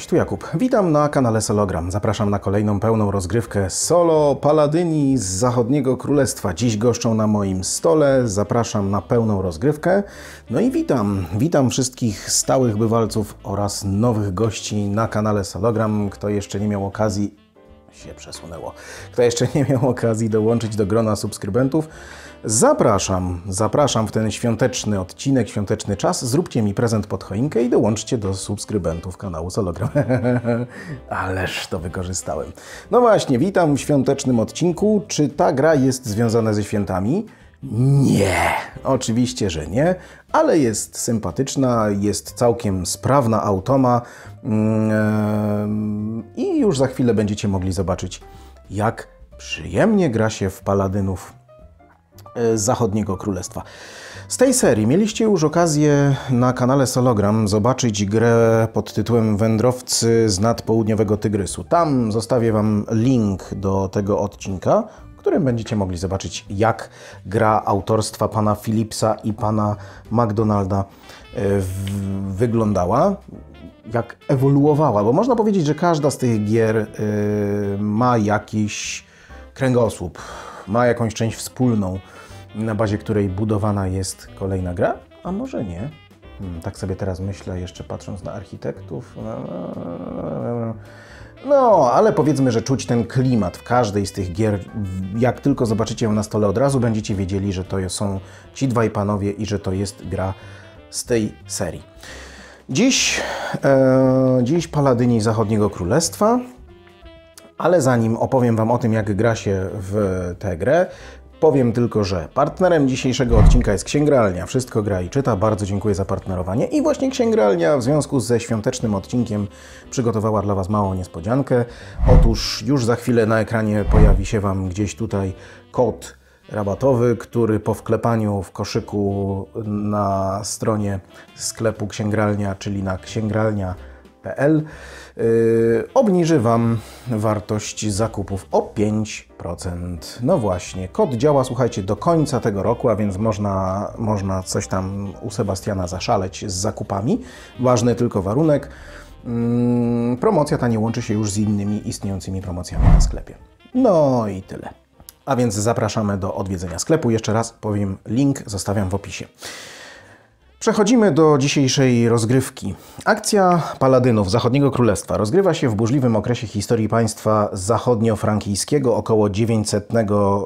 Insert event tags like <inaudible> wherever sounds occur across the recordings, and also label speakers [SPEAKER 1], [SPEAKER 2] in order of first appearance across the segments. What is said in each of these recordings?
[SPEAKER 1] Cześć, tu Jakub. Witam na kanale Sologram. Zapraszam na kolejną pełną rozgrywkę solo Paladyni z Zachodniego Królestwa. Dziś goszczą na moim stole. Zapraszam na pełną rozgrywkę. No i witam. Witam wszystkich stałych bywalców oraz nowych gości na kanale Sologram. Kto jeszcze nie miał okazji się przesunęło. Kto jeszcze nie miał okazji dołączyć do grona subskrybentów, Zapraszam, zapraszam w ten świąteczny odcinek, świąteczny czas. Zróbcie mi prezent pod choinkę i dołączcie do subskrybentów kanału Sologram. <laughs> Ależ to wykorzystałem. No właśnie, witam w świątecznym odcinku. Czy ta gra jest związana ze świętami? Nie, oczywiście, że nie, ale jest sympatyczna, jest całkiem sprawna automa mm, e, i już za chwilę będziecie mogli zobaczyć, jak przyjemnie gra się w paladynów E, zachodniego królestwa. Z tej serii mieliście już okazję na kanale Sologram zobaczyć grę pod tytułem Wędrowcy z nadpołudniowego Tygrysu. Tam zostawię Wam link do tego odcinka, w którym będziecie mogli zobaczyć, jak gra autorstwa pana Philipsa i pana McDonalda e, wyglądała jak ewoluowała, bo można powiedzieć, że każda z tych gier e, ma jakiś kręgosłup, ma jakąś część wspólną na bazie której budowana jest kolejna gra, a może nie. Hmm, tak sobie teraz myślę, jeszcze patrząc na architektów. No, ale powiedzmy, że czuć ten klimat w każdej z tych gier. Jak tylko zobaczycie ją na stole od razu, będziecie wiedzieli, że to są ci dwaj panowie i że to jest gra z tej serii. Dziś, e, dziś Paladyni Zachodniego Królestwa. Ale zanim opowiem Wam o tym, jak gra się w tę grę, Powiem tylko, że partnerem dzisiejszego odcinka jest Księgralnia. Wszystko gra i czyta. Bardzo dziękuję za partnerowanie. I właśnie Księgralnia w związku ze świątecznym odcinkiem przygotowała dla Was małą niespodziankę. Otóż już za chwilę na ekranie pojawi się Wam gdzieś tutaj kod rabatowy, który po wklepaniu w koszyku na stronie sklepu Księgralnia, czyli na księgralnia.pl Yy, obniży Wam wartość zakupów o 5%. No właśnie, kod działa, słuchajcie, do końca tego roku, a więc można, można coś tam u Sebastiana zaszaleć z zakupami. Ważny tylko warunek, mm, promocja ta nie łączy się już z innymi istniejącymi promocjami na sklepie. No i tyle. A więc zapraszamy do odwiedzenia sklepu. Jeszcze raz powiem, link zostawiam w opisie. Przechodzimy do dzisiejszej rozgrywki. Akcja Paladynów Zachodniego Królestwa rozgrywa się w burzliwym okresie historii państwa zachodnio-frankijskiego około 900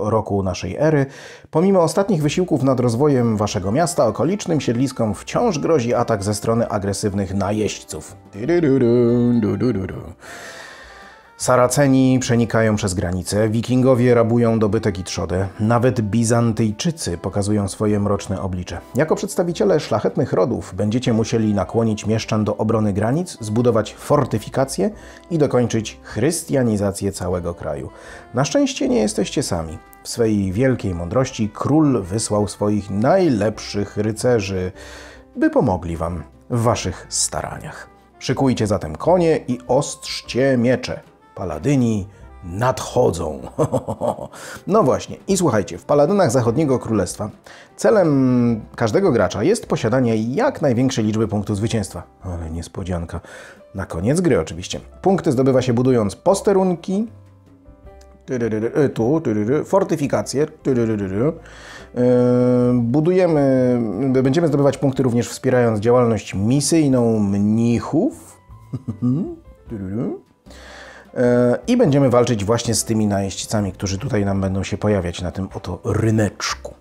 [SPEAKER 1] roku naszej ery. Pomimo ostatnich wysiłków nad rozwojem waszego miasta, okolicznym siedliskom wciąż grozi atak ze strony agresywnych najeźdźców. Du -du -du Saraceni przenikają przez granice, wikingowie rabują dobytek i trzodę, nawet Bizantyjczycy pokazują swoje mroczne oblicze. Jako przedstawiciele szlachetnych rodów będziecie musieli nakłonić mieszczan do obrony granic, zbudować fortyfikacje i dokończyć chrystianizację całego kraju. Na szczęście nie jesteście sami. W swej wielkiej mądrości król wysłał swoich najlepszych rycerzy, by pomogli wam w waszych staraniach. Szykujcie zatem konie i ostrzcie miecze. Paladyni nadchodzą. <laughs> no właśnie, i słuchajcie, w Paladynach Zachodniego Królestwa celem każdego gracza jest posiadanie jak największej liczby punktów zwycięstwa. Ale niespodzianka. Na koniec gry oczywiście. Punkty zdobywa się budując posterunki, y, tu, fortyfikacje, y, budujemy, y, będziemy zdobywać punkty również wspierając działalność misyjną mnichów, <laughs> E, i będziemy walczyć właśnie z tymi najeźdźcami, którzy tutaj nam będą się pojawiać na tym oto ryneczku.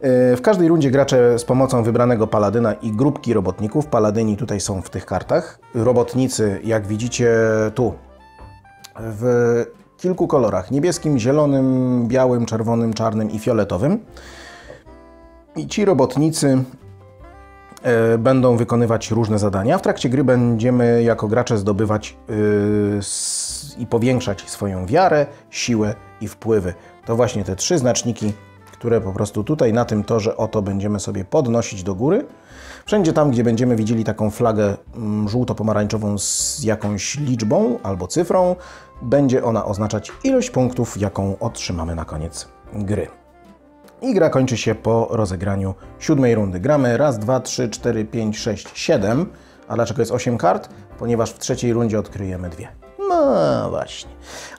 [SPEAKER 1] E, w każdej rundzie gracze z pomocą wybranego paladyna i grupki robotników, paladyni tutaj są w tych kartach, robotnicy jak widzicie tu w kilku kolorach, niebieskim, zielonym, białym, czerwonym, czarnym i fioletowym. I ci robotnicy e, będą wykonywać różne zadania. W trakcie gry będziemy jako gracze zdobywać i powiększać swoją wiarę, siłę i wpływy. To właśnie te trzy znaczniki, które po prostu tutaj na tym torze oto będziemy sobie podnosić do góry. Wszędzie tam, gdzie będziemy widzieli taką flagę mm, żółto-pomarańczową z jakąś liczbą albo cyfrą, będzie ona oznaczać ilość punktów, jaką otrzymamy na koniec gry. I gra kończy się po rozegraniu siódmej rundy. Gramy raz, dwa, trzy, cztery, pięć, sześć, siedem. A dlaczego jest 8 kart? Ponieważ w trzeciej rundzie odkryjemy dwie. A no właśnie.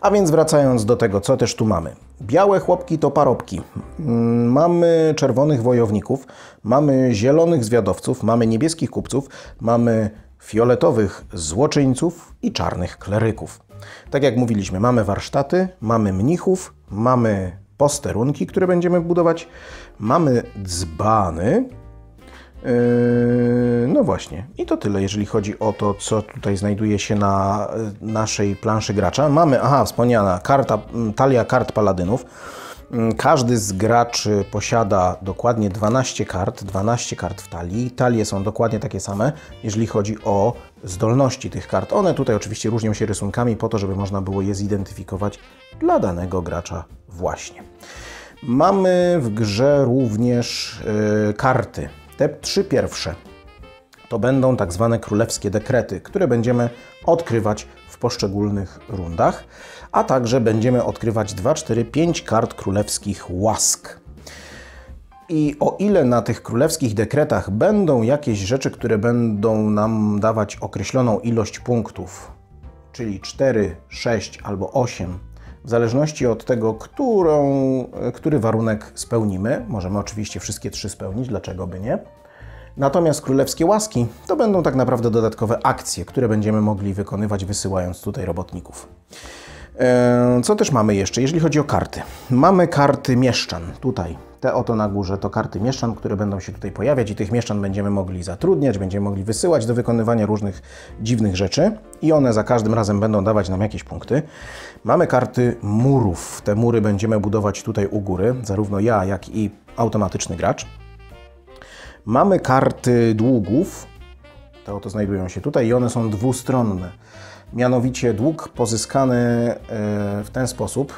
[SPEAKER 1] A więc wracając do tego, co też tu mamy. Białe chłopki to parobki. Mm, mamy czerwonych wojowników, mamy zielonych zwiadowców, mamy niebieskich kupców, mamy fioletowych złoczyńców i czarnych kleryków. Tak jak mówiliśmy, mamy warsztaty, mamy mnichów, mamy posterunki, które będziemy budować, mamy dzbany, Yy, no właśnie, i to tyle, jeżeli chodzi o to, co tutaj znajduje się na y, naszej planszy gracza. Mamy, aha, wspomniana karta, mm, talia kart paladynów. Mm, każdy z graczy posiada dokładnie 12 kart, 12 kart w talii. Talie są dokładnie takie same, jeżeli chodzi o zdolności tych kart. One tutaj oczywiście różnią się rysunkami po to, żeby można było je zidentyfikować dla danego gracza właśnie. Mamy w grze również yy, karty te trzy pierwsze to będą tak zwane królewskie dekrety, które będziemy odkrywać w poszczególnych rundach, a także będziemy odkrywać 2, 4, 5 kart królewskich łask. I o ile na tych królewskich dekretach będą jakieś rzeczy, które będą nam dawać określoną ilość punktów, czyli 4, 6 albo 8 w zależności od tego, którą, e, który warunek spełnimy, możemy oczywiście wszystkie trzy spełnić, dlaczego by nie. Natomiast królewskie łaski to będą tak naprawdę dodatkowe akcje, które będziemy mogli wykonywać wysyłając tutaj robotników. E, co też mamy jeszcze, jeżeli chodzi o karty? Mamy karty mieszczan, tutaj, te oto na górze, to karty mieszczan, które będą się tutaj pojawiać i tych mieszczan będziemy mogli zatrudniać, będziemy mogli wysyłać do wykonywania różnych dziwnych rzeczy i one za każdym razem będą dawać nam jakieś punkty. Mamy karty murów. Te mury będziemy budować tutaj u góry, zarówno ja, jak i automatyczny gracz. Mamy karty długów. Te oto znajdują się tutaj i one są dwustronne. Mianowicie dług pozyskany e, w ten sposób,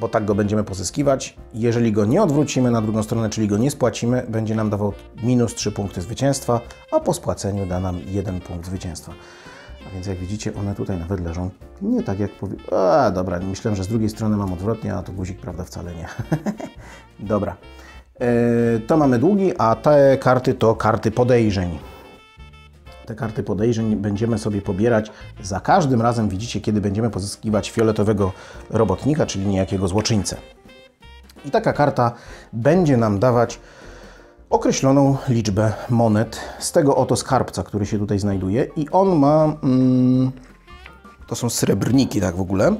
[SPEAKER 1] bo tak go będziemy pozyskiwać. Jeżeli go nie odwrócimy na drugą stronę, czyli go nie spłacimy, będzie nam dawał minus 3 punkty zwycięstwa, a po spłaceniu da nam 1 punkt zwycięstwa. Więc jak widzicie, one tutaj nawet leżą nie tak jak powie... A, dobra, myślałem, że z drugiej strony mam odwrotnie, a to guzik, prawda, wcale nie. <laughs> dobra. E, to mamy długi, a te karty to karty podejrzeń. Te karty podejrzeń będziemy sobie pobierać za każdym razem, widzicie, kiedy będziemy pozyskiwać fioletowego robotnika, czyli niejakiego złoczyńcę. I taka karta będzie nam dawać określoną liczbę monet z tego oto skarbca, który się tutaj znajduje i on ma... Mm, to są srebrniki tak w ogóle.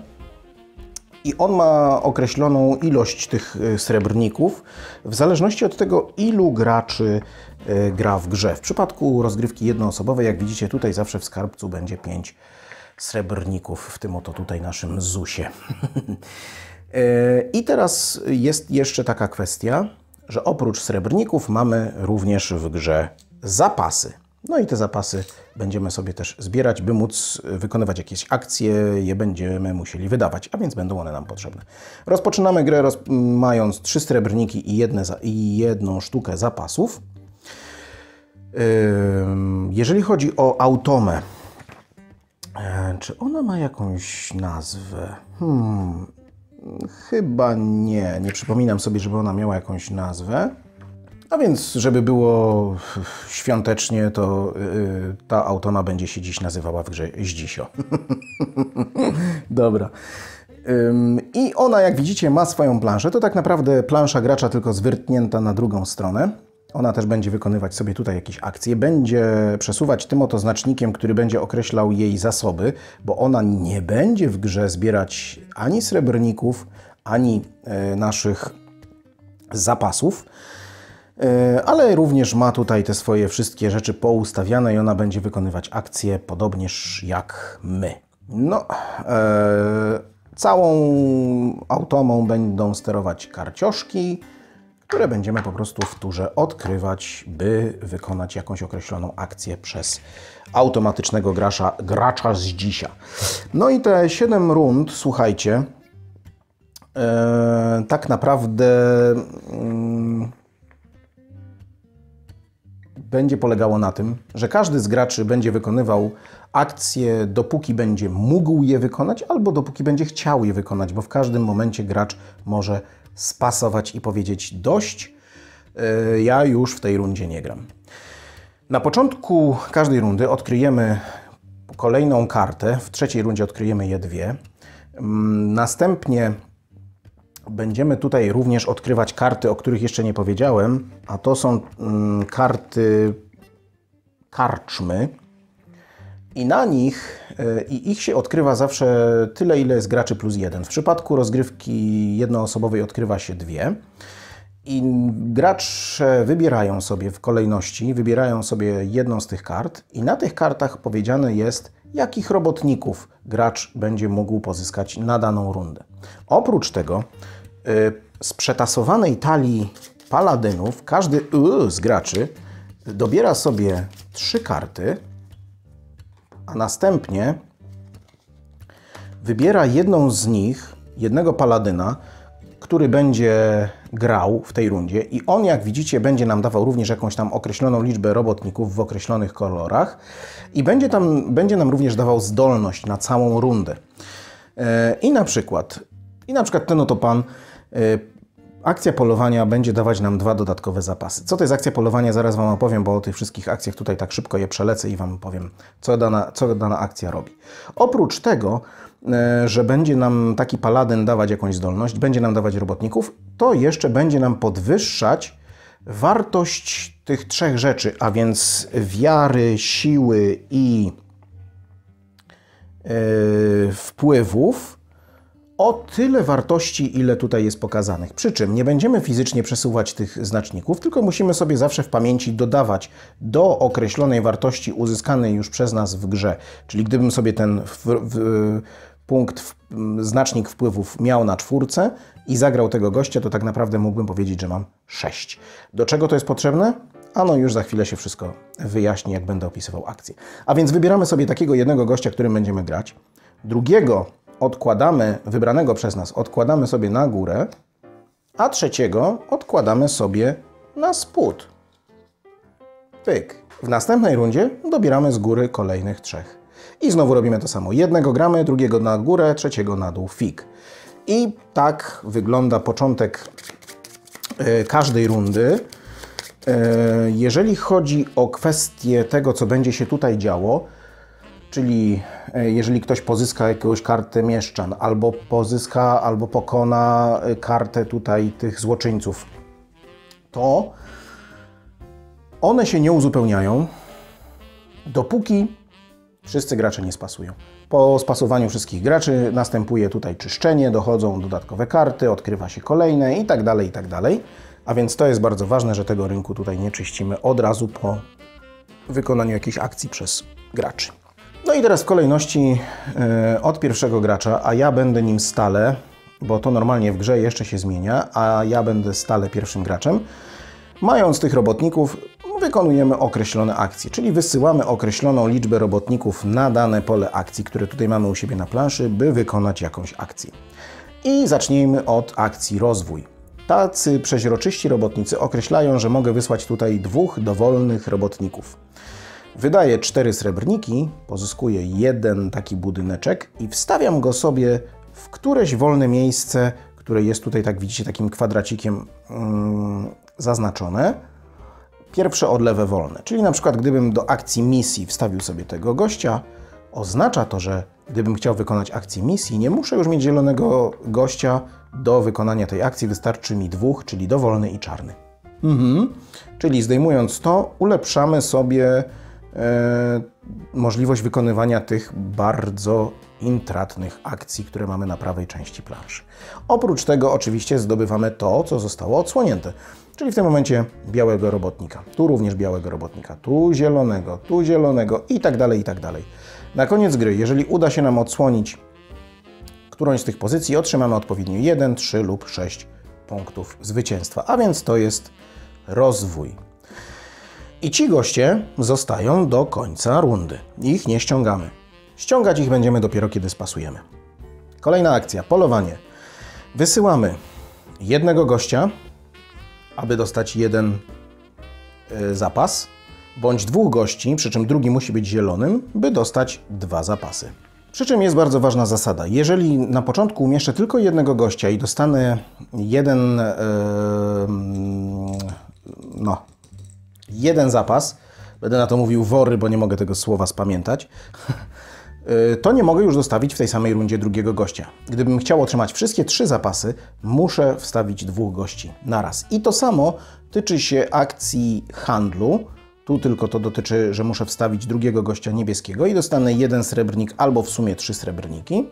[SPEAKER 1] I on ma określoną ilość tych y, srebrników w zależności od tego, ilu graczy y, gra w grze. W przypadku rozgrywki jednoosobowej, jak widzicie, tutaj zawsze w skarbcu będzie 5 srebrników, w tym oto tutaj naszym ZUSie. <laughs> Y, I teraz jest jeszcze taka kwestia, że oprócz srebrników mamy również w grze zapasy. No i te zapasy będziemy sobie też zbierać, by móc wykonywać jakieś akcje, je będziemy musieli wydawać, a więc będą one nam potrzebne. Rozpoczynamy grę roz mając trzy srebrniki i, jedne i jedną sztukę zapasów. jeżeli chodzi o automę, e, czy ona ma jakąś nazwę? Hmm, Chyba nie. Nie przypominam sobie, żeby ona miała jakąś nazwę. A więc, żeby było świątecznie, to yy, ta automa będzie się dziś nazywała w grze Zdzisio. <laughs> Dobra. I ona, jak widzicie, ma swoją planszę. To tak naprawdę plansza gracza, tylko zwyrtnięta na drugą stronę. Ona też będzie wykonywać sobie tutaj jakieś akcje, będzie przesuwać tym oto znacznikiem, który będzie określał jej zasoby, bo ona nie będzie w grze zbierać ani srebrników, ani e, naszych zapasów e, ale również ma tutaj te swoje wszystkie rzeczy poustawiane i ona będzie wykonywać akcje podobnież jak my. No, e, całą automą będą sterować karcioszki, które będziemy po prostu w turze odkrywać, by wykonać jakąś określoną akcję przez automatycznego gracza, gracza z dzisiaj. No i te 7 rund, słuchajcie, yy, tak naprawdę yy, będzie polegało na tym, że każdy z graczy będzie wykonywał akcje, dopóki będzie mógł je wykonać, albo dopóki będzie chciał je wykonać, bo w każdym momencie gracz może spasować i powiedzieć dość, y, ja już w tej rundzie nie gram. Na początku każdej rundy odkryjemy kolejną kartę, w trzeciej rundzie odkryjemy je dwie. Mm, następnie będziemy tutaj również odkrywać karty, o których jeszcze nie powiedziałem, a to są mm, karty karczmy, i na nich e, i ich się odkrywa zawsze tyle, ile jest graczy plus jeden. W przypadku rozgrywki jednoosobowej odkrywa się dwie. I gracze wybierają sobie w kolejności, wybierają sobie jedną z tych kart, i na tych kartach powiedziane jest, jakich robotników gracz będzie mógł pozyskać na daną rundę. Oprócz tego, e, z przetasowanej talii paladynów każdy y, z graczy dobiera sobie trzy karty, a następnie wybiera jedną z nich, jednego paladyna, który będzie grał w tej rundzie i on, jak widzicie, będzie nam dawał również jakąś tam określoną liczbę robotników w określonych kolorach i będzie, tam, będzie nam również dawał zdolność na całą rundę. E, I na przykład, i na przykład ten oto pan e, Akcja polowania będzie dawać nam dwa dodatkowe zapasy. Co to jest akcja polowania? Zaraz Wam opowiem, bo o tych wszystkich akcjach tutaj tak szybko je przelecę i Wam powiem, co dana, co dana akcja robi. Oprócz tego, e, że będzie nam taki paladyn dawać jakąś zdolność, będzie nam dawać robotników, to jeszcze będzie nam podwyższać wartość tych trzech rzeczy, a więc wiary, siły i yy, wpływów o tyle wartości, ile tutaj jest pokazanych. Przy czym nie będziemy fizycznie przesuwać tych znaczników, tylko musimy sobie zawsze w pamięci dodawać do określonej wartości uzyskanej już przez nas w grze. Czyli gdybym sobie ten w, w, punkt, w, znacznik wpływów miał na czwórce i zagrał tego gościa, to tak naprawdę mógłbym powiedzieć, że mam 6. Do czego to jest potrzebne? Ano już za chwilę się wszystko wyjaśni, jak będę opisywał akcję. A więc wybieramy sobie takiego jednego gościa, którym będziemy grać. Drugiego odkładamy, wybranego przez nas, odkładamy sobie na górę, a trzeciego odkładamy sobie na spód. Pyk. W następnej rundzie dobieramy z góry kolejnych trzech. I znowu robimy to samo. Jednego gramy, drugiego na górę, trzeciego na dół, fig. I tak wygląda początek e, każdej rundy. E, jeżeli chodzi o kwestię tego, co będzie się tutaj działo, czyli e, jeżeli ktoś pozyska jakąś kartę mieszczan, albo pozyska, albo pokona e, kartę tutaj tych złoczyńców, to one się nie uzupełniają, dopóki wszyscy gracze nie spasują. Po spasowaniu wszystkich graczy następuje tutaj czyszczenie, dochodzą dodatkowe karty, odkrywa się kolejne i tak dalej, i tak dalej. A więc to jest bardzo ważne, że tego rynku tutaj nie czyścimy od razu po wykonaniu jakiejś akcji przez graczy. No i teraz w kolejności e, od pierwszego gracza, a ja będę nim stale, bo to normalnie w grze jeszcze się zmienia, a ja będę stale pierwszym graczem. Mając tych robotników, wykonujemy określone akcje, czyli wysyłamy określoną liczbę robotników na dane pole akcji, które tutaj mamy u siebie na planszy, by wykonać jakąś akcję. I zacznijmy od akcji rozwój. Tacy przeźroczyści robotnicy określają, że mogę wysłać tutaj dwóch dowolnych robotników. Wydaję cztery srebrniki, pozyskuję jeden taki budyneczek i wstawiam go sobie w któreś wolne miejsce, które jest tutaj, tak widzicie, takim kwadracikiem yy, zaznaczone. Pierwsze odlewe wolne, czyli na przykład gdybym do akcji misji wstawił sobie tego gościa, oznacza to, że gdybym chciał wykonać akcję misji, nie muszę już mieć zielonego gościa do wykonania tej akcji, wystarczy mi dwóch, czyli dowolny i czarny. Mhm. Czyli zdejmując to, ulepszamy sobie E, możliwość wykonywania tych bardzo intratnych akcji, które mamy na prawej części planszy. Oprócz tego oczywiście zdobywamy to, co zostało odsłonięte, czyli w tym momencie białego robotnika. Tu również białego robotnika, tu zielonego, tu zielonego i tak dalej, i tak dalej. Na koniec gry, jeżeli uda się nam odsłonić którąś z tych pozycji, otrzymamy odpowiednio 1, 3 lub 6 punktów zwycięstwa, a więc to jest rozwój. I ci goście zostają do końca rundy. Ich nie ściągamy. Ściągać ich będziemy dopiero, kiedy spasujemy. Kolejna akcja, polowanie. Wysyłamy jednego gościa, aby dostać jeden e, zapas, bądź dwóch gości, przy czym drugi musi być zielonym, by dostać dwa zapasy. Przy czym jest bardzo ważna zasada. Jeżeli na początku umieszczę tylko jednego gościa i dostanę jeden... Yy, no, jeden zapas, będę na to mówił wory, bo nie mogę tego słowa spamiętać, y, to nie mogę już dostawić w tej samej rundzie drugiego gościa. Gdybym chciał otrzymać wszystkie trzy zapasy, muszę wstawić dwóch gości naraz. I to samo tyczy się akcji handlu. Tu tylko to dotyczy, że muszę wstawić drugiego gościa niebieskiego i dostanę jeden srebrnik albo w sumie trzy srebrniki.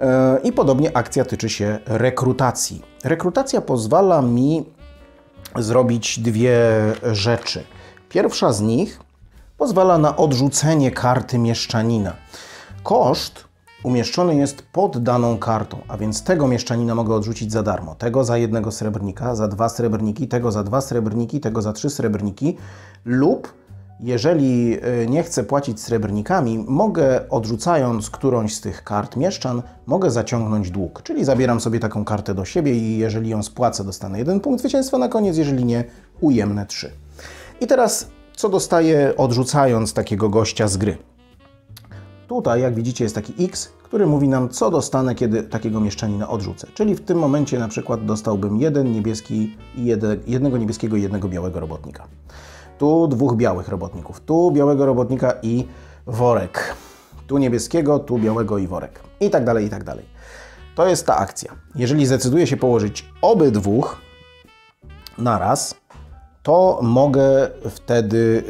[SPEAKER 1] Y, I podobnie akcja tyczy się rekrutacji. Rekrutacja pozwala mi zrobić dwie rzeczy. Pierwsza z nich pozwala na odrzucenie karty mieszczanina. Koszt umieszczony jest pod daną kartą, a więc tego mieszczanina mogę odrzucić za darmo, tego za jednego srebrnika, za dwa srebrniki, tego za dwa srebrniki, tego za trzy srebrniki lub jeżeli y, nie chcę płacić srebrnikami, mogę odrzucając którąś z tych kart mieszczan, mogę zaciągnąć dług. Czyli zabieram sobie taką kartę do siebie i jeżeli ją spłacę, dostanę jeden punkt zwycięstwa na koniec, jeżeli nie, ujemne trzy. I teraz co dostaję odrzucając takiego gościa z gry? Tutaj, jak widzicie, jest taki X, który mówi nam, co dostanę, kiedy takiego mieszczanina odrzucę. Czyli w tym momencie na przykład dostałbym jeden niebieski, jednego niebieskiego i jednego białego robotnika tu dwóch białych robotników, tu białego robotnika i worek, tu niebieskiego, tu białego i worek i tak dalej, i tak dalej. To jest ta akcja. Jeżeli zdecyduję się położyć obydwóch naraz, to mogę wtedy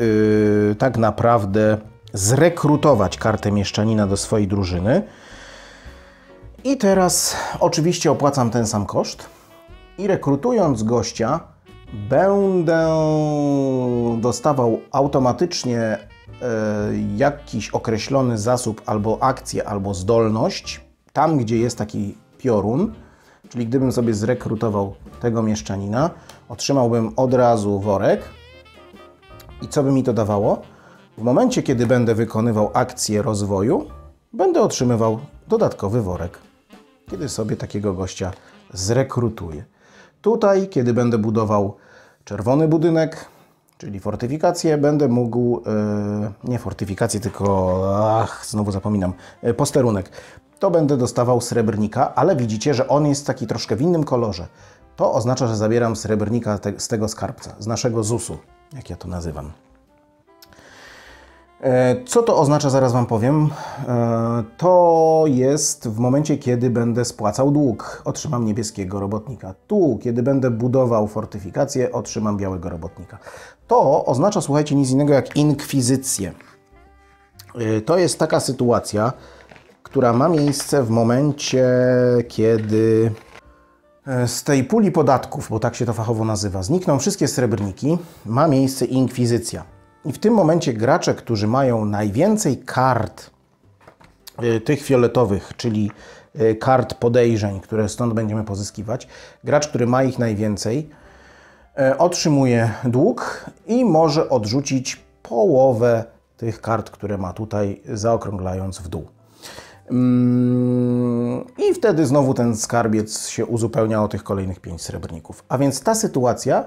[SPEAKER 1] yy, tak naprawdę zrekrutować kartę mieszczanina do swojej drużyny. I teraz oczywiście opłacam ten sam koszt i rekrutując gościa będę dostawał automatycznie e, jakiś określony zasób albo akcję, albo zdolność tam, gdzie jest taki piorun, czyli gdybym sobie zrekrutował tego mieszczanina, otrzymałbym od razu worek. I co by mi to dawało? W momencie, kiedy będę wykonywał akcję rozwoju, będę otrzymywał dodatkowy worek, kiedy sobie takiego gościa zrekrutuję. Tutaj, kiedy będę budował czerwony budynek, czyli fortyfikację, będę mógł, e, nie fortyfikację, tylko, ach, znowu zapominam, e, posterunek, to będę dostawał srebrnika, ale widzicie, że on jest taki troszkę w innym kolorze. To oznacza, że zabieram srebrnika te, z tego skarbca, z naszego ZUS-u, jak ja to nazywam. E, co to oznacza, zaraz Wam powiem. E, to jest w momencie, kiedy będę spłacał dług, otrzymam niebieskiego robotnika. Tu, kiedy będę budował fortyfikację, otrzymam białego robotnika. To oznacza, słuchajcie, nic innego jak inkwizycję. E, to jest taka sytuacja, która ma miejsce w momencie, kiedy z tej puli podatków, bo tak się to fachowo nazywa, znikną wszystkie srebrniki, ma miejsce inkwizycja. I w tym momencie gracze, którzy mają najwięcej kart y, tych fioletowych, czyli y, kart podejrzeń, które stąd będziemy pozyskiwać, gracz, który ma ich najwięcej, y, otrzymuje dług i może odrzucić połowę tych kart, które ma tutaj, zaokrąglając w dół. Mm, I wtedy znowu ten skarbiec się uzupełnia o tych kolejnych pięć srebrników. A więc ta sytuacja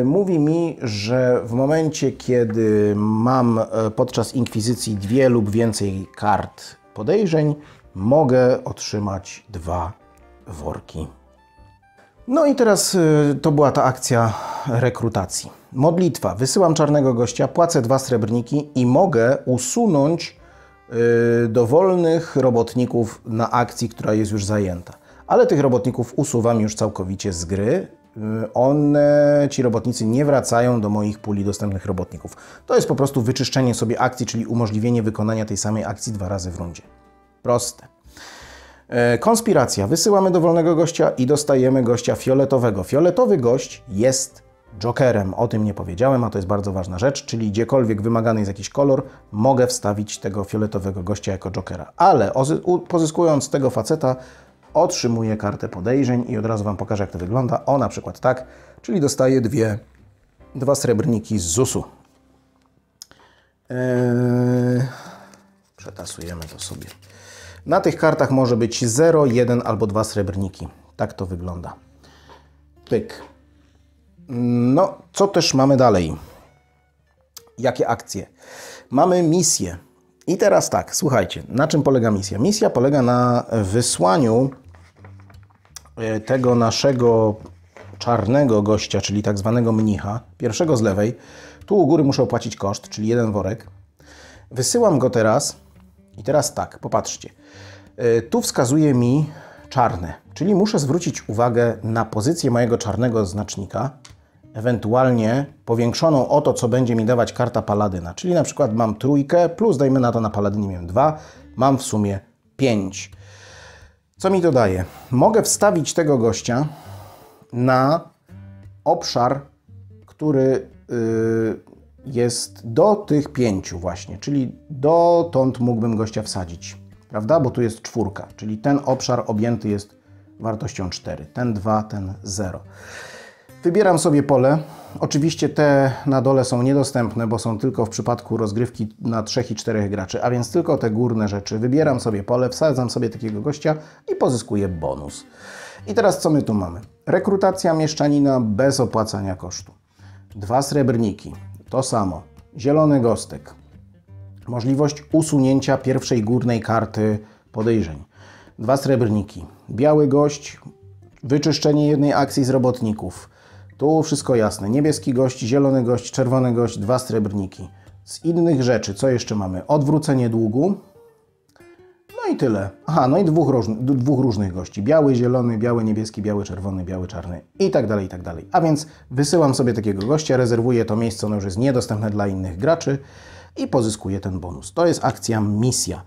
[SPEAKER 1] Y, mówi mi, że w momencie, kiedy mam e, podczas inkwizycji dwie lub więcej kart podejrzeń, mogę otrzymać dwa worki. No i teraz y, to była ta akcja rekrutacji. Modlitwa. Wysyłam czarnego gościa, płacę dwa srebrniki i mogę usunąć y, dowolnych robotników na akcji, która jest już zajęta. Ale tych robotników usuwam już całkowicie z gry Y, On, ci robotnicy nie wracają do moich puli dostępnych robotników. To jest po prostu wyczyszczenie sobie akcji, czyli umożliwienie wykonania tej samej akcji dwa razy w rundzie. Proste. Y, konspiracja. Wysyłamy dowolnego gościa i dostajemy gościa fioletowego. Fioletowy gość jest jokerem. O tym nie powiedziałem, a to jest bardzo ważna rzecz, czyli gdziekolwiek wymagany jest jakiś kolor, mogę wstawić tego fioletowego gościa jako jokera. Ale pozyskując tego faceta, otrzymuje kartę podejrzeń i od razu Wam pokażę, jak to wygląda. O, na przykład tak, czyli dostaje dwie, dwa srebrniki z ZUS-u. Eee, przetasujemy to sobie. Na tych kartach może być 0, 1 albo 2 srebrniki. Tak to wygląda. Pyk. No, co też mamy dalej? Jakie akcje? Mamy misję. I teraz tak, słuchajcie, na czym polega misja? Misja polega na wysłaniu E, tego naszego czarnego gościa, czyli tak zwanego mnicha, pierwszego z lewej, tu u góry muszę opłacić koszt, czyli jeden worek. Wysyłam go teraz i teraz tak, popatrzcie. E, tu wskazuje mi czarne, czyli muszę zwrócić uwagę na pozycję mojego czarnego znacznika, ewentualnie powiększoną o to, co będzie mi dawać karta Paladyna. Czyli na przykład mam trójkę, plus dajmy na to na Paladynie miałem dwa, mam w sumie pięć. Co mi to daje? Mogę wstawić tego gościa na obszar, który yy, jest do tych pięciu właśnie, czyli dotąd mógłbym gościa wsadzić, prawda? Bo tu jest czwórka, czyli ten obszar objęty jest wartością 4, ten 2, ten 0. Wybieram sobie pole, Oczywiście te na dole są niedostępne, bo są tylko w przypadku rozgrywki na 3 i 4 graczy, a więc tylko te górne rzeczy. Wybieram sobie pole, wsadzam sobie takiego gościa i pozyskuję bonus. I teraz co my tu mamy? Rekrutacja mieszczanina bez opłacania kosztu. Dwa srebrniki, to samo. Zielony gostek. Możliwość usunięcia pierwszej górnej karty podejrzeń. Dwa srebrniki. Biały gość, wyczyszczenie jednej akcji z robotników tu wszystko jasne. Niebieski gość, zielony gość, czerwony gość, dwa srebrniki. Z innych rzeczy, co jeszcze mamy? Odwrócenie długu. No i tyle. Aha, no i dwóch, dwóch różnych gości. Biały, zielony, biały, niebieski, biały, czerwony, biały, czarny i tak dalej, i tak dalej. A więc wysyłam sobie takiego gościa, rezerwuję to miejsce, ono już jest niedostępne dla innych graczy i pozyskuję ten bonus. To jest akcja misja.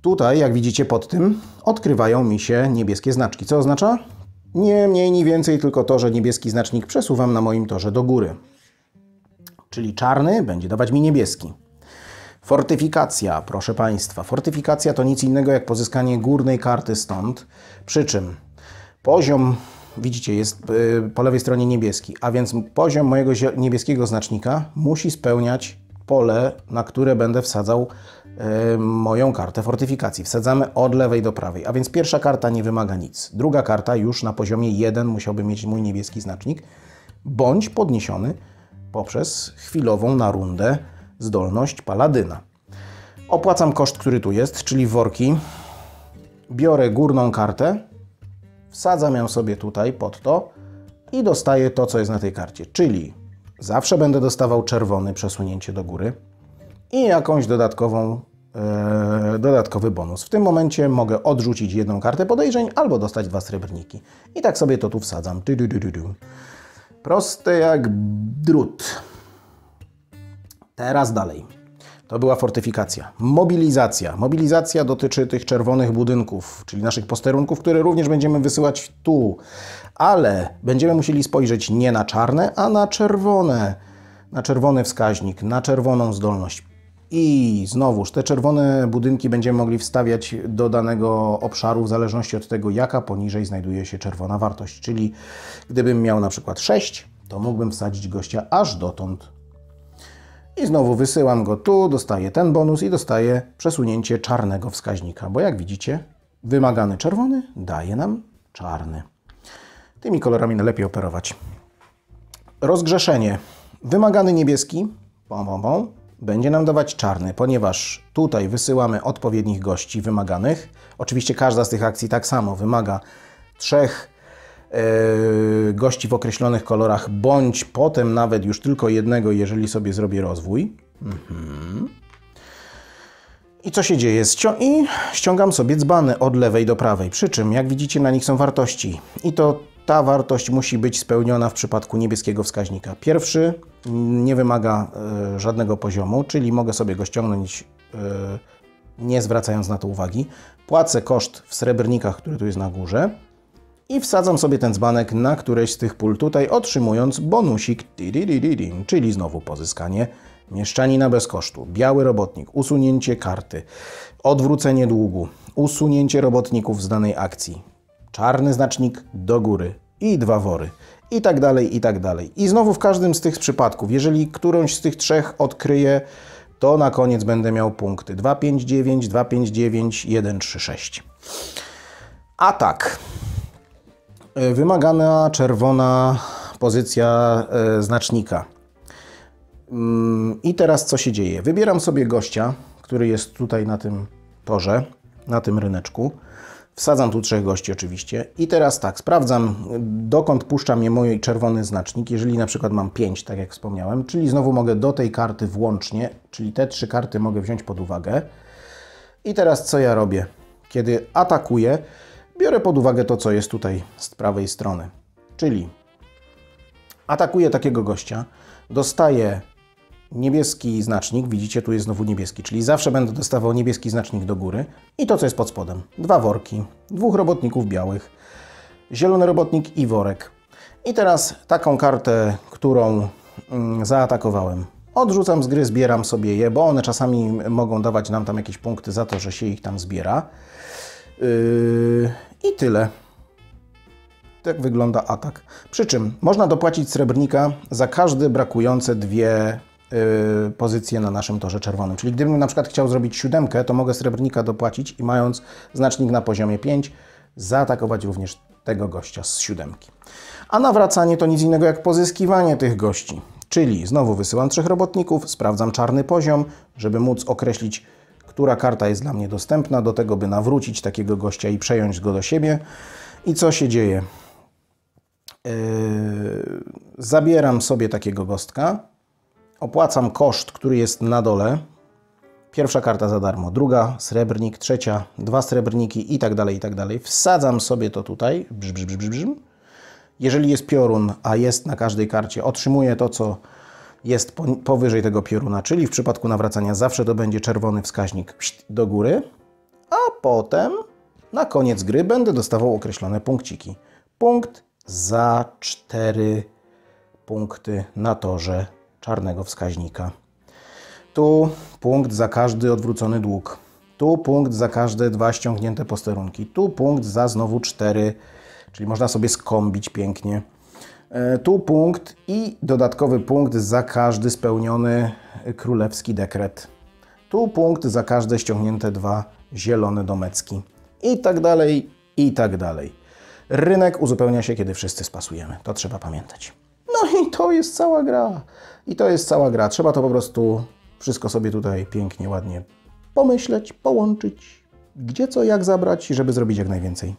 [SPEAKER 1] Tutaj, jak widzicie pod tym, odkrywają mi się niebieskie znaczki. Co oznacza? Nie mniej, nie więcej, tylko to, że niebieski znacznik przesuwam na moim torze do góry. Czyli czarny będzie dawać mi niebieski. Fortyfikacja, proszę Państwa. Fortyfikacja to nic innego jak pozyskanie górnej karty stąd. Przy czym poziom, widzicie, jest y, po lewej stronie niebieski, a więc poziom mojego niebieskiego znacznika musi spełniać pole, na które będę wsadzał E, moją kartę fortyfikacji. Wsadzamy od lewej do prawej, a więc pierwsza karta nie wymaga nic. Druga karta już na poziomie 1 musiałby mieć mój niebieski znacznik, bądź podniesiony poprzez chwilową na rundę zdolność paladyna. Opłacam koszt, który tu jest, czyli worki. Biorę górną kartę, wsadzam ją sobie tutaj pod to i dostaję to, co jest na tej karcie, czyli zawsze będę dostawał czerwony przesunięcie do góry, i jakąś dodatkową, e, dodatkowy bonus. W tym momencie mogę odrzucić jedną kartę podejrzeń albo dostać dwa srebrniki. I tak sobie to tu wsadzam. Du, du, du, du. Proste jak drut. Teraz dalej. To była fortyfikacja. Mobilizacja. Mobilizacja dotyczy tych czerwonych budynków, czyli naszych posterunków, które również będziemy wysyłać tu. Ale będziemy musieli spojrzeć nie na czarne, a na czerwone. Na czerwony wskaźnik, na czerwoną zdolność. I znowuż te czerwone budynki będziemy mogli wstawiać do danego obszaru w zależności od tego, jaka poniżej znajduje się czerwona wartość. Czyli gdybym miał na przykład 6, to mógłbym wsadzić gościa aż dotąd. I znowu wysyłam go tu, dostaję ten bonus i dostaję przesunięcie czarnego wskaźnika, bo jak widzicie, wymagany czerwony daje nam czarny. Tymi kolorami najlepiej operować. Rozgrzeszenie. Wymagany niebieski, bom, bom, bom będzie nam dawać czarny, ponieważ tutaj wysyłamy odpowiednich gości wymaganych. Oczywiście każda z tych akcji tak samo wymaga trzech yy, gości w określonych kolorach, bądź potem nawet już tylko jednego, jeżeli sobie zrobię rozwój. Mhm. I co się dzieje? Ścią I ściągam sobie dzbany od lewej do prawej, przy czym, jak widzicie, na nich są wartości. I to ta wartość musi być spełniona w przypadku niebieskiego wskaźnika. Pierwszy nie wymaga e, żadnego poziomu, czyli mogę sobie go ściągnąć e, nie zwracając na to uwagi. Płacę koszt w srebrnikach, który tu jest na górze i wsadzam sobie ten dzbanek na któreś z tych pól tutaj, otrzymując bonusik, czyli znowu pozyskanie mieszczanina bez kosztu, biały robotnik, usunięcie karty, odwrócenie długu, usunięcie robotników z danej akcji, czarny znacznik do góry i dwa wory. I tak dalej, i tak dalej. I znowu w każdym z tych przypadków, jeżeli którąś z tych trzech odkryję, to na koniec będę miał punkty 259, 259, 136. A tak. E, wymagana czerwona pozycja e, znacznika. Mm, I teraz co się dzieje? Wybieram sobie gościa, który jest tutaj na tym torze, na tym ryneczku. Wsadzam tu trzech gości oczywiście. I teraz tak, sprawdzam, dokąd puszcza mnie mój czerwony znacznik, jeżeli na przykład mam 5, tak jak wspomniałem, czyli znowu mogę do tej karty włącznie, czyli te trzy karty mogę wziąć pod uwagę. I teraz co ja robię? Kiedy atakuję, biorę pod uwagę to, co jest tutaj z prawej strony. Czyli atakuję takiego gościa, dostaję niebieski znacznik, widzicie, tu jest znowu niebieski, czyli zawsze będę dostawał niebieski znacznik do góry i to, co jest pod spodem. Dwa worki, dwóch robotników białych, zielony robotnik i worek. I teraz taką kartę, którą mm, zaatakowałem. Odrzucam z gry, zbieram sobie je, bo one czasami mogą dawać nam tam jakieś punkty za to, że się ich tam zbiera. Yy, I tyle. Tak wygląda atak. Przy czym można dopłacić srebrnika za każde brakujące dwie Y, pozycję na naszym torze czerwonym. Czyli gdybym na przykład chciał zrobić siódemkę, to mogę srebrnika dopłacić i mając znacznik na poziomie 5, zaatakować również tego gościa z siódemki. A nawracanie to nic innego jak pozyskiwanie tych gości. Czyli znowu wysyłam trzech robotników, sprawdzam czarny poziom, żeby móc określić, która karta jest dla mnie dostępna, do tego by nawrócić takiego gościa i przejąć go do siebie. I co się dzieje? Yy, zabieram sobie takiego gostka, opłacam koszt, który jest na dole. Pierwsza karta za darmo, druga srebrnik, trzecia dwa srebrniki i tak dalej, i tak dalej. Wsadzam sobie to tutaj. Brz, brz, brz, brz, Jeżeli jest piorun, a jest na każdej karcie, otrzymuję to, co jest powyżej tego pioruna, czyli w przypadku nawracania zawsze to będzie czerwony wskaźnik do góry, a potem na koniec gry będę dostawał określone punkciki. Punkt za cztery punkty na torze czarnego wskaźnika. Tu punkt za każdy odwrócony dług. Tu punkt za każde dwa ściągnięte posterunki. Tu punkt za znowu cztery, czyli można sobie skombić pięknie. E, tu punkt i dodatkowy punkt za każdy spełniony królewski dekret. Tu punkt za każde ściągnięte dwa zielone domecki. I tak dalej, i tak dalej. Rynek uzupełnia się, kiedy wszyscy spasujemy. To trzeba pamiętać. No i to jest cała gra. I to jest cała gra. Trzeba to po prostu wszystko sobie tutaj pięknie, ładnie pomyśleć, połączyć, gdzie co, jak zabrać, żeby zrobić jak najwięcej.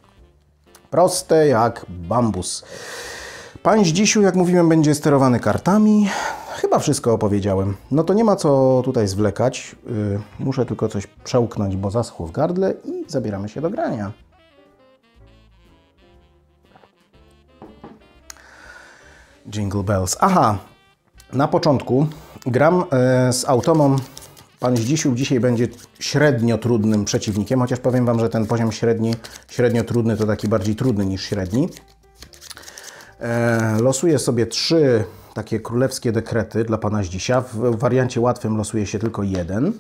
[SPEAKER 1] Proste jak bambus. Pan Zdzisiu, jak mówiłem, będzie sterowany kartami. Chyba wszystko opowiedziałem. No to nie ma co tutaj zwlekać. Yy, muszę tylko coś przełknąć, bo zaschło w gardle i zabieramy się do grania. Jingle bells. Aha, na początku gram e, z automą. Pan Zdzisił dzisiaj będzie średnio trudnym przeciwnikiem, chociaż powiem Wam, że ten poziom średni, średnio trudny to taki bardziej trudny niż średni. E, losuję sobie trzy takie królewskie dekrety dla Pana Zdzisia. W wariancie łatwym losuje się tylko jeden.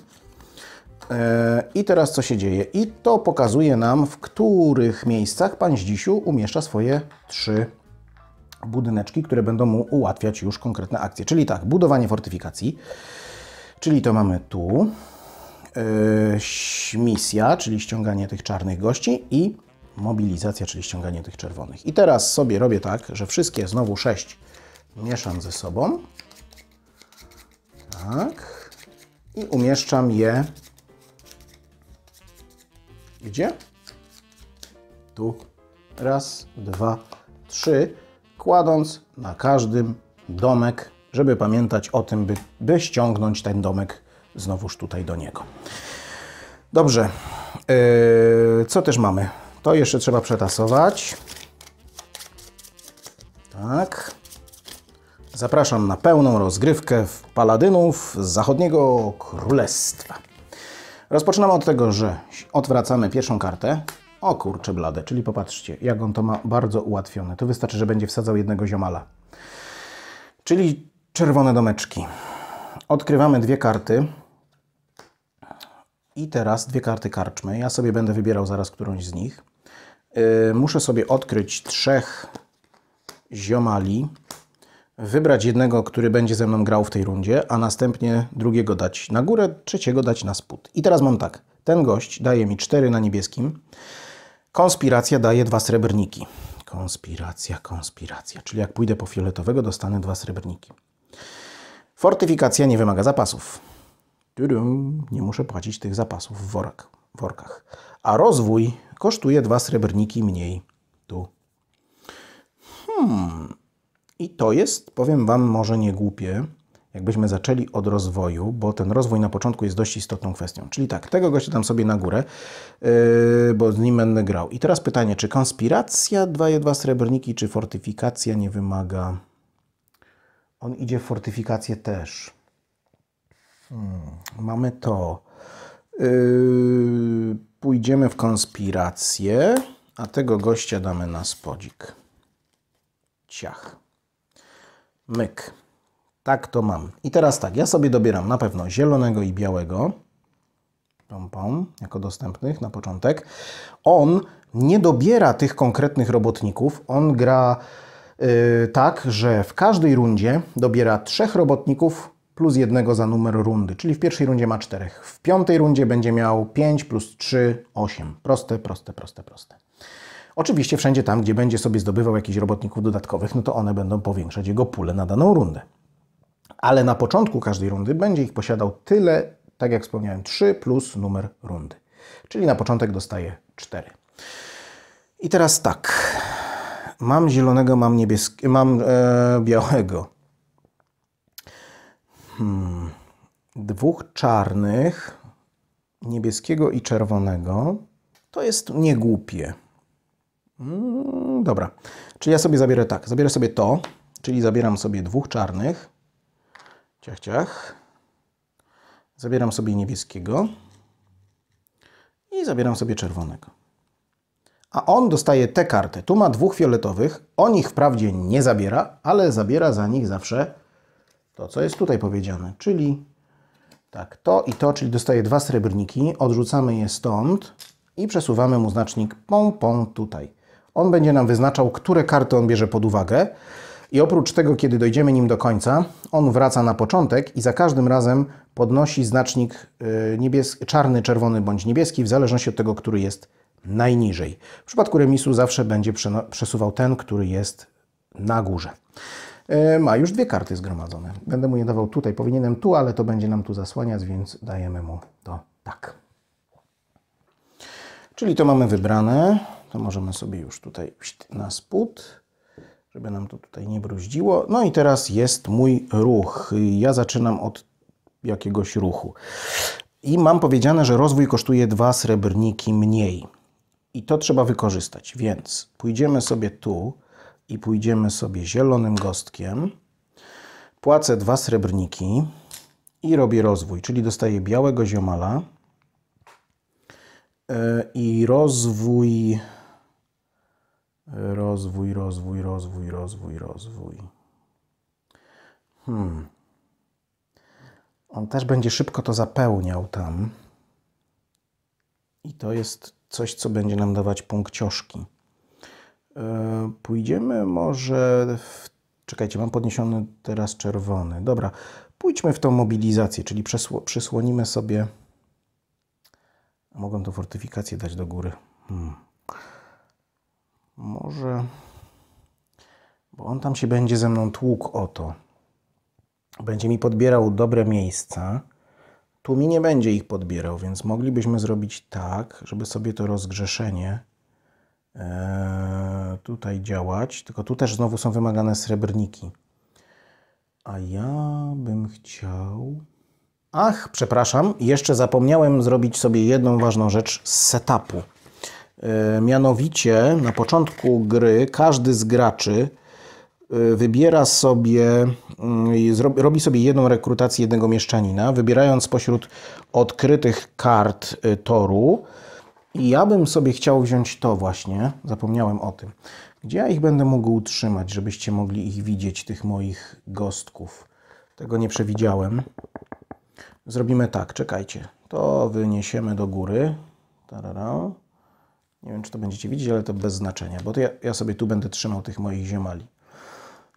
[SPEAKER 1] E, I teraz co się dzieje? I to pokazuje nam, w których miejscach Pan Zdzisiu umieszcza swoje trzy budyneczki, które będą mu ułatwiać już konkretne akcje. Czyli tak, budowanie fortyfikacji, czyli to mamy tu, yy, misja, czyli ściąganie tych czarnych gości i mobilizacja, czyli ściąganie tych czerwonych. I teraz sobie robię tak, że wszystkie znowu sześć mieszam ze sobą. Tak. I umieszczam je gdzie? Tu. Raz, dwa, trzy kładąc na każdym domek, żeby pamiętać o tym, by, by ściągnąć ten domek znowuż tutaj do niego. Dobrze, yy, co też mamy? To jeszcze trzeba przetasować. Tak. Zapraszam na pełną rozgrywkę w Paladynów z Zachodniego Królestwa. Rozpoczynamy od tego, że odwracamy pierwszą kartę, o kurczę blade, czyli popatrzcie, jak on to ma bardzo ułatwione. To wystarczy, że będzie wsadzał jednego ziomala. Czyli czerwone domeczki. Odkrywamy dwie karty. I teraz dwie karty karczmy. Ja sobie będę wybierał zaraz którąś z nich. Yy, muszę sobie odkryć trzech ziomali. Wybrać jednego, który będzie ze mną grał w tej rundzie, a następnie drugiego dać na górę, trzeciego dać na spód. I teraz mam tak. Ten gość daje mi cztery na niebieskim. Konspiracja daje dwa srebrniki. Konspiracja, konspiracja. Czyli jak pójdę po fioletowego, dostanę dwa srebrniki. Fortyfikacja nie wymaga zapasów. Tudum, nie muszę płacić tych zapasów w work, workach. A rozwój kosztuje dwa srebrniki mniej. Tu. Hmm. I to jest, powiem Wam, może nie głupie, jakbyśmy zaczęli od rozwoju, bo ten rozwój na początku jest dość istotną kwestią. Czyli tak, tego gościa dam sobie na górę, yy, bo z nim będę grał. I teraz pytanie, czy konspiracja 2-2 srebrniki, czy fortyfikacja nie wymaga... On idzie w fortyfikację też. Hmm, mamy to. Yy, pójdziemy w konspirację, a tego gościa damy na spodzik. Ciach. Myk. Tak to mam. I teraz tak, ja sobie dobieram na pewno zielonego i białego. Pom, pom, jako dostępnych na początek. On nie dobiera tych konkretnych robotników. On gra yy, tak, że w każdej rundzie dobiera trzech robotników plus jednego za numer rundy, czyli w pierwszej rundzie ma czterech. W piątej rundzie będzie miał 5 plus 3, 8. Proste, proste, proste, proste. Oczywiście wszędzie tam, gdzie będzie sobie zdobywał jakichś robotników dodatkowych, no to one będą powiększać jego pulę na daną rundę ale na początku każdej rundy będzie ich posiadał tyle, tak jak wspomniałem, 3 plus numer rundy. Czyli na początek dostaje 4. I teraz tak. Mam zielonego, mam niebieskiego, mam e, białego. Hmm. Dwóch czarnych, niebieskiego i czerwonego. To jest niegłupie. Hmm, dobra. Czyli ja sobie zabiorę tak. Zabiorę sobie to, czyli zabieram sobie dwóch czarnych, Ciach, ciach. Zabieram sobie niebieskiego i zabieram sobie czerwonego. A on dostaje tę kartę. Tu ma dwóch fioletowych. On ich wprawdzie nie zabiera, ale zabiera za nich zawsze to, co jest tutaj powiedziane, czyli tak, to i to, czyli dostaje dwa srebrniki, odrzucamy je stąd i przesuwamy mu znacznik pom pom tutaj. On będzie nam wyznaczał, które karty on bierze pod uwagę. I oprócz tego, kiedy dojdziemy nim do końca, on wraca na początek i za każdym razem podnosi znacznik y, czarny, czerwony bądź niebieski, w zależności od tego, który jest najniżej. W przypadku remisu zawsze będzie przesuwał ten, który jest na górze. Y, ma już dwie karty zgromadzone. Będę mu je dawał tutaj. Powinienem tu, ale to będzie nam tu zasłaniać, więc dajemy mu to tak. Czyli to mamy wybrane. To możemy sobie już tutaj na spód żeby nam to tutaj nie bruździło. No i teraz jest mój ruch. Ja zaczynam od jakiegoś ruchu. I mam powiedziane, że rozwój kosztuje dwa srebrniki mniej. I to trzeba wykorzystać. Więc pójdziemy sobie tu i pójdziemy sobie zielonym gostkiem. Płacę dwa srebrniki i robię rozwój, czyli dostaję białego ziomala e, i rozwój Rozwój, rozwój, rozwój, rozwój, rozwój. Hmm. On też będzie szybko to zapełniał tam. I to jest coś, co będzie nam dawać punkcioszki. E, pójdziemy może. W... Czekajcie, mam podniesiony teraz czerwony. Dobra, pójdźmy w tą mobilizację, czyli przysłonimy sobie. Mogą to fortyfikację dać do góry. Hmm. Może... Bo on tam się będzie ze mną tłukł o to. Będzie mi podbierał dobre miejsca. Tu mi nie będzie ich podbierał, więc moglibyśmy zrobić tak, żeby sobie to rozgrzeszenie e, tutaj działać. Tylko tu też znowu są wymagane srebrniki. A ja bym chciał... Ach, przepraszam, jeszcze zapomniałem zrobić sobie jedną ważną rzecz z setupu. E, mianowicie na początku gry każdy z graczy e, wybiera sobie, mm, robi sobie jedną rekrutację jednego mieszczanina, wybierając spośród odkrytych kart y, toru. I ja bym sobie chciał wziąć to właśnie, zapomniałem o tym. Gdzie ja ich będę mógł utrzymać, żebyście mogli ich widzieć, tych moich gostków? Tego nie przewidziałem. Zrobimy tak, czekajcie. To wyniesiemy do góry. Tarara. Nie wiem, czy to będziecie widzieć, ale to bez znaczenia, bo ja, ja sobie tu będę trzymał tych moich ziemali.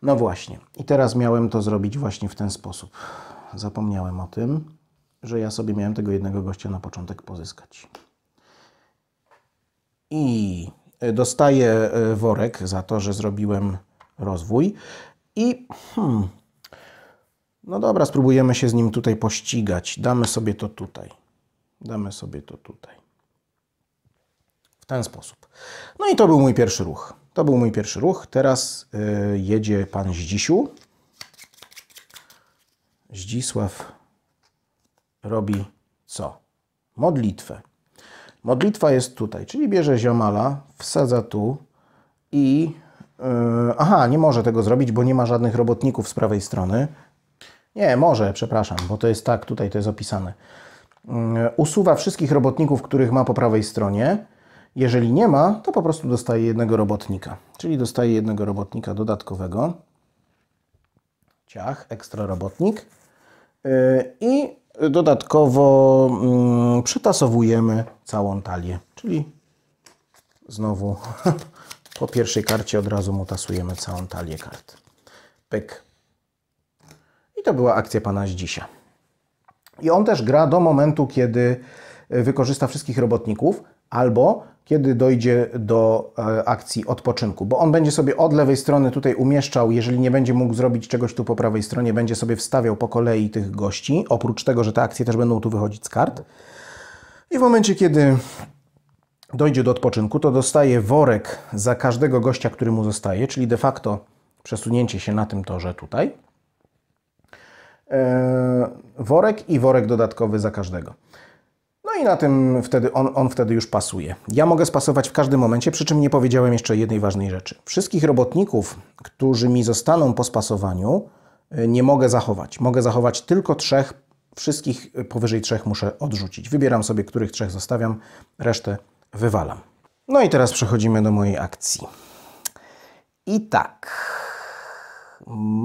[SPEAKER 1] No właśnie. I teraz miałem to zrobić właśnie w ten sposób. Zapomniałem o tym, że ja sobie miałem tego jednego gościa na początek pozyskać. I e, dostaję e, worek za to, że zrobiłem rozwój. I hmm, no dobra, spróbujemy się z nim tutaj pościgać. Damy sobie to tutaj. Damy sobie to tutaj. W ten sposób. No i to był mój pierwszy ruch. To był mój pierwszy ruch. Teraz y, jedzie pan Zdzisiu. Zdzisław robi co? Modlitwę. Modlitwa jest tutaj, czyli bierze ziomala, wsadza tu i... Y, aha, nie może tego zrobić, bo nie ma żadnych robotników z prawej strony. Nie, może, przepraszam, bo to jest tak, tutaj to jest opisane. Y, usuwa wszystkich robotników, których ma po prawej stronie jeżeli nie ma, to po prostu dostaje jednego robotnika, czyli dostaje jednego robotnika dodatkowego. Ciach, ekstra robotnik. Y, I dodatkowo mm, przytasowujemy całą talię, czyli znowu <laughs> po pierwszej karcie od razu mu tasujemy całą talię kart. Pyk. I to była akcja pana dzisiaj. I on też gra do momentu, kiedy wykorzysta wszystkich robotników, albo kiedy dojdzie do e, akcji odpoczynku, bo on będzie sobie od lewej strony tutaj umieszczał, jeżeli nie będzie mógł zrobić czegoś tu po prawej stronie, będzie sobie wstawiał po kolei tych gości, oprócz tego, że te akcje też będą tu wychodzić z kart. I w momencie, kiedy dojdzie do odpoczynku, to dostaje worek za każdego gościa, który mu zostaje, czyli de facto przesunięcie się na tym torze tutaj. Eee, worek i worek dodatkowy za każdego i na tym wtedy, on, on wtedy już pasuje. Ja mogę spasować w każdym momencie, przy czym nie powiedziałem jeszcze jednej ważnej rzeczy. Wszystkich robotników, którzy mi zostaną po spasowaniu, y, nie mogę zachować. Mogę zachować tylko trzech, wszystkich y, powyżej trzech muszę odrzucić. Wybieram sobie, których trzech zostawiam, resztę wywalam. No i teraz przechodzimy do mojej akcji. I tak,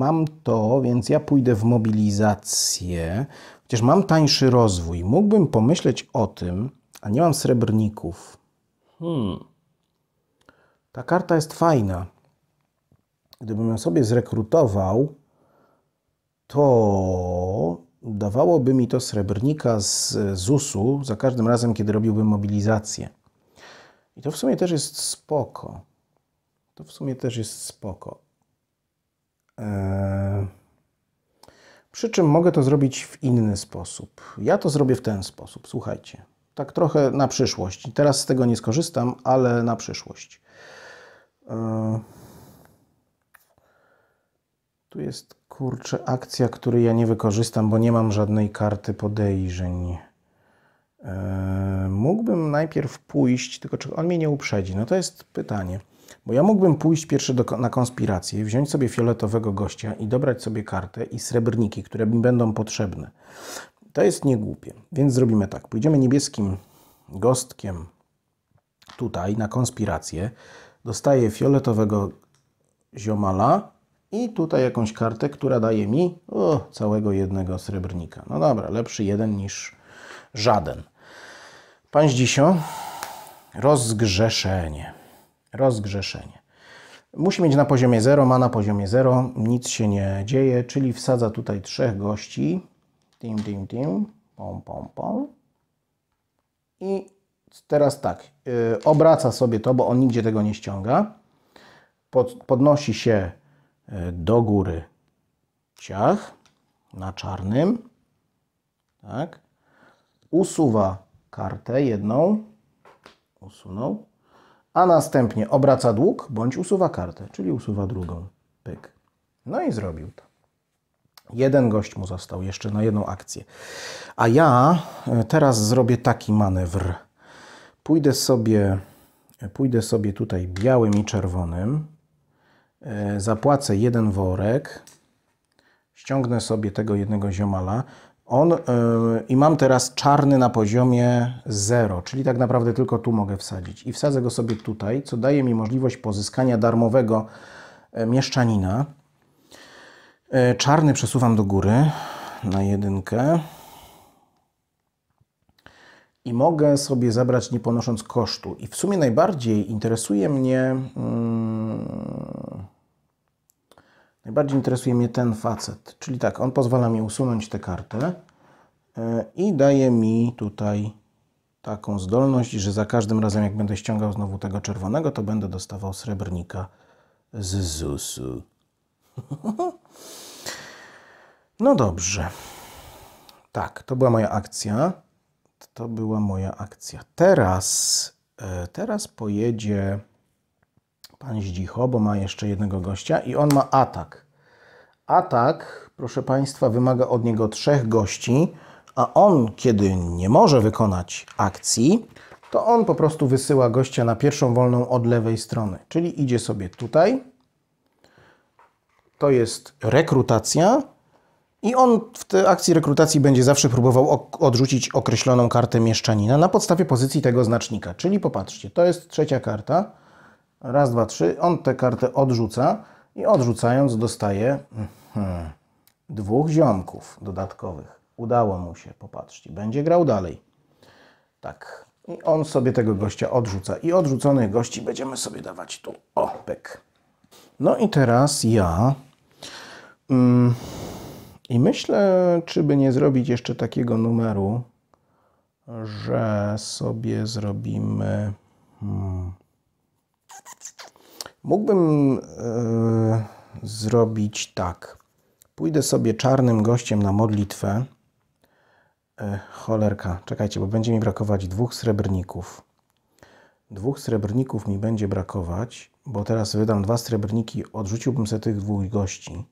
[SPEAKER 1] mam to, więc ja pójdę w mobilizację. Przecież mam tańszy rozwój. Mógłbym pomyśleć o tym, a nie mam srebrników. Hmm. Ta karta jest fajna. Gdybym ją sobie zrekrutował, to dawałoby mi to srebrnika z e, ZUS-u za każdym razem, kiedy robiłbym mobilizację. I to w sumie też jest spoko. To w sumie też jest spoko. Eee... Przy czym mogę to zrobić w inny sposób. Ja to zrobię w ten sposób, słuchajcie. Tak trochę na przyszłość. Teraz z tego nie skorzystam, ale na przyszłość. E, tu jest, kurczę, akcja, której ja nie wykorzystam, bo nie mam żadnej karty podejrzeń. E, mógłbym najpierw pójść, tylko czy on mnie nie uprzedzi? No to jest pytanie. Bo ja mógłbym pójść pierwszy do, na konspirację, wziąć sobie fioletowego gościa i dobrać sobie kartę i srebrniki, które mi będą potrzebne. To jest niegłupie. Więc zrobimy tak. Pójdziemy niebieskim gostkiem tutaj na konspirację. Dostaję fioletowego ziomala i tutaj jakąś kartę, która daje mi o, całego jednego srebrnika. No dobra, lepszy jeden niż żaden. Pan Zdzisio, rozgrzeszenie rozgrzeszenie. Musi mieć na poziomie 0, ma na poziomie 0, nic się nie dzieje, czyli wsadza tutaj trzech gości. Tim, tim, tim, pom, pom, pom. I teraz tak, yy, obraca sobie to, bo on nigdzie tego nie ściąga. Pod, podnosi się y, do góry ciach na czarnym. Tak. Usuwa kartę jedną. Usunął a następnie obraca dług bądź usuwa kartę, czyli usuwa drugą. Pyk. No i zrobił to. Jeden gość mu został jeszcze na jedną akcję. A ja e, teraz zrobię taki manewr. Pójdę sobie, e, pójdę sobie tutaj białym i czerwonym. E, zapłacę jeden worek. Ściągnę sobie tego jednego ziomala. On, e, I mam teraz czarny na poziomie 0, czyli tak naprawdę tylko tu mogę wsadzić. I wsadzę go sobie tutaj, co daje mi możliwość pozyskania darmowego e, mieszczanina. E, czarny przesuwam do góry na jedynkę. I mogę sobie zabrać nie ponosząc kosztu. I w sumie najbardziej interesuje mnie... Hmm, Najbardziej interesuje mnie ten facet, czyli tak, on pozwala mi usunąć tę kartę e, i daje mi tutaj taką zdolność, że za każdym razem jak będę ściągał znowu tego czerwonego, to będę dostawał srebrnika z ZUS-u. <laughs> No dobrze. Tak, to była moja akcja. To była moja akcja. Teraz, e, teraz pojedzie pan Zdzicho, bo ma jeszcze jednego gościa i on ma atak. Atak, proszę Państwa, wymaga od niego trzech gości, a on, kiedy nie może wykonać akcji, to on po prostu wysyła gościa na pierwszą wolną od lewej strony. Czyli idzie sobie tutaj. To jest rekrutacja. I on w tej akcji rekrutacji będzie zawsze próbował odrzucić określoną kartę mieszczanina na podstawie pozycji tego znacznika. Czyli popatrzcie, to jest trzecia karta. Raz, dwa, trzy. On tę kartę odrzuca i odrzucając dostaje hmm, dwóch ziomków dodatkowych. Udało mu się, popatrzcie. Będzie grał dalej. Tak. I on sobie tego gościa odrzuca. I odrzuconych gości będziemy sobie dawać tu. O, No i teraz ja... Mm, I myślę, czy by nie zrobić jeszcze takiego numeru, że sobie zrobimy... Hmm, Mógłbym e, zrobić tak. Pójdę sobie czarnym gościem na modlitwę. E, cholerka, czekajcie, bo będzie mi brakować dwóch srebrników. Dwóch srebrników mi będzie brakować, bo teraz wydam dwa srebrniki, odrzuciłbym sobie tych dwóch gości,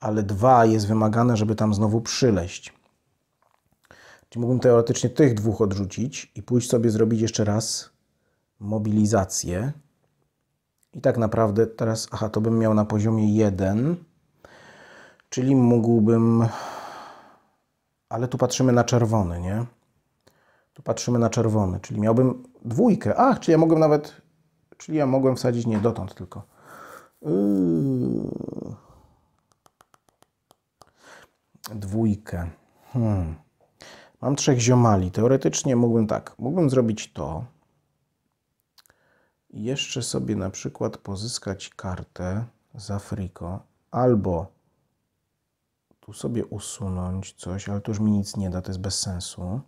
[SPEAKER 1] ale dwa jest wymagane, żeby tam znowu przyleść. Czyli mógłbym teoretycznie tych dwóch odrzucić i pójść sobie zrobić jeszcze raz mobilizację i tak naprawdę teraz, aha, to bym miał na poziomie 1, czyli mógłbym, ale tu patrzymy na czerwony, nie? Tu patrzymy na czerwony, czyli miałbym dwójkę. Ach, czyli ja mogłem nawet, czyli ja mogłem wsadzić nie dotąd tylko. Yy. Dwójkę. Hmm. Mam trzech ziomali. Teoretycznie mógłbym tak, mógłbym zrobić to, jeszcze sobie na przykład pozyskać kartę z Afriko albo tu sobie usunąć coś, ale to już mi nic nie da, to jest bez sensu.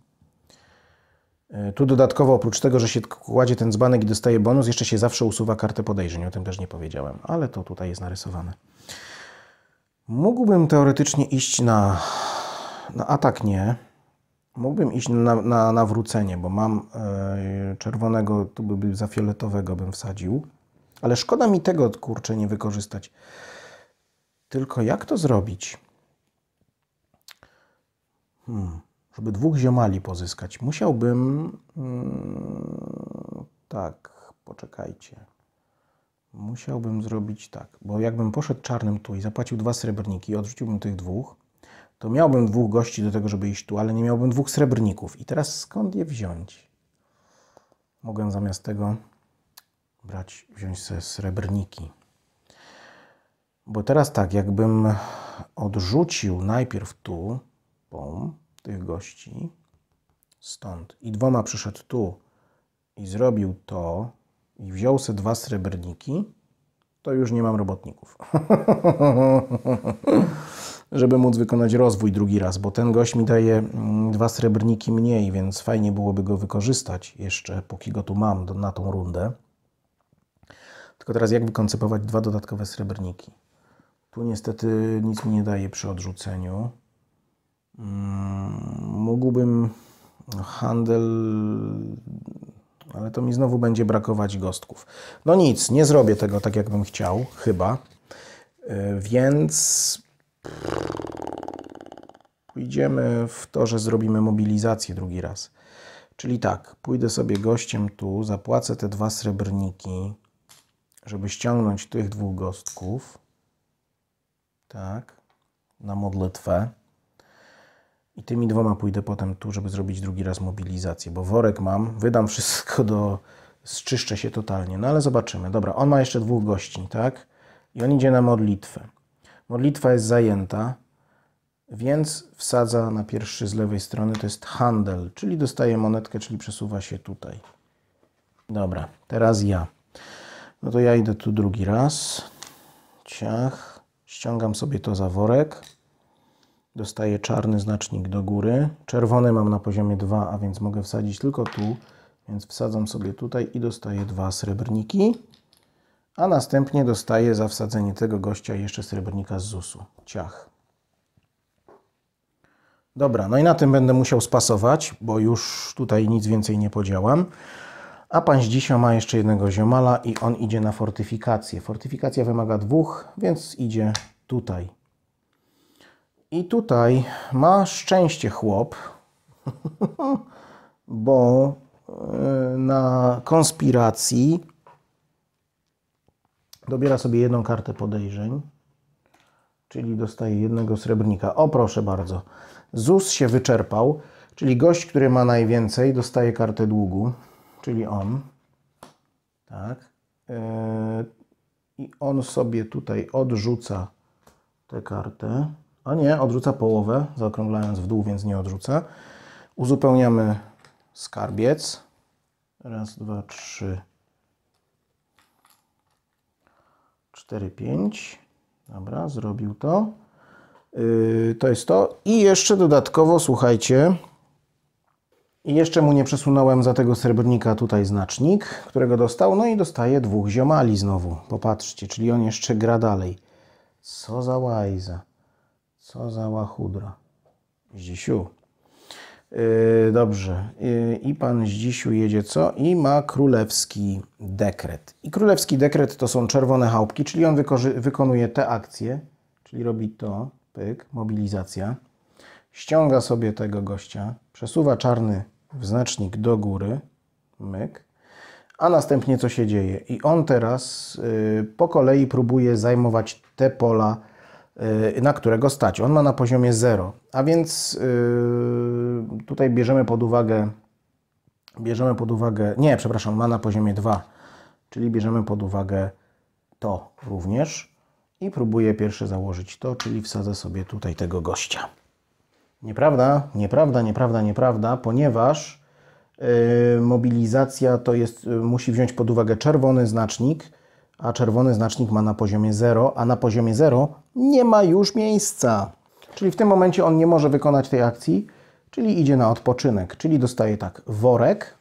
[SPEAKER 1] E, tu dodatkowo, oprócz tego, że się kładzie ten dzbanek i dostaje bonus, jeszcze się zawsze usuwa kartę podejrzeń. O tym też nie powiedziałem, ale to tutaj jest narysowane. Mógłbym teoretycznie iść na, na atak nie, Mógłbym iść na, na nawrócenie, bo mam e, czerwonego, tu by za fioletowego bym wsadził. Ale szkoda mi tego, kurczę, nie wykorzystać. Tylko jak to zrobić? Hmm, żeby dwóch ziomali pozyskać. Musiałbym... Mm, tak, poczekajcie. Musiałbym zrobić tak, bo jakbym poszedł czarnym tu i zapłacił dwa srebrniki, odrzuciłbym tych dwóch, to miałbym dwóch gości do tego, żeby iść tu, ale nie miałbym dwóch srebrników. I teraz skąd je wziąć? Mogę zamiast tego brać, wziąć sobie srebrniki. Bo teraz tak, jakbym odrzucił najpierw tu, pom, tych gości, stąd, i dwoma przyszedł tu i zrobił to, i wziął sobie dwa srebrniki, to już nie mam robotników. <laughs> żeby móc wykonać rozwój drugi raz, bo ten gość mi daje mm, dwa srebrniki mniej, więc fajnie byłoby go wykorzystać jeszcze, póki go tu mam do, na tą rundę. Tylko teraz jak wykoncypować dwa dodatkowe srebrniki? Tu niestety nic mi nie daje przy odrzuceniu. Mm, mógłbym handel, ale to mi znowu będzie brakować gostków. No nic, nie zrobię tego tak, jakbym chciał, chyba. E, więc Pójdziemy w to, że zrobimy mobilizację drugi raz. Czyli tak, pójdę sobie gościem tu, zapłacę te dwa srebrniki, żeby ściągnąć tych dwóch gostków. Tak, na modlitwę. I tymi dwoma pójdę potem tu, żeby zrobić drugi raz mobilizację, bo worek mam, wydam wszystko do... zczyszczę się totalnie, no ale zobaczymy. Dobra, on ma jeszcze dwóch gości, tak? I on idzie na modlitwę. Modlitwa jest zajęta, więc wsadza na pierwszy z lewej strony, to jest handel, czyli dostaje monetkę, czyli przesuwa się tutaj. Dobra, teraz ja. No to ja idę tu drugi raz. Ciach. Ściągam sobie to za worek. Dostaję czarny znacznik do góry. Czerwony mam na poziomie 2, a więc mogę wsadzić tylko tu. Więc wsadzam sobie tutaj i dostaję dwa srebrniki a następnie dostaje za wsadzenie tego gościa jeszcze srebrnika z ZUS-u. Ciach. Dobra, no i na tym będę musiał spasować, bo już tutaj nic więcej nie podziałam. A pan Zdzisio ma jeszcze jednego ziomala i on idzie na fortyfikację. Fortyfikacja wymaga dwóch, więc idzie tutaj. I tutaj ma szczęście chłop, <laughs> bo e, na konspiracji Dobiera sobie jedną kartę podejrzeń, czyli dostaje jednego srebrnika. O, proszę bardzo. ZUS się wyczerpał, czyli gość, który ma najwięcej, dostaje kartę długu, czyli on. Tak. E, I on sobie tutaj odrzuca tę kartę. A nie, odrzuca połowę, zaokrąglając w dół, więc nie odrzuca. Uzupełniamy skarbiec. Raz, dwa, trzy, 4, 5. Dobra, zrobił to. Yy, to jest to. I jeszcze dodatkowo, słuchajcie, i jeszcze mu nie przesunąłem za tego srebrnika tutaj znacznik, którego dostał. No i dostaje dwóch ziomali znowu. Popatrzcie, czyli on jeszcze gra dalej. Co za łajza. Co za łachudra. Zisiu. Yy, dobrze. Yy, I pan Zdzisiu jedzie co? I ma królewski dekret. I królewski dekret to są czerwone chałupki, czyli on wykonuje te akcje, czyli robi to, pyk, mobilizacja. Ściąga sobie tego gościa, przesuwa czarny wznacznik do góry, myk. A następnie co się dzieje? I on teraz yy, po kolei próbuje zajmować te pola, Y, na którego stać. On ma na poziomie 0, a więc y, tutaj bierzemy pod uwagę, bierzemy pod uwagę, nie, przepraszam, ma na poziomie 2, czyli bierzemy pod uwagę to również i próbuję pierwszy założyć to, czyli wsadzę sobie tutaj tego gościa. Nieprawda, nieprawda, nieprawda, nieprawda, ponieważ y, mobilizacja to jest, musi wziąć pod uwagę czerwony znacznik, a czerwony znacznik ma na poziomie 0, a na poziomie 0 nie ma już miejsca. Czyli w tym momencie on nie może wykonać tej akcji, czyli idzie na odpoczynek, czyli dostaje tak worek,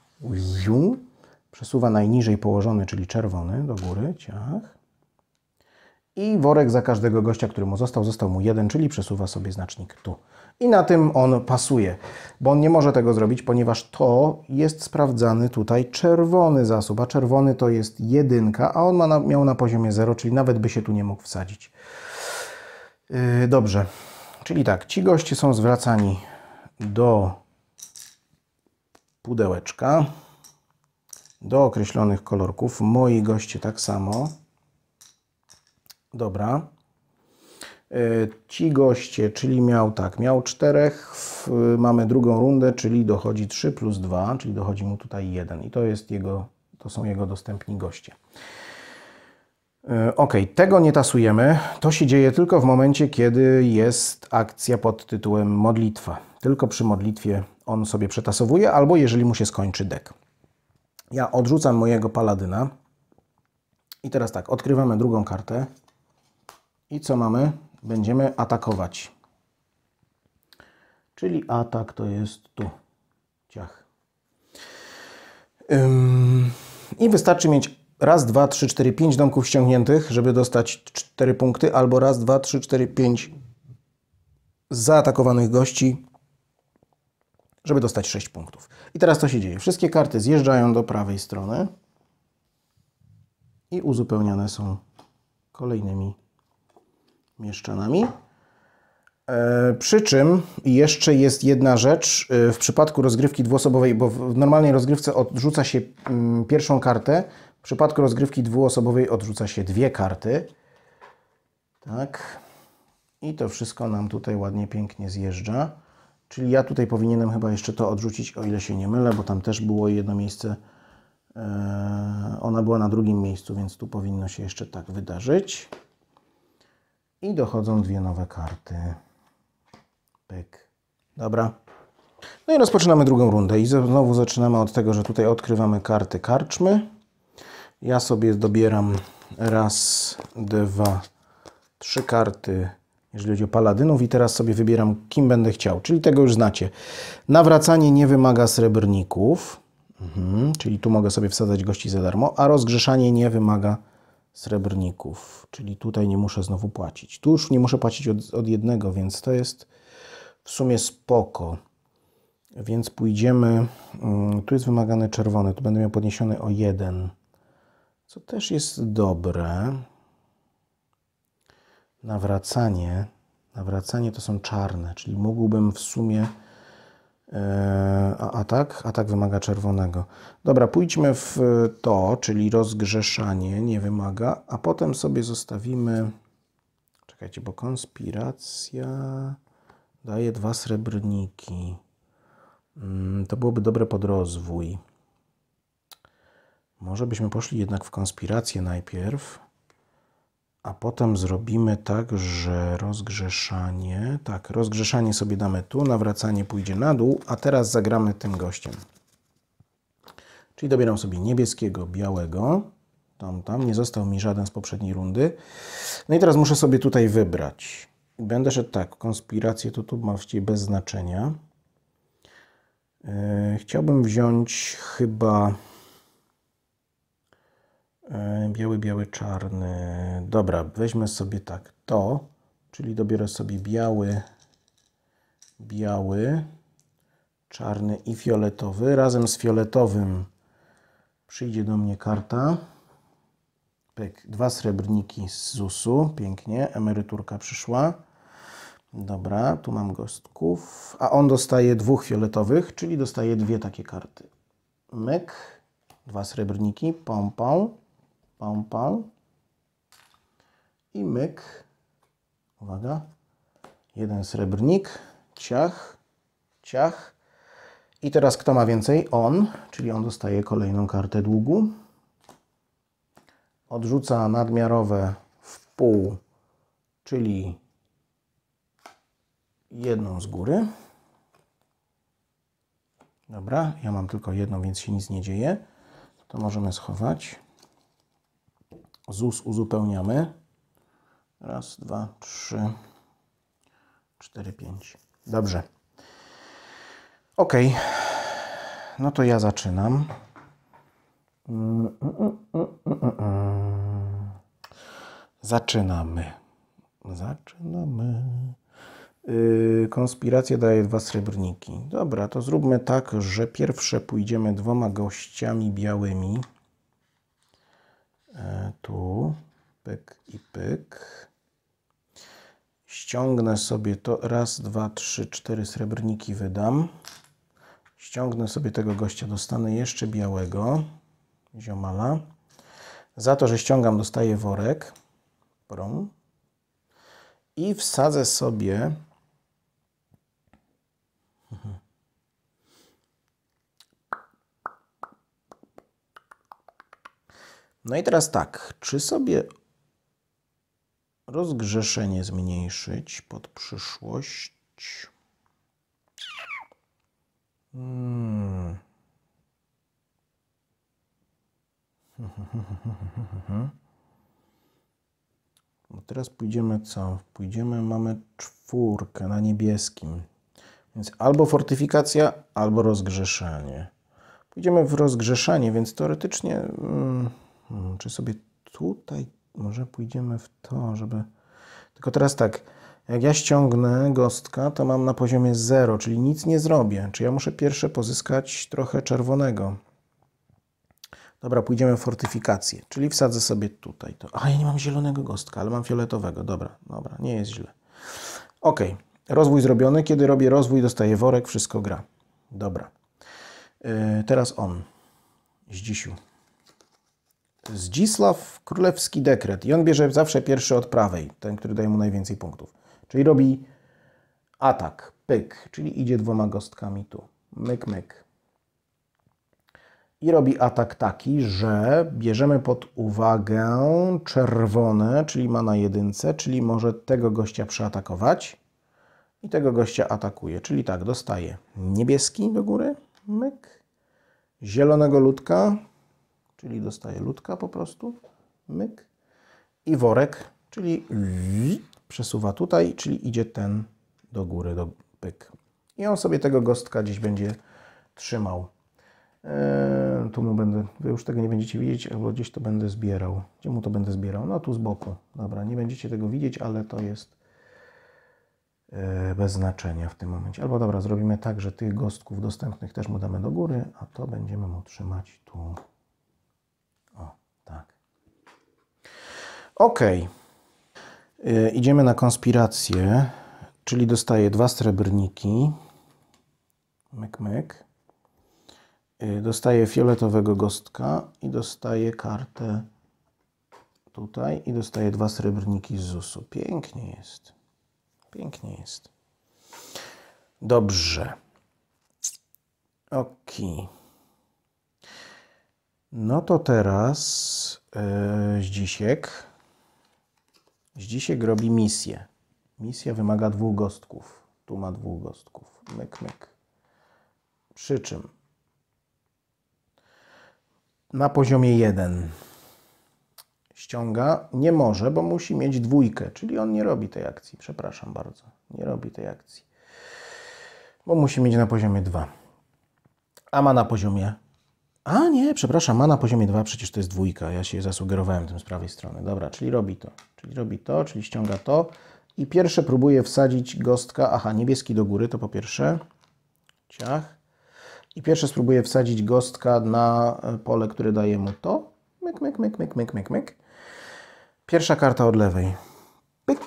[SPEAKER 1] przesuwa najniżej położony, czyli czerwony do góry, ciach. I worek za każdego gościa, który mu został, został mu jeden, czyli przesuwa sobie znacznik tu. I na tym on pasuje, bo on nie może tego zrobić, ponieważ to jest sprawdzany tutaj czerwony zasób, a czerwony to jest jedynka, a on ma na, miał na poziomie 0, czyli nawet by się tu nie mógł wsadzić. Yy, dobrze, czyli tak, ci goście są zwracani do pudełeczka, do określonych kolorków. Moi goście tak samo. Dobra. E, ci goście, czyli miał tak, miał czterech, w, mamy drugą rundę, czyli dochodzi 3 plus 2, czyli dochodzi mu tutaj jeden. i to jest jego, to są jego dostępni goście. E, ok, tego nie tasujemy. To się dzieje tylko w momencie, kiedy jest akcja pod tytułem modlitwa. Tylko przy modlitwie on sobie przetasowuje, albo jeżeli mu się skończy dek. Ja odrzucam mojego paladyna. I teraz tak, odkrywamy drugą kartę. I co mamy? będziemy atakować. Czyli atak to jest tu. Ciach. Ym, I wystarczy mieć raz, dwa, trzy, cztery, pięć domków ściągniętych, żeby dostać cztery punkty, albo raz, dwa, trzy, cztery, pięć zaatakowanych gości, żeby dostać sześć punktów. I teraz to się dzieje. Wszystkie karty zjeżdżają do prawej strony i uzupełniane są kolejnymi mieszczanami. E, przy czym jeszcze jest jedna rzecz e, w przypadku rozgrywki dwuosobowej, bo w normalnej rozgrywce odrzuca się mm, pierwszą kartę, w przypadku rozgrywki dwuosobowej odrzuca się dwie karty. Tak. I to wszystko nam tutaj ładnie, pięknie zjeżdża. Czyli ja tutaj powinienem chyba jeszcze to odrzucić, o ile się nie mylę, bo tam też było jedno miejsce. E, ona była na drugim miejscu, więc tu powinno się jeszcze tak wydarzyć. I dochodzą dwie nowe karty. Pyk. Dobra. No i rozpoczynamy drugą rundę. I znowu zaczynamy od tego, że tutaj odkrywamy karty karczmy. Ja sobie dobieram raz, dwa, trzy karty, jeżeli chodzi o paladynów. I teraz sobie wybieram, kim będę chciał. Czyli tego już znacie. Nawracanie nie wymaga srebrników. Mhm, czyli tu mogę sobie wsadzać gości za darmo. A rozgrzeszanie nie wymaga srebrników, czyli tutaj nie muszę znowu płacić. Tu już nie muszę płacić od, od jednego, więc to jest w sumie spoko. Więc pójdziemy, mm, tu jest wymagane czerwone, tu będę miał podniesiony o jeden, co też jest dobre. Nawracanie, nawracanie to są czarne, czyli mógłbym w sumie E, a tak, a tak wymaga czerwonego. Dobra, pójdźmy w to, czyli rozgrzeszanie nie wymaga, a potem sobie zostawimy... Czekajcie, bo konspiracja daje dwa srebrniki. Mm, to byłoby dobre pod rozwój. Może byśmy poszli jednak w konspirację najpierw a potem zrobimy tak, że rozgrzeszanie, tak, rozgrzeszanie sobie damy tu, nawracanie pójdzie na dół, a teraz zagramy tym gościem. Czyli dobieram sobie niebieskiego, białego, tam, tam, nie został mi żaden z poprzedniej rundy. No i teraz muszę sobie tutaj wybrać. Będę szedł tak, konspirację to tu ma właściwie bez znaczenia. Yy, chciałbym wziąć chyba E, biały, biały, czarny. Dobra, weźmy sobie tak to, czyli dobiorę sobie biały, biały, czarny i fioletowy. Razem z fioletowym przyjdzie do mnie karta. Pyk, dwa srebrniki z ZUS-u. Pięknie, emeryturka przyszła. Dobra, tu mam gostków. A on dostaje dwóch fioletowych, czyli dostaje dwie takie karty. Myk, dwa srebrniki, pompą pam, pam i myk, uwaga, jeden srebrnik, ciach, ciach i teraz kto ma więcej? On, czyli on dostaje kolejną kartę długu, odrzuca nadmiarowe w pół, czyli jedną z góry. Dobra, ja mam tylko jedną, więc się nic nie dzieje. To możemy schować. ZUS uzupełniamy. Raz, dwa, trzy, cztery, pięć. Dobrze. Ok. No to ja zaczynam. Zaczynamy. Zaczynamy. Yy, konspiracja daje dwa srebrniki. Dobra, to zróbmy tak, że pierwsze pójdziemy dwoma gościami białymi. E, tu, pyk i pyk. Ściągnę sobie to raz, dwa, trzy, cztery srebrniki wydam. Ściągnę sobie tego gościa, dostanę jeszcze białego ziomala. Za to, że ściągam, dostaję worek. Prom. I wsadzę sobie. Mhm. No i teraz tak, czy sobie rozgrzeszenie zmniejszyć pod przyszłość? Hmm. No <laughs> teraz pójdziemy co? Pójdziemy, mamy czwórkę na niebieskim. Więc albo fortyfikacja, albo rozgrzeszenie. Pójdziemy w rozgrzeszenie, więc teoretycznie... Hmm, Hmm, czy sobie tutaj może pójdziemy w to, żeby... Tylko teraz tak, jak ja ściągnę gostka, to mam na poziomie 0, czyli nic nie zrobię. Czy ja muszę pierwsze pozyskać trochę czerwonego? Dobra, pójdziemy w fortyfikację, czyli wsadzę sobie tutaj to. A, ja nie mam zielonego gostka, ale mam fioletowego. Dobra, dobra, nie jest źle. Ok, rozwój zrobiony. Kiedy robię rozwój, dostaję worek, wszystko gra. Dobra. Yy, teraz on. Zdzisiu. Zdzisław, królewski dekret. I on bierze zawsze pierwszy od prawej, ten, który daje mu najwięcej punktów. Czyli robi atak, pyk, czyli idzie dwoma gostkami tu. Myk, myk. I robi atak taki, że bierzemy pod uwagę czerwone, czyli ma na jedynce, czyli może tego gościa przeatakować. I tego gościa atakuje, czyli tak, dostaje niebieski do góry, myk, zielonego ludka, czyli dostaje ludka po prostu, myk, i worek, czyli przesuwa tutaj, czyli idzie ten do góry, do pyk. I on sobie tego gostka gdzieś będzie trzymał. Eee, tu mu będę, wy już tego nie będziecie widzieć, albo gdzieś to będę zbierał. Gdzie mu to będę zbierał? No tu z boku. Dobra, nie będziecie tego widzieć, ale to jest eee, bez znaczenia w tym momencie. Albo dobra, zrobimy tak, że tych gostków dostępnych też mu damy do góry, a to będziemy mu trzymać tu. Tak. Ok. idziemy na konspirację, czyli dostaję dwa srebrniki. Myk, myk. Y, dostaję fioletowego gostka i dostaję kartę tutaj i dostaję dwa srebrniki z ZUS-u. Pięknie jest. Pięknie jest. Dobrze. Okej. Okay. No to teraz yy, Zdzisiek. Zdzisiek robi misję. Misja wymaga dwóch gostków. Tu ma dwóch gostków. Myk, myk. Przy czym na poziomie 1 ściąga. Nie może, bo musi mieć dwójkę, czyli on nie robi tej akcji. Przepraszam bardzo. Nie robi tej akcji. Bo musi mieć na poziomie 2. A ma na poziomie a nie, przepraszam, ma na poziomie 2, przecież to jest dwójka. Ja się zasugerowałem tym z prawej strony. Dobra, czyli robi to. Czyli robi to, czyli ściąga to. I pierwsze próbuje wsadzić gostka. Aha, niebieski do góry, to po pierwsze. Ciach. I pierwsze spróbuję wsadzić gostka na e, pole, które daje mu to. Myk, myk, myk, myk, myk, myk, myk. Pierwsza karta od lewej. Pyk.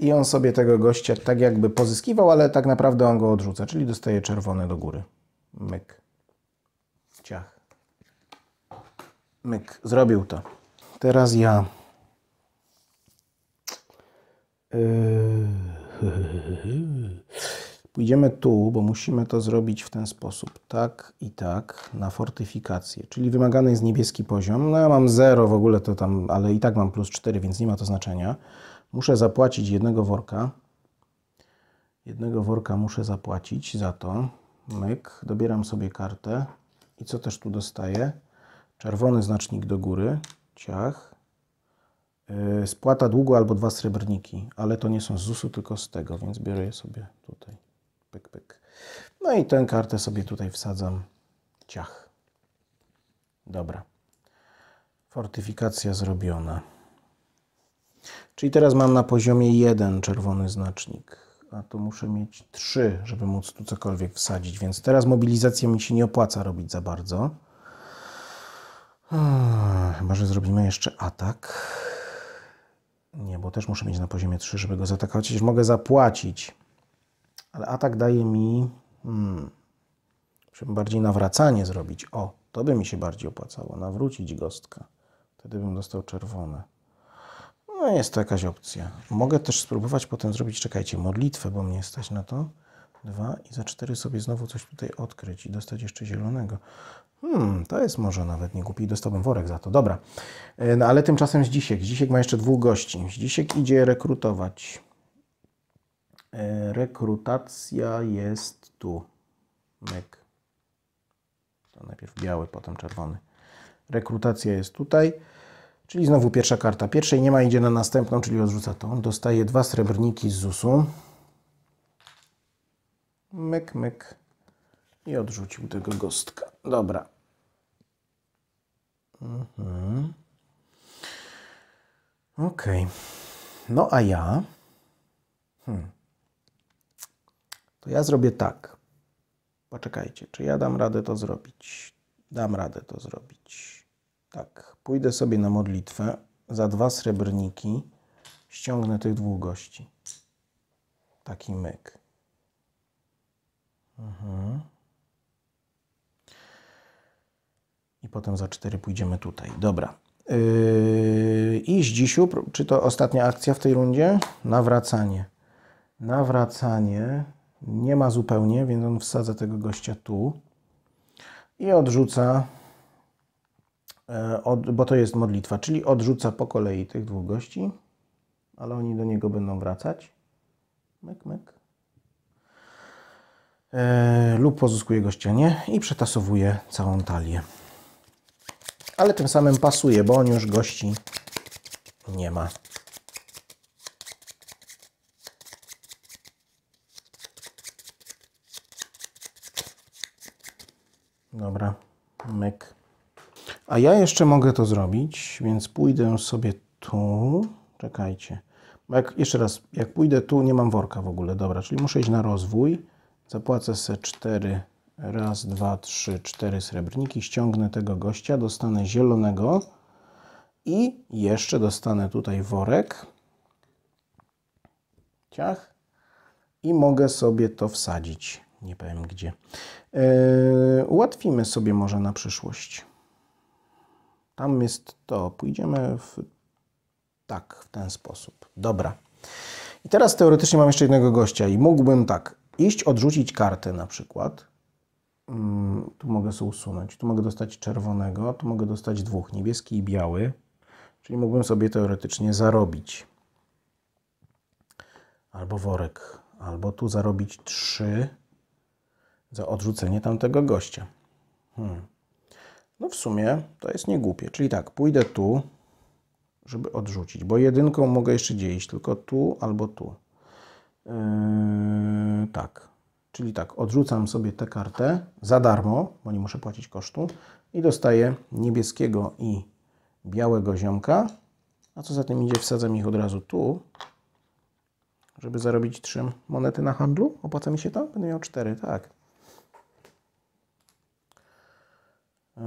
[SPEAKER 1] I on sobie tego gościa tak jakby pozyskiwał, ale tak naprawdę on go odrzuca, czyli dostaje czerwone do góry. Myk. Myk, zrobił to. Teraz ja. Yy. Pójdziemy tu, bo musimy to zrobić w ten sposób. Tak i tak na fortyfikację. Czyli wymagany jest niebieski poziom. No ja mam 0 w ogóle to tam, ale i tak mam plus 4, więc nie ma to znaczenia. Muszę zapłacić jednego worka. Jednego worka muszę zapłacić za to. Myk, dobieram sobie kartę. I co też tu dostaję? czerwony znacznik do góry, ciach, y, spłata długu albo dwa srebrniki, ale to nie są z ZUS-u, tylko z tego, więc biorę je sobie tutaj, pyk, pyk. No i tę kartę sobie tutaj wsadzam, ciach. Dobra. Fortyfikacja zrobiona. Czyli teraz mam na poziomie jeden czerwony znacznik, a to muszę mieć trzy, żeby móc tu cokolwiek wsadzić, więc teraz mobilizacja mi się nie opłaca robić za bardzo. Hmm, może zrobimy jeszcze atak. Nie, bo też muszę mieć na poziomie 3, żeby go zaatakować. Chociaż mogę zapłacić. Ale atak daje mi... Hmm, Muszę bardziej nawracanie zrobić. O, to by mi się bardziej opłacało. Nawrócić gostka. Wtedy bym dostał czerwone. No jest to jakaś opcja. Mogę też spróbować potem zrobić, czekajcie, modlitwę, bo mnie stać na to. 2 i za 4 sobie znowu coś tutaj odkryć i dostać jeszcze zielonego. Hmm, to jest może nawet nie głupi. Dostałbym worek za to. Dobra. E, no ale tymczasem Zdzisiek. Zdzisiek ma jeszcze dwóch gości. Zdzisiek idzie rekrutować. E, rekrutacja jest tu. Myk. To najpierw biały, potem czerwony. Rekrutacja jest tutaj. Czyli znowu pierwsza karta. Pierwszej nie ma, idzie na następną, czyli odrzuca tą. Dostaje dwa srebrniki z ZUS-u myk, myk i odrzucił tego gostka. Dobra. Mhm. Okej. Okay. No a ja... Hmm. To ja zrobię tak. Poczekajcie, czy ja dam radę to zrobić? Dam radę to zrobić. Tak, pójdę sobie na modlitwę za dwa srebrniki, ściągnę tych dwóch gości. Taki myk. Mhm. I potem za 4 pójdziemy tutaj. Dobra. Yy, I z dzisiu, czy to ostatnia akcja w tej rundzie? Nawracanie. Nawracanie nie ma zupełnie, więc on wsadza tego gościa tu i odrzuca, e, od, bo to jest modlitwa, czyli odrzuca po kolei tych dwóch gości, ale oni do niego będą wracać. Myk, myk. E, lub pozyskuje go ścianie i przetasowuje całą talię. Ale tym samym pasuje, bo on już gości nie ma. Dobra, myk. A ja jeszcze mogę to zrobić, więc pójdę sobie tu. Czekajcie. Jak, jeszcze raz, jak pójdę tu, nie mam worka w ogóle. Dobra, czyli muszę iść na rozwój. Zapłacę se 4, raz, dwa, trzy, cztery srebrniki, ściągnę tego gościa, dostanę zielonego i jeszcze dostanę tutaj worek. Ciach. I mogę sobie to wsadzić. Nie powiem gdzie. Yy, ułatwimy sobie może na przyszłość. Tam jest to. Pójdziemy w... tak, w ten sposób. Dobra. I teraz teoretycznie mam jeszcze jednego gościa i mógłbym tak iść odrzucić kartę na przykład. Mm, tu mogę sobie usunąć, tu mogę dostać czerwonego, tu mogę dostać dwóch, niebieski i biały. Czyli mógłbym sobie teoretycznie zarobić albo worek, albo tu zarobić trzy za odrzucenie tamtego gościa. Hmm. No w sumie to jest niegłupie. Czyli tak, pójdę tu, żeby odrzucić, bo jedynką mogę jeszcze dzielić, tylko tu albo tu. Yy, tak, czyli tak, odrzucam sobie tę kartę za darmo, bo nie muszę płacić kosztu i dostaję niebieskiego i białego ziomka, a co za tym idzie, wsadzam ich od razu tu, żeby zarobić trzy monety na handlu. Opłaca mi się to? Będę miał cztery, tak. Yy,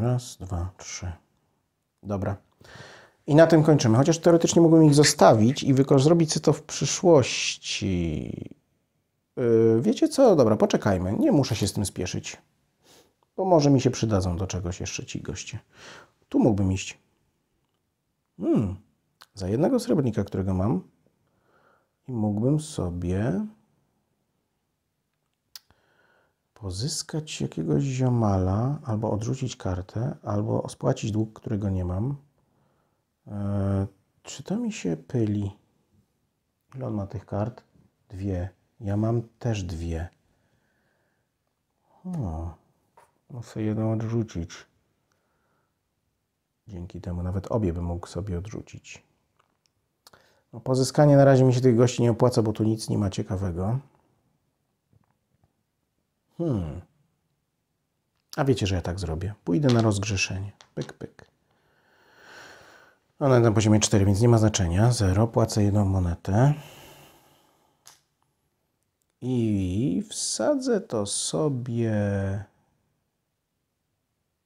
[SPEAKER 1] raz, dwa, trzy. Dobra. I na tym kończymy. Chociaż teoretycznie mógłbym ich zostawić i zrobić to w przyszłości. Yy, wiecie co? Dobra, poczekajmy. Nie muszę się z tym spieszyć. Bo może mi się przydadzą do czegoś jeszcze ci goście. Tu mógłbym iść. Hmm. Za jednego srebrnika, którego mam. I mógłbym sobie pozyskać jakiegoś ziomala, albo odrzucić kartę, albo spłacić dług, którego nie mam. Czy to mi się pyli? Ile on ma tych kart? Dwie. Ja mam też dwie. O, muszę jedną odrzucić. Dzięki temu nawet obie bym mógł sobie odrzucić. No, pozyskanie na razie mi się tych gości nie opłaca, bo tu nic nie ma ciekawego. Hmm. A wiecie, że ja tak zrobię. Pójdę na rozgrzeszenie. Pyk, pyk. Ona jest na poziomie 4, więc nie ma znaczenia. 0, płacę jedną monetę. I wsadzę to sobie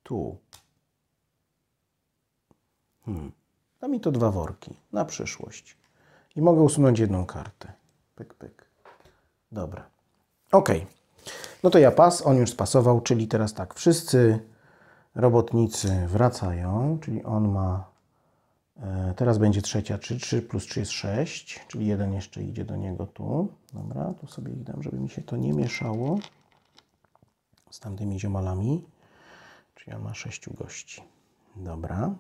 [SPEAKER 1] tu. Hmm. Da mi to dwa worki na przyszłość. I mogę usunąć jedną kartę. Pyk, pyk. Dobra. Ok. No to ja pas, on już spasował, czyli teraz tak, wszyscy robotnicy wracają, czyli on ma E, teraz będzie trzecia, 3, 3 plus 3 jest 6, czyli jeden jeszcze idzie do niego tu. Dobra, tu sobie ich dam, żeby mi się to nie mieszało z tamtymi ziomalami. Czyli on ma 6 gości. Dobra.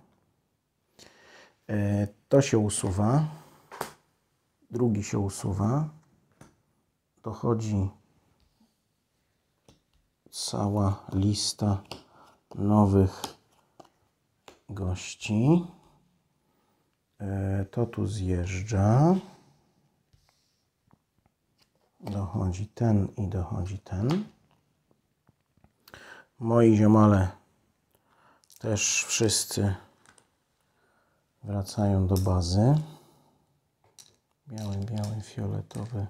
[SPEAKER 1] E, to się usuwa. Drugi się usuwa. Dochodzi cała lista nowych gości. E, to tu zjeżdża. Dochodzi ten i dochodzi ten. Moi ziomale też wszyscy wracają do bazy. Biały, biały, fioletowy.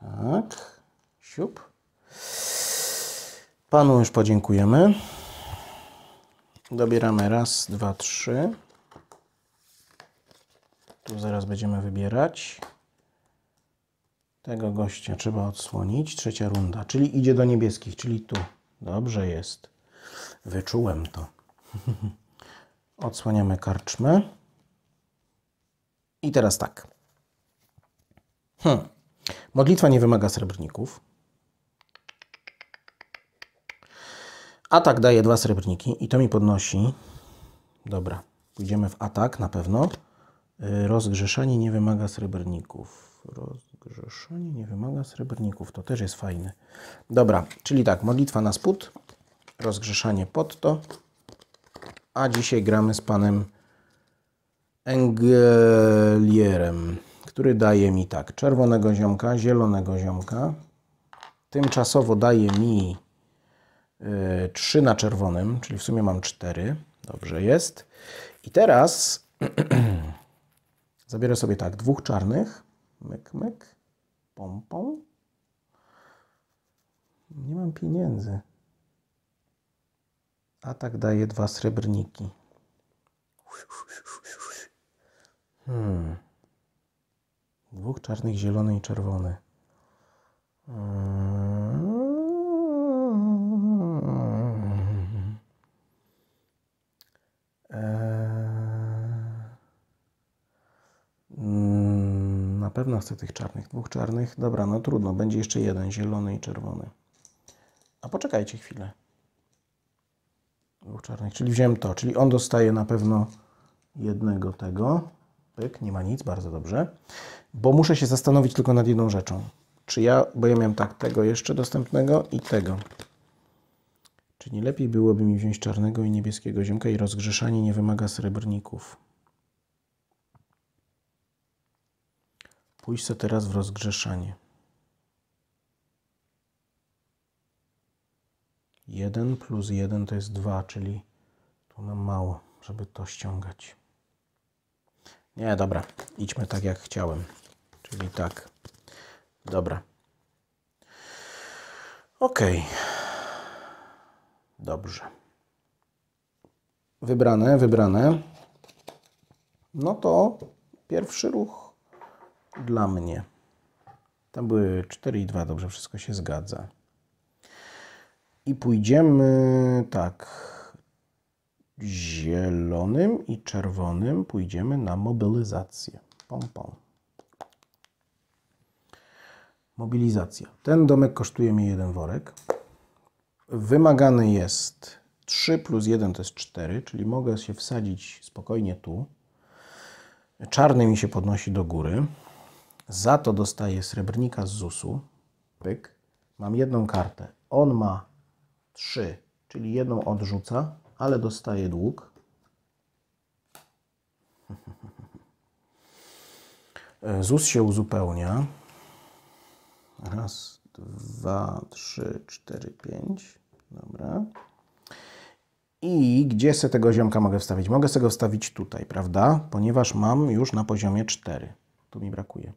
[SPEAKER 1] Tak. Siup. Panu już podziękujemy. Dobieramy raz, dwa, trzy. Tu zaraz będziemy wybierać. Tego gościa trzeba odsłonić. Trzecia runda, czyli idzie do niebieskich, czyli tu. Dobrze jest. Wyczułem to. <laughs> Odsłaniamy karczmę. I teraz tak. Hmm. Modlitwa nie wymaga srebrników. Atak daje dwa srebrniki i to mi podnosi. Dobra, pójdziemy w atak na pewno. E, rozgrzeszanie nie wymaga srebrników. Rozgrzeszanie nie wymaga srebrników. To też jest fajne. Dobra, czyli tak, modlitwa na spód, rozgrzeszanie pod to, a dzisiaj gramy z panem Engelierem, który daje mi tak, czerwonego ziomka, zielonego ziomka. Tymczasowo daje mi e, y, 3 na czerwonym, czyli w sumie mam 4. Dobrze jest. I teraz <clears throat> Zabiorę sobie tak, dwóch czarnych. Myk, myk. Pompą. Nie mam pieniędzy. A tak daje dwa srebrniki. Hmm. Dwóch czarnych, zielony i czerwony. Hmm. pewno chcę tych czarnych, dwóch czarnych. Dobra, no trudno, będzie jeszcze jeden, zielony i czerwony. A poczekajcie chwilę. Dwóch czarnych, czyli wziąłem to, czyli on dostaje na pewno jednego tego. Pyk, nie ma nic, bardzo dobrze. Bo muszę się zastanowić tylko nad jedną rzeczą. Czy ja, bo ja miałem tak, tego jeszcze dostępnego i tego. Czy nie lepiej byłoby mi wziąć czarnego i niebieskiego ziemka i rozgrzeszanie nie wymaga srebrników? Pójść to teraz w rozgrzeszanie. Jeden plus jeden to jest dwa, czyli tu mam mało, żeby to ściągać. Nie, dobra, idźmy tak jak chciałem. Czyli tak. Dobra. Ok. Dobrze. Wybrane, wybrane. No to pierwszy ruch dla mnie. Tam były 4 i 2, dobrze, wszystko się zgadza. I pójdziemy tak zielonym i czerwonym pójdziemy na mobilizację. Pom, pom. Mobilizacja. Ten domek kosztuje mi jeden worek. Wymagany jest 3 plus 1 to jest 4, czyli mogę się wsadzić spokojnie tu. Czarny mi się podnosi do góry. Za to dostaję srebrnika z ZUS-u. Pyk. Mam jedną kartę. On ma trzy, czyli jedną odrzuca, ale dostaje dług. <laughs> ZUS się uzupełnia. Raz, dwa, trzy, cztery, pięć. Dobra. I gdzie se tego ziomka mogę wstawić? Mogę sobie go wstawić tutaj, prawda? Ponieważ mam już na poziomie 4 tu mi brakuje.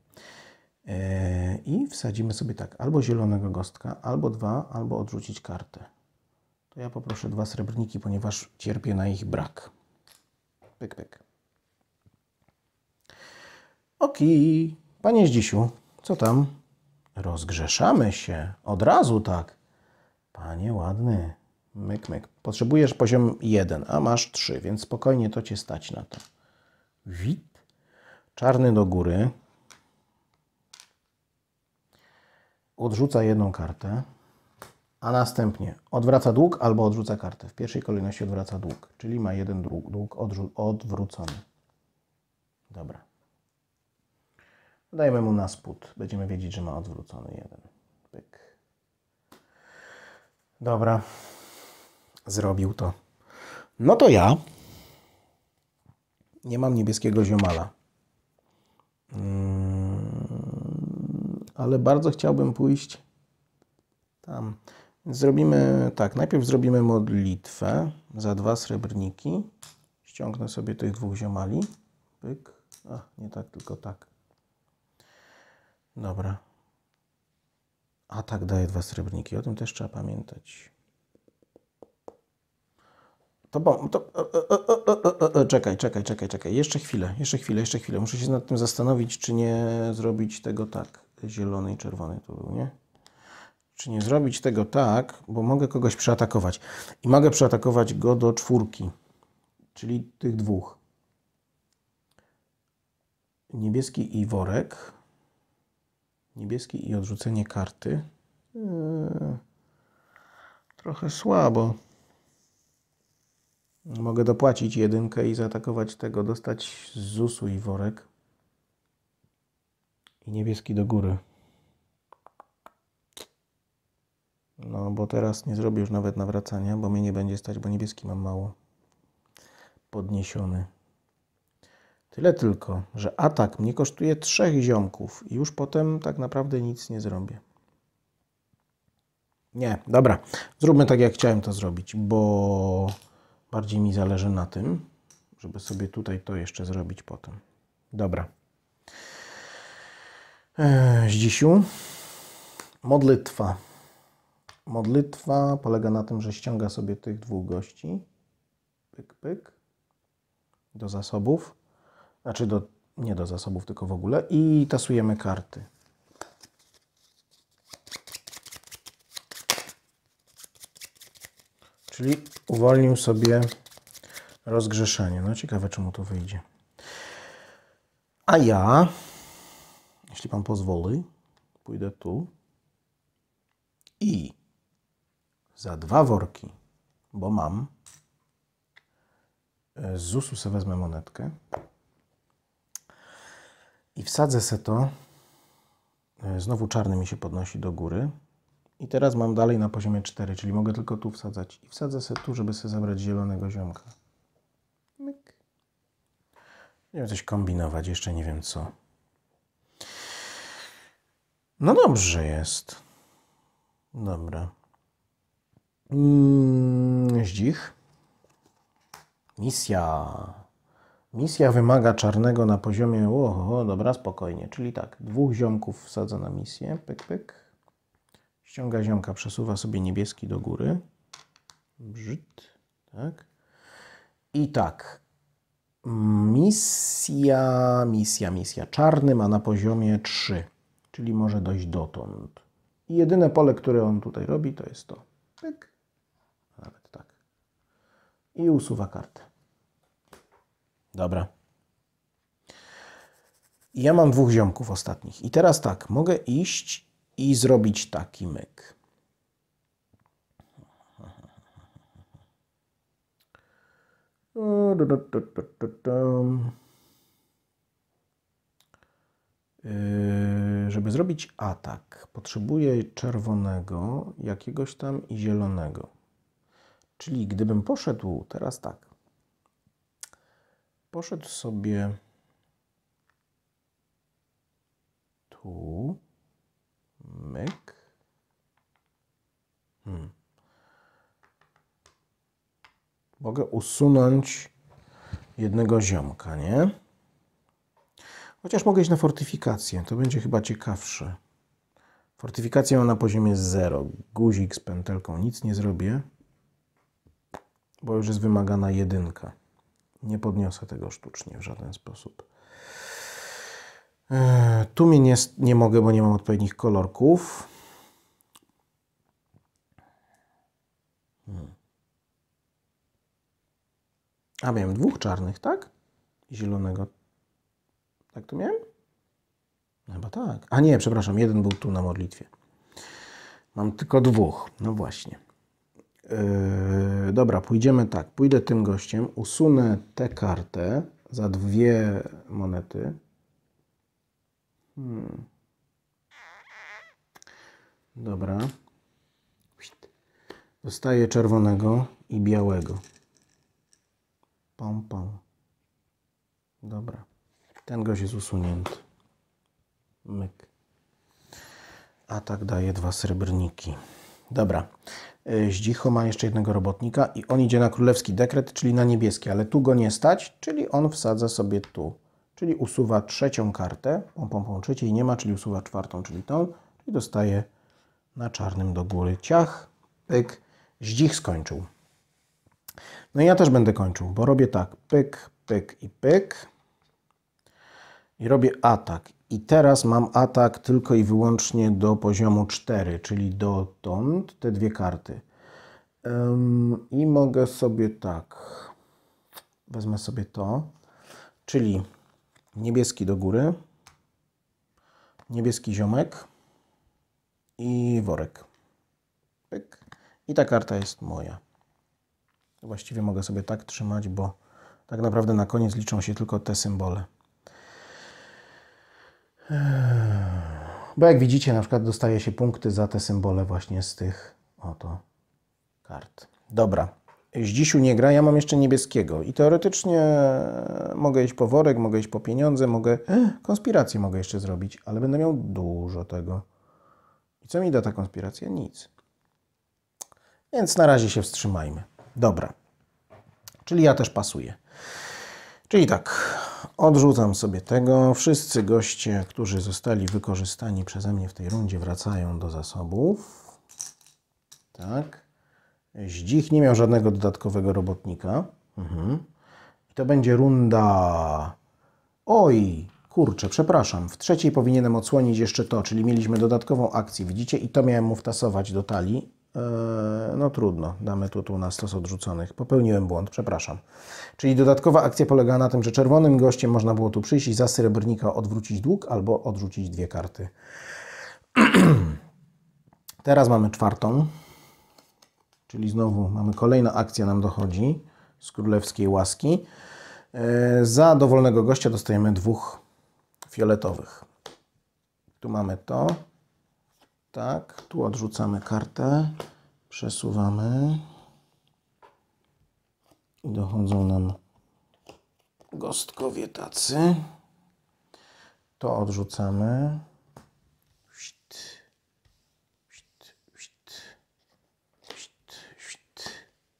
[SPEAKER 1] E, I wsadzimy sobie tak, albo zielonego gostka, albo dwa, albo odrzucić kartę. To ja poproszę dwa srebrniki, ponieważ cierpię na ich brak. Pyk, pyk. Oki, panie Zdzisiu, co tam? Rozgrzeszamy się, od razu tak. Panie ładny, myk, myk. Potrzebujesz poziom 1, a masz 3, więc spokojnie to cię stać na to. Wit czarny do góry, odrzuca jedną kartę, a następnie odwraca dług albo odrzuca kartę. W pierwszej kolejności odwraca dług, czyli ma jeden dług, dług odwrócony. Dobra. Dajmy mu na spód. Będziemy wiedzieć, że ma odwrócony jeden. Pyk. Dobra. Zrobił to. No to ja nie mam niebieskiego ziomala. Yy, ale bardzo chciałbym pójść tam. Zrobimy tak, najpierw zrobimy modlitwę za dwa srebrniki. Ściągnę sobie tych dwóch ziomali. Pyk. A, nie tak, tylko tak. Dobra. A tak daje dwa srebrniki, o tym też trzeba pamiętać. To bom, to... E, e, e, czekaj, czekaj, czekaj, czekaj. Jeszcze chwilę, jeszcze chwilę, jeszcze chwilę. Muszę się nad tym zastanowić, czy nie zrobić tego tak. Zielony i czerwony to był, nie? Czy nie zrobić tego tak, bo mogę kogoś przeatakować. I mogę przeatakować go do czwórki, czyli tych dwóch. Niebieski i worek. Niebieski i odrzucenie karty. Eee, trochę słabo. Mogę dopłacić jedynkę i zaatakować tego, dostać z ZUS-u i worek. I niebieski do góry. No, bo teraz nie zrobię już nawet nawracania, bo mnie nie będzie stać, bo niebieski mam mało. Podniesiony. Tyle tylko, że atak mnie kosztuje trzech ziomków i już potem tak naprawdę nic nie zrobię. Nie, dobra. Zróbmy tak, jak chciałem to zrobić, bo... Bardziej mi zależy na tym, żeby sobie tutaj to jeszcze zrobić potem. Dobra. Eee, Zdzisiu. Modlitwa. Modlitwa polega na tym, że ściąga sobie tych dwóch gości. Pyk, pyk. Do zasobów. Znaczy, do, nie do zasobów, tylko w ogóle. I tasujemy karty. Czyli uwolnił sobie rozgrzeszenie. No ciekawe, czemu to wyjdzie. A ja, jeśli Pan pozwoli, pójdę tu i za dwa worki, bo mam, e, z ZUS-u sobie wezmę monetkę i wsadzę se to, e, znowu czarny mi się podnosi do góry, i teraz mam dalej na poziomie 4, czyli mogę tylko tu wsadzać. I wsadzę sobie tu, żeby sobie zabrać zielonego ziomka. Myk. Nie wiem, coś kombinować, jeszcze nie wiem co. No dobrze jest. Dobra. Mm, Zdzich. Misja. Misja wymaga czarnego na poziomie... Oho, dobra, spokojnie. Czyli tak, dwóch ziomków wsadzę na misję. Pyk, pyk ściąga ziomka, przesuwa sobie niebieski do góry. Brzyd, tak. I tak. Misja, misja, misja. Czarny ma na poziomie 3, czyli może dojść dotąd. I jedyne pole, które on tutaj robi, to jest to.
[SPEAKER 2] Pyk. Nawet
[SPEAKER 1] tak. I usuwa kartę. Dobra. Ja mam dwóch ziomków ostatnich. I teraz tak, mogę iść i zrobić taki myk. Yy, żeby zrobić atak, potrzebuję czerwonego, jakiegoś tam i zielonego. Czyli gdybym poszedł teraz tak, poszedł sobie tu, Myk. Hmm. Mogę usunąć jednego ziomka, nie? Chociaż mogę iść na fortyfikację, to będzie chyba ciekawsze. Fortyfikację ma na poziomie 0. Guzik z pętelką nic nie zrobię, bo już jest wymagana jedynka. Nie podniosę tego sztucznie w żaden sposób. E, tu mnie nie, nie mogę, bo nie mam odpowiednich kolorków. Hmm. A miałem dwóch czarnych, tak? Zielonego. Tak to miałem? Chyba tak. A nie, przepraszam, jeden był tu na modlitwie. Mam tylko dwóch. No właśnie. Yy, dobra, pójdziemy tak. Pójdę tym gościem, usunę tę kartę za dwie monety. Hmm. Dobra. Dostaję czerwonego i białego. Pom, pom. Dobra. Ten gość jest usunięty. Myk. A tak daje dwa srebrniki. Dobra. Y, Zdzicho ma jeszcze jednego robotnika i on idzie na królewski dekret, czyli na niebieski, ale tu go nie stać, czyli on wsadza sobie tu czyli usuwa trzecią kartę, pom, pom, pom, trzeciej nie ma, czyli usuwa czwartą, czyli tą, czyli dostaje na czarnym do góry ciach, pyk, Zdzich skończył. No i ja też będę kończył, bo robię tak, pyk, pyk i pyk. I robię atak. I teraz mam atak tylko i wyłącznie do poziomu 4, czyli dotąd te dwie karty. Ym, I mogę sobie tak, wezmę sobie to, czyli niebieski do góry, niebieski ziomek i worek. Pyk. I ta karta jest moja. Właściwie mogę sobie tak trzymać, bo tak naprawdę na koniec liczą się tylko te symbole. Bo jak widzicie, na przykład dostaje się punkty za te symbole właśnie z tych oto kart. Dobra, Zdzisiu nie gra, ja mam jeszcze niebieskiego i teoretycznie mogę iść po worek, mogę iść po pieniądze, mogę... E, Konspirację mogę jeszcze zrobić, ale będę miał dużo tego. I co mi da ta konspiracja? Nic. Więc na razie się wstrzymajmy. Dobra. Czyli ja też pasuję. Czyli tak, odrzucam sobie tego. Wszyscy goście, którzy zostali wykorzystani przeze mnie w tej rundzie, wracają do zasobów. Tak. Zdzich nie miał żadnego dodatkowego robotnika. Mhm. I to będzie runda... Oj, kurczę, przepraszam. W trzeciej powinienem odsłonić jeszcze to, czyli mieliśmy dodatkową akcję, widzicie? I to miałem mu wtasować do talii. Eee, no trudno, damy tu, tu na stos odrzuconych. Popełniłem błąd, przepraszam. Czyli dodatkowa akcja polegała na tym, że czerwonym gościem można było tu przyjść i za srebrnika odwrócić dług albo odrzucić dwie karty. <clears throat> Teraz mamy czwartą. Czyli znowu mamy kolejna akcja nam dochodzi z królewskiej łaski. E, za dowolnego gościa dostajemy dwóch fioletowych. Tu mamy to. Tak, tu odrzucamy kartę. Przesuwamy. I dochodzą nam gostkowie tacy. To odrzucamy.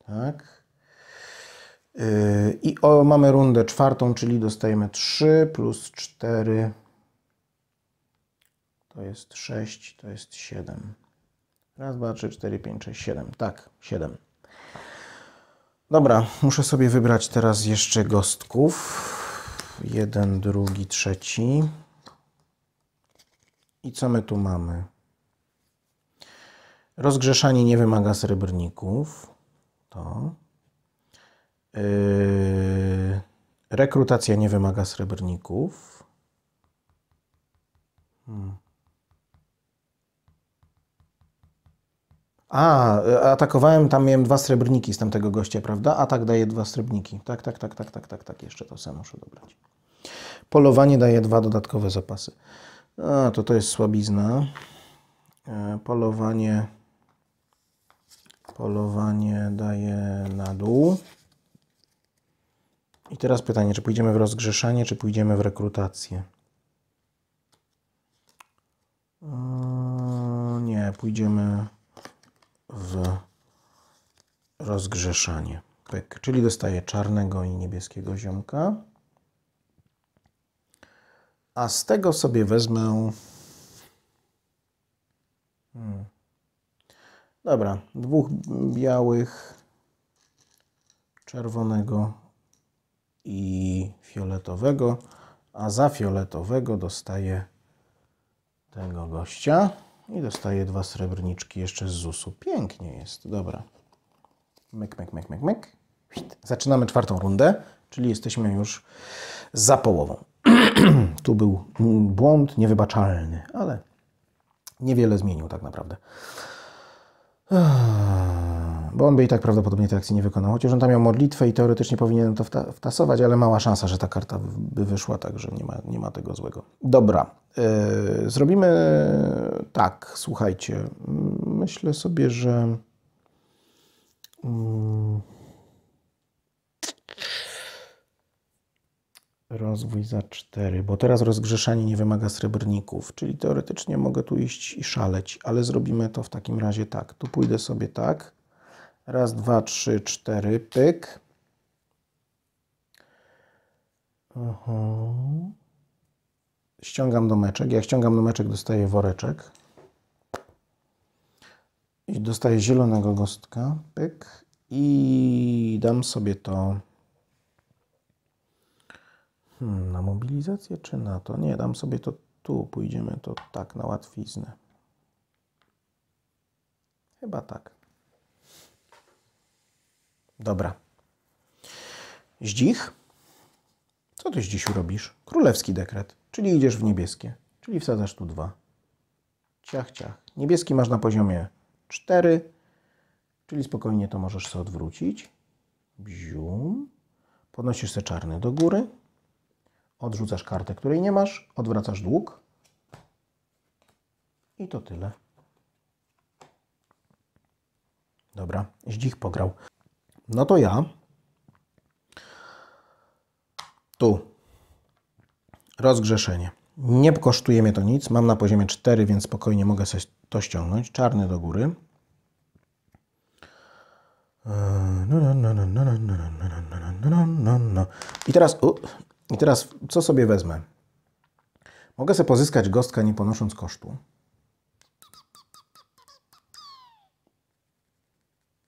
[SPEAKER 1] Tak. Y, I o, mamy rundę czwartą, czyli dostajemy 3 plus 4 to jest 6, to jest 7. Raz, dwa, trzy, cztery, pięć, sześć, siedem. Tak, siedem. Dobra, muszę sobie wybrać teraz jeszcze gostków. Jeden, drugi, trzeci. I co my tu mamy? Rozgrzeszanie nie wymaga srebrników to. Yy, rekrutacja nie wymaga srebrników. Hmm. A, e, atakowałem, tam miałem dwa srebrniki z tamtego gościa, prawda? A tak daje dwa srebrniki. Tak, tak, tak, tak, tak, tak, tak. Jeszcze to sam muszę dobrać. Polowanie daje dwa dodatkowe zapasy. A, to to jest słabizna. E, polowanie Polowanie daje na dół. I teraz pytanie, czy pójdziemy w rozgrzeszanie, czy pójdziemy w rekrutację? Yy, nie, pójdziemy w rozgrzeszanie. Pyk. Czyli dostaję czarnego i niebieskiego ziomka. A z tego sobie wezmę... Hmm. Dobra, dwóch białych, czerwonego i fioletowego, a za fioletowego dostaję tego gościa i dostaję dwa srebrniczki jeszcze z ZUS-u. Pięknie jest, dobra. Myk, myk, myk, myk, myk. Zaczynamy czwartą rundę, czyli jesteśmy już za połową. <clears throat> tu był błąd niewybaczalny, ale niewiele zmienił tak naprawdę. Bo on by i tak prawdopodobnie tej akcji nie wykonał. Chociaż on tam miał modlitwę i teoretycznie powinien to wtasować, ale mała szansa, że ta karta by wyszła, także nie ma, nie ma tego złego. Dobra. Yy, zrobimy tak, słuchajcie. Myślę sobie, że. Yy... Rozwój za 4, bo teraz rozgrzeszanie nie wymaga srebrników, czyli teoretycznie mogę tu iść i szaleć, ale zrobimy to w takim razie tak. Tu pójdę sobie tak. Raz, dwa, trzy, cztery, pyk. Aha. Ściągam do meczek. Jak ściągam do meczek, dostaję woreczek. I dostaję zielonego gostka, pyk. I dam sobie to Hmm, na mobilizację czy na to? Nie, dam sobie to tu, pójdziemy to tak, na łatwiznę. Chyba tak. Dobra. Zdzich? Co ty dziś robisz? Królewski dekret, czyli idziesz w niebieskie, czyli wsadzasz tu dwa. Ciach, ciach. Niebieski masz na poziomie 4, czyli spokojnie to możesz sobie odwrócić. Bzium. Podnosisz se czarny do góry, odrzucasz kartę, której nie masz, odwracasz dług i to tyle. Dobra, Zdzich pograł. No to ja tu rozgrzeszenie. Nie kosztuje mnie to nic. Mam na poziomie 4, więc spokojnie mogę sobie to ściągnąć. Czarny do góry. I teraz u, i teraz co sobie wezmę? Mogę sobie pozyskać gostka nie ponosząc kosztu.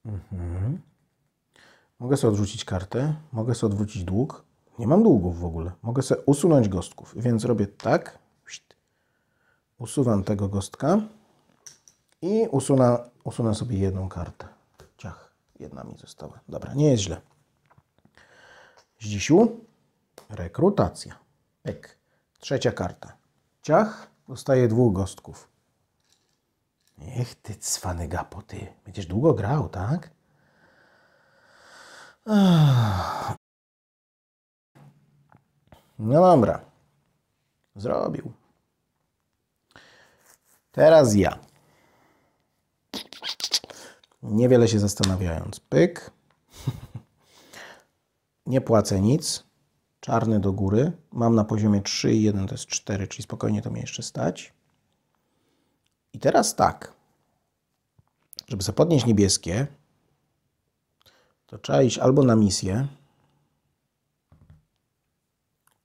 [SPEAKER 1] Mhm. Mogę sobie odrzucić kartę, mogę sobie odwrócić dług. Nie mam długów w ogóle. Mogę sobie usunąć gostków, więc robię tak. Usuwam tego gostka i usunę, usunę sobie jedną kartę. Ciach, jedna mi została. Dobra, nie jest źle. Zdzisiu, Rekrutacja. Ek. Trzecia karta. Ciach. Dostaje dwóch gostków. Niech ty cwany gapoty. Będziesz długo grał, tak? No dobra. Zrobił. Teraz ja. Niewiele się zastanawiając. Pyk. <laughs> Nie płacę nic czarny do góry. Mam na poziomie 3 i 1 to jest 4, czyli spokojnie to mnie jeszcze stać. I teraz tak, żeby sobie podnieść niebieskie, to trzeba iść albo na misję,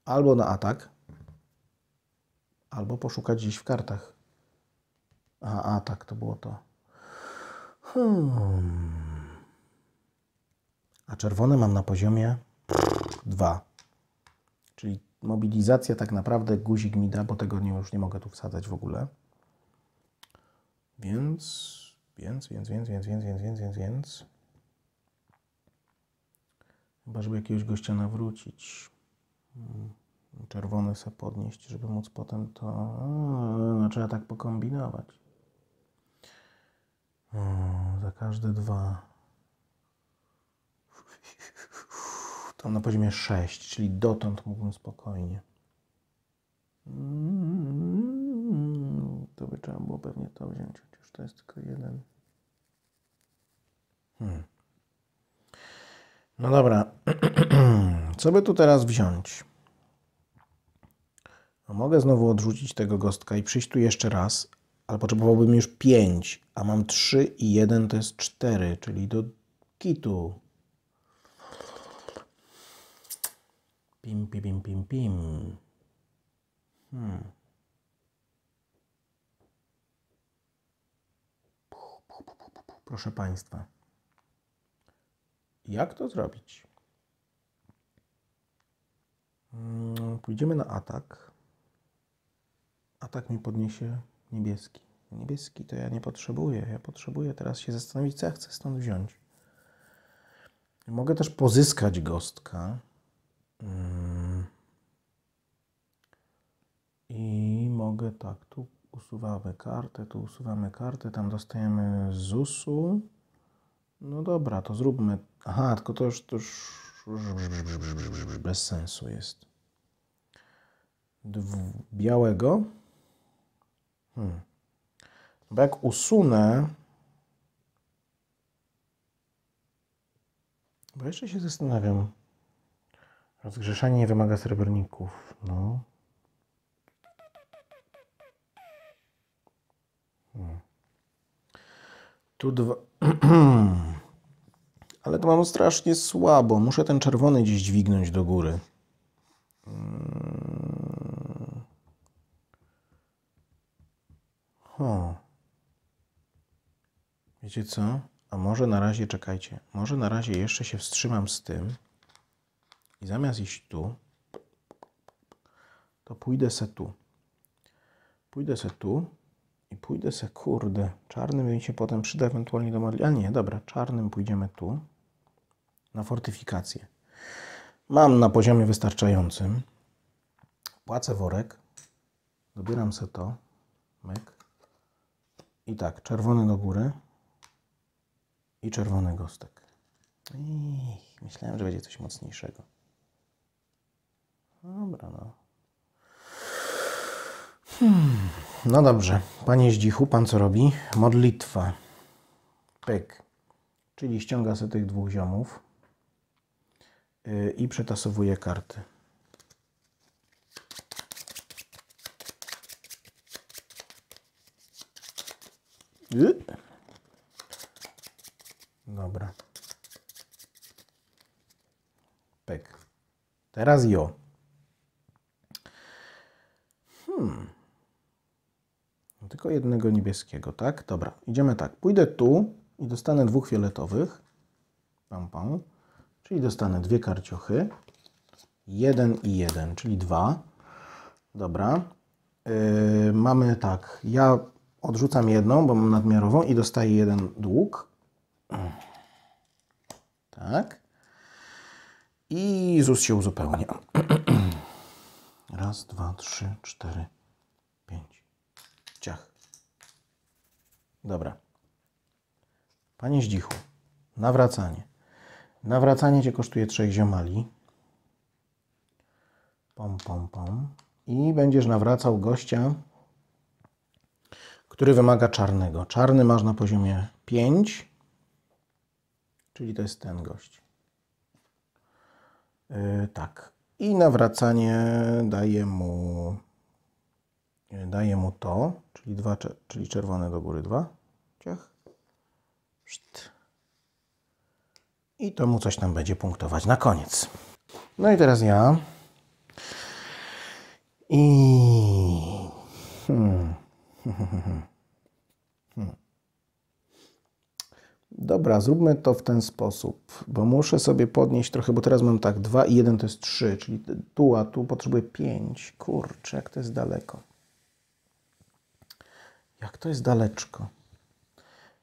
[SPEAKER 1] albo na atak, albo poszukać gdzieś w kartach. A, atak to było to. Hmm. A czerwone mam na poziomie 2. Czyli mobilizacja tak naprawdę guzik mi da, bo tego nie, już nie mogę tu wsadzać w ogóle. Więc, więc, więc, więc, więc, więc, więc, więc, więc, więc. Chyba, żeby jakiegoś gościa nawrócić. Hmm, Czerwony se podnieść, żeby móc potem to... Hmm, no, trzeba tak pokombinować. O, hmm, za każde dwa. <laughs> Tam na poziomie 6, czyli dotąd mógłbym spokojnie. Mm, to by trzeba było pewnie to wziąć, chociaż to jest tylko jeden. Hmm. No dobra, <clears throat> co by tu teraz wziąć? No mogę znowu odrzucić tego gostka i przyjść tu jeszcze raz, ale potrzebowałbym już 5, a mam 3 i 1 to jest 4, czyli do kitu. Pim, pim, pim, pim, pim. Hmm. Proszę Państwa, jak to zrobić? Hmm, pójdziemy na atak. Atak mi podniesie niebieski. Niebieski to ja nie potrzebuję. Ja potrzebuję teraz się zastanowić, co ja chcę stąd wziąć. Mogę też pozyskać gostka. Yy. I mogę tak, tu usuwamy kartę, tu usuwamy kartę, tam dostajemy ZUS-u. No dobra, to zróbmy. Aha, tylko to już, to już bez sensu jest. Dw białego. Hmm. Bo jak usunę. Bo jeszcze się zastanawiam. Rozgrzeszanie nie wymaga srebrników. No. Hmm. Tu dwa... <clears throat> Ale to mam strasznie słabo. Muszę ten czerwony gdzieś dźwignąć do góry. Hmm. Wiecie co? A może na razie, czekajcie, może na razie jeszcze się wstrzymam z tym, i zamiast iść tu, to pójdę se tu. Pójdę se tu i pójdę se, kurde, czarnym mi się potem przyda ewentualnie do modli. A nie, dobra, czarnym pójdziemy tu, na fortyfikację. Mam na poziomie wystarczającym. Płacę worek, dobieram se to, myk. I tak, czerwony do góry i czerwony gostek. myślałem, że będzie coś mocniejszego. Dobra, no. Hmm. No dobrze. Panie Zdzichu, pan co robi? Modlitwa. Pyk. Czyli ściąga sobie tych dwóch ziomów y, i przetasowuje karty. Y? Dobra. Pyk. Teraz jo. Hmm. Tylko jednego niebieskiego, tak? Dobra, idziemy tak. Pójdę tu i dostanę dwóch fioletowych. Pam, pam. Czyli dostanę dwie karciochy. Jeden i jeden, czyli dwa. Dobra. Yy, mamy tak. Ja odrzucam jedną, bo mam nadmiarową i dostaję jeden dług. Tak. I ZUS się uzupełnia. <clears throat> Raz, dwa, trzy, cztery, pięć. Ciach. Dobra. Panie Zdzichu, nawracanie. Nawracanie Cię kosztuje trzech ziomali.
[SPEAKER 2] Pom, pom, pom.
[SPEAKER 1] I będziesz nawracał gościa, który wymaga czarnego. Czarny masz na poziomie 5, czyli to jest ten gość. Yy, tak i nawracanie daje mu, daje mu to, czyli, dwa, czyli czerwone do góry dwa. Ciach. I to mu coś tam będzie punktować na koniec. No i teraz ja. I... Hmm. <laughs> Hmm. Dobra, zróbmy to w ten sposób, bo muszę sobie podnieść trochę, bo teraz mam tak 2 i 1 to jest 3, czyli tu, a tu potrzebuję 5. Kurczę, jak to jest daleko. Jak to jest daleczko.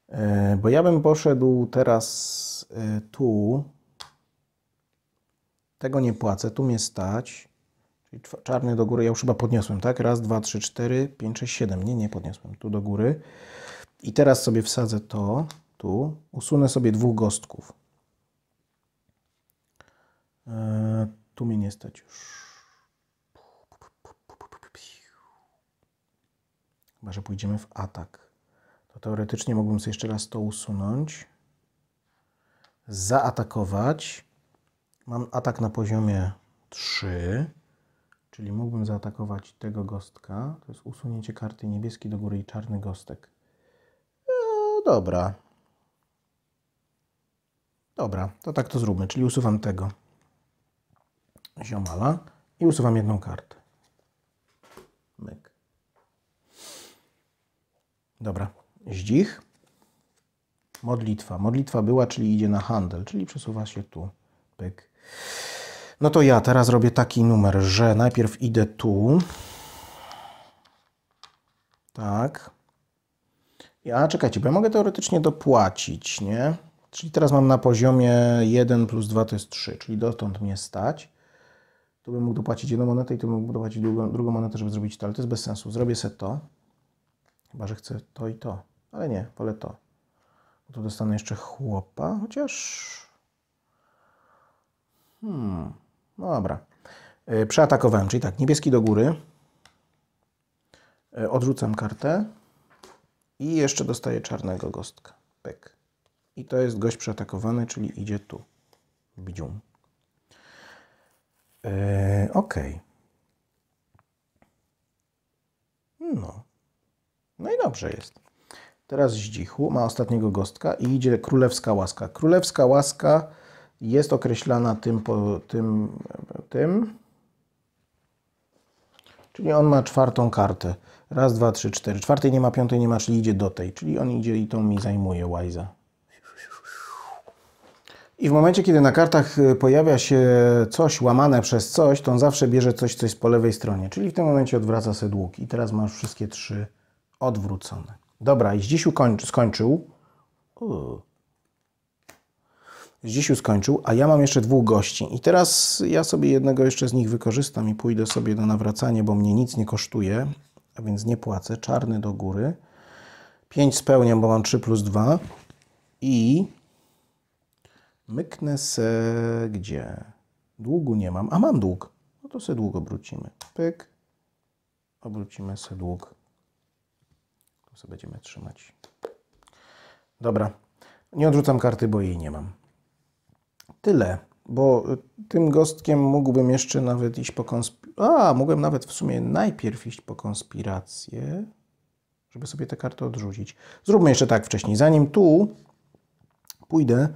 [SPEAKER 1] E, bo ja bym poszedł teraz e, tu. Tego nie płacę, tu mnie stać. Czyli czarny do góry, ja już chyba podniosłem, tak? Raz, dwa, trzy, cztery, pięć, sześć, siedem. Nie, nie podniosłem. Tu do góry. I teraz sobie wsadzę to tu usunę sobie dwóch gostków. Eee, tu mnie nie stać już. Chyba, że pójdziemy w atak. To teoretycznie mógłbym sobie jeszcze raz to usunąć. Zaatakować. Mam atak na poziomie 3. Czyli mógłbym zaatakować tego gostka. To jest usunięcie karty niebieskiej do góry i czarny gostek. E, dobra. Dobra, to tak to zróbmy, czyli usuwam tego ziomala i usuwam jedną kartę. Myk. Dobra, zdzich. Modlitwa. Modlitwa była, czyli idzie na handel, czyli przesuwa się tu. Pyk. No to ja teraz robię taki numer, że najpierw idę tu. Tak. Ja, czekajcie, bo ja mogę teoretycznie dopłacić, nie? Czyli teraz mam na poziomie 1 plus 2 to jest 3, czyli dotąd mnie stać. Tu bym mógł dopłacić jedną monetę i tu bym mógł dopłacić drugą, drugą monetę, żeby zrobić to, ale to jest bez sensu. Zrobię se to, chyba że chcę to i to, ale nie, wolę to. Bo tu dostanę jeszcze chłopa, chociaż... Hmm, no dobra. Yy, przeatakowałem, czyli tak, niebieski do góry. Yy, odrzucam kartę i jeszcze dostaję czarnego gostka. Pyk. I to jest gość przeatakowany, czyli idzie tu. Bdzium. E, okej. ok. No. No i dobrze jest. Teraz Zdzichu ma ostatniego gostka i idzie królewska łaska. Królewska łaska jest określana tym, po, tym, tym. Czyli on ma czwartą kartę. Raz, dwa, trzy, cztery. Czwartej nie ma, piątej nie ma, czyli idzie do tej. Czyli on idzie i tą mi zajmuje łajza. I w momencie, kiedy na kartach y, pojawia się coś łamane przez coś, to on zawsze bierze coś, coś po lewej stronie. Czyli w tym momencie odwraca sobie dług. I teraz masz wszystkie trzy odwrócone. Dobra, i dziś kończy, skończył. Dziś Zdzisiu skończył, a ja mam jeszcze dwóch gości. I teraz ja sobie jednego jeszcze z nich wykorzystam i pójdę sobie na nawracanie, bo mnie nic nie kosztuje, a więc nie płacę. Czarny do góry. 5 spełniam, bo mam 3 plus 2. I Myknę se gdzie? Długu nie mam. A mam dług. No to se dług obrócimy. Pyk. Obrócimy se dług. Tu se będziemy trzymać. Dobra. Nie odrzucam karty, bo jej nie mam. Tyle. Bo y, tym gostkiem mógłbym jeszcze nawet iść po konspirację. A, mogłem nawet w sumie najpierw iść po konspirację, żeby sobie tę kartę odrzucić. Zróbmy jeszcze tak wcześniej. Zanim tu pójdę,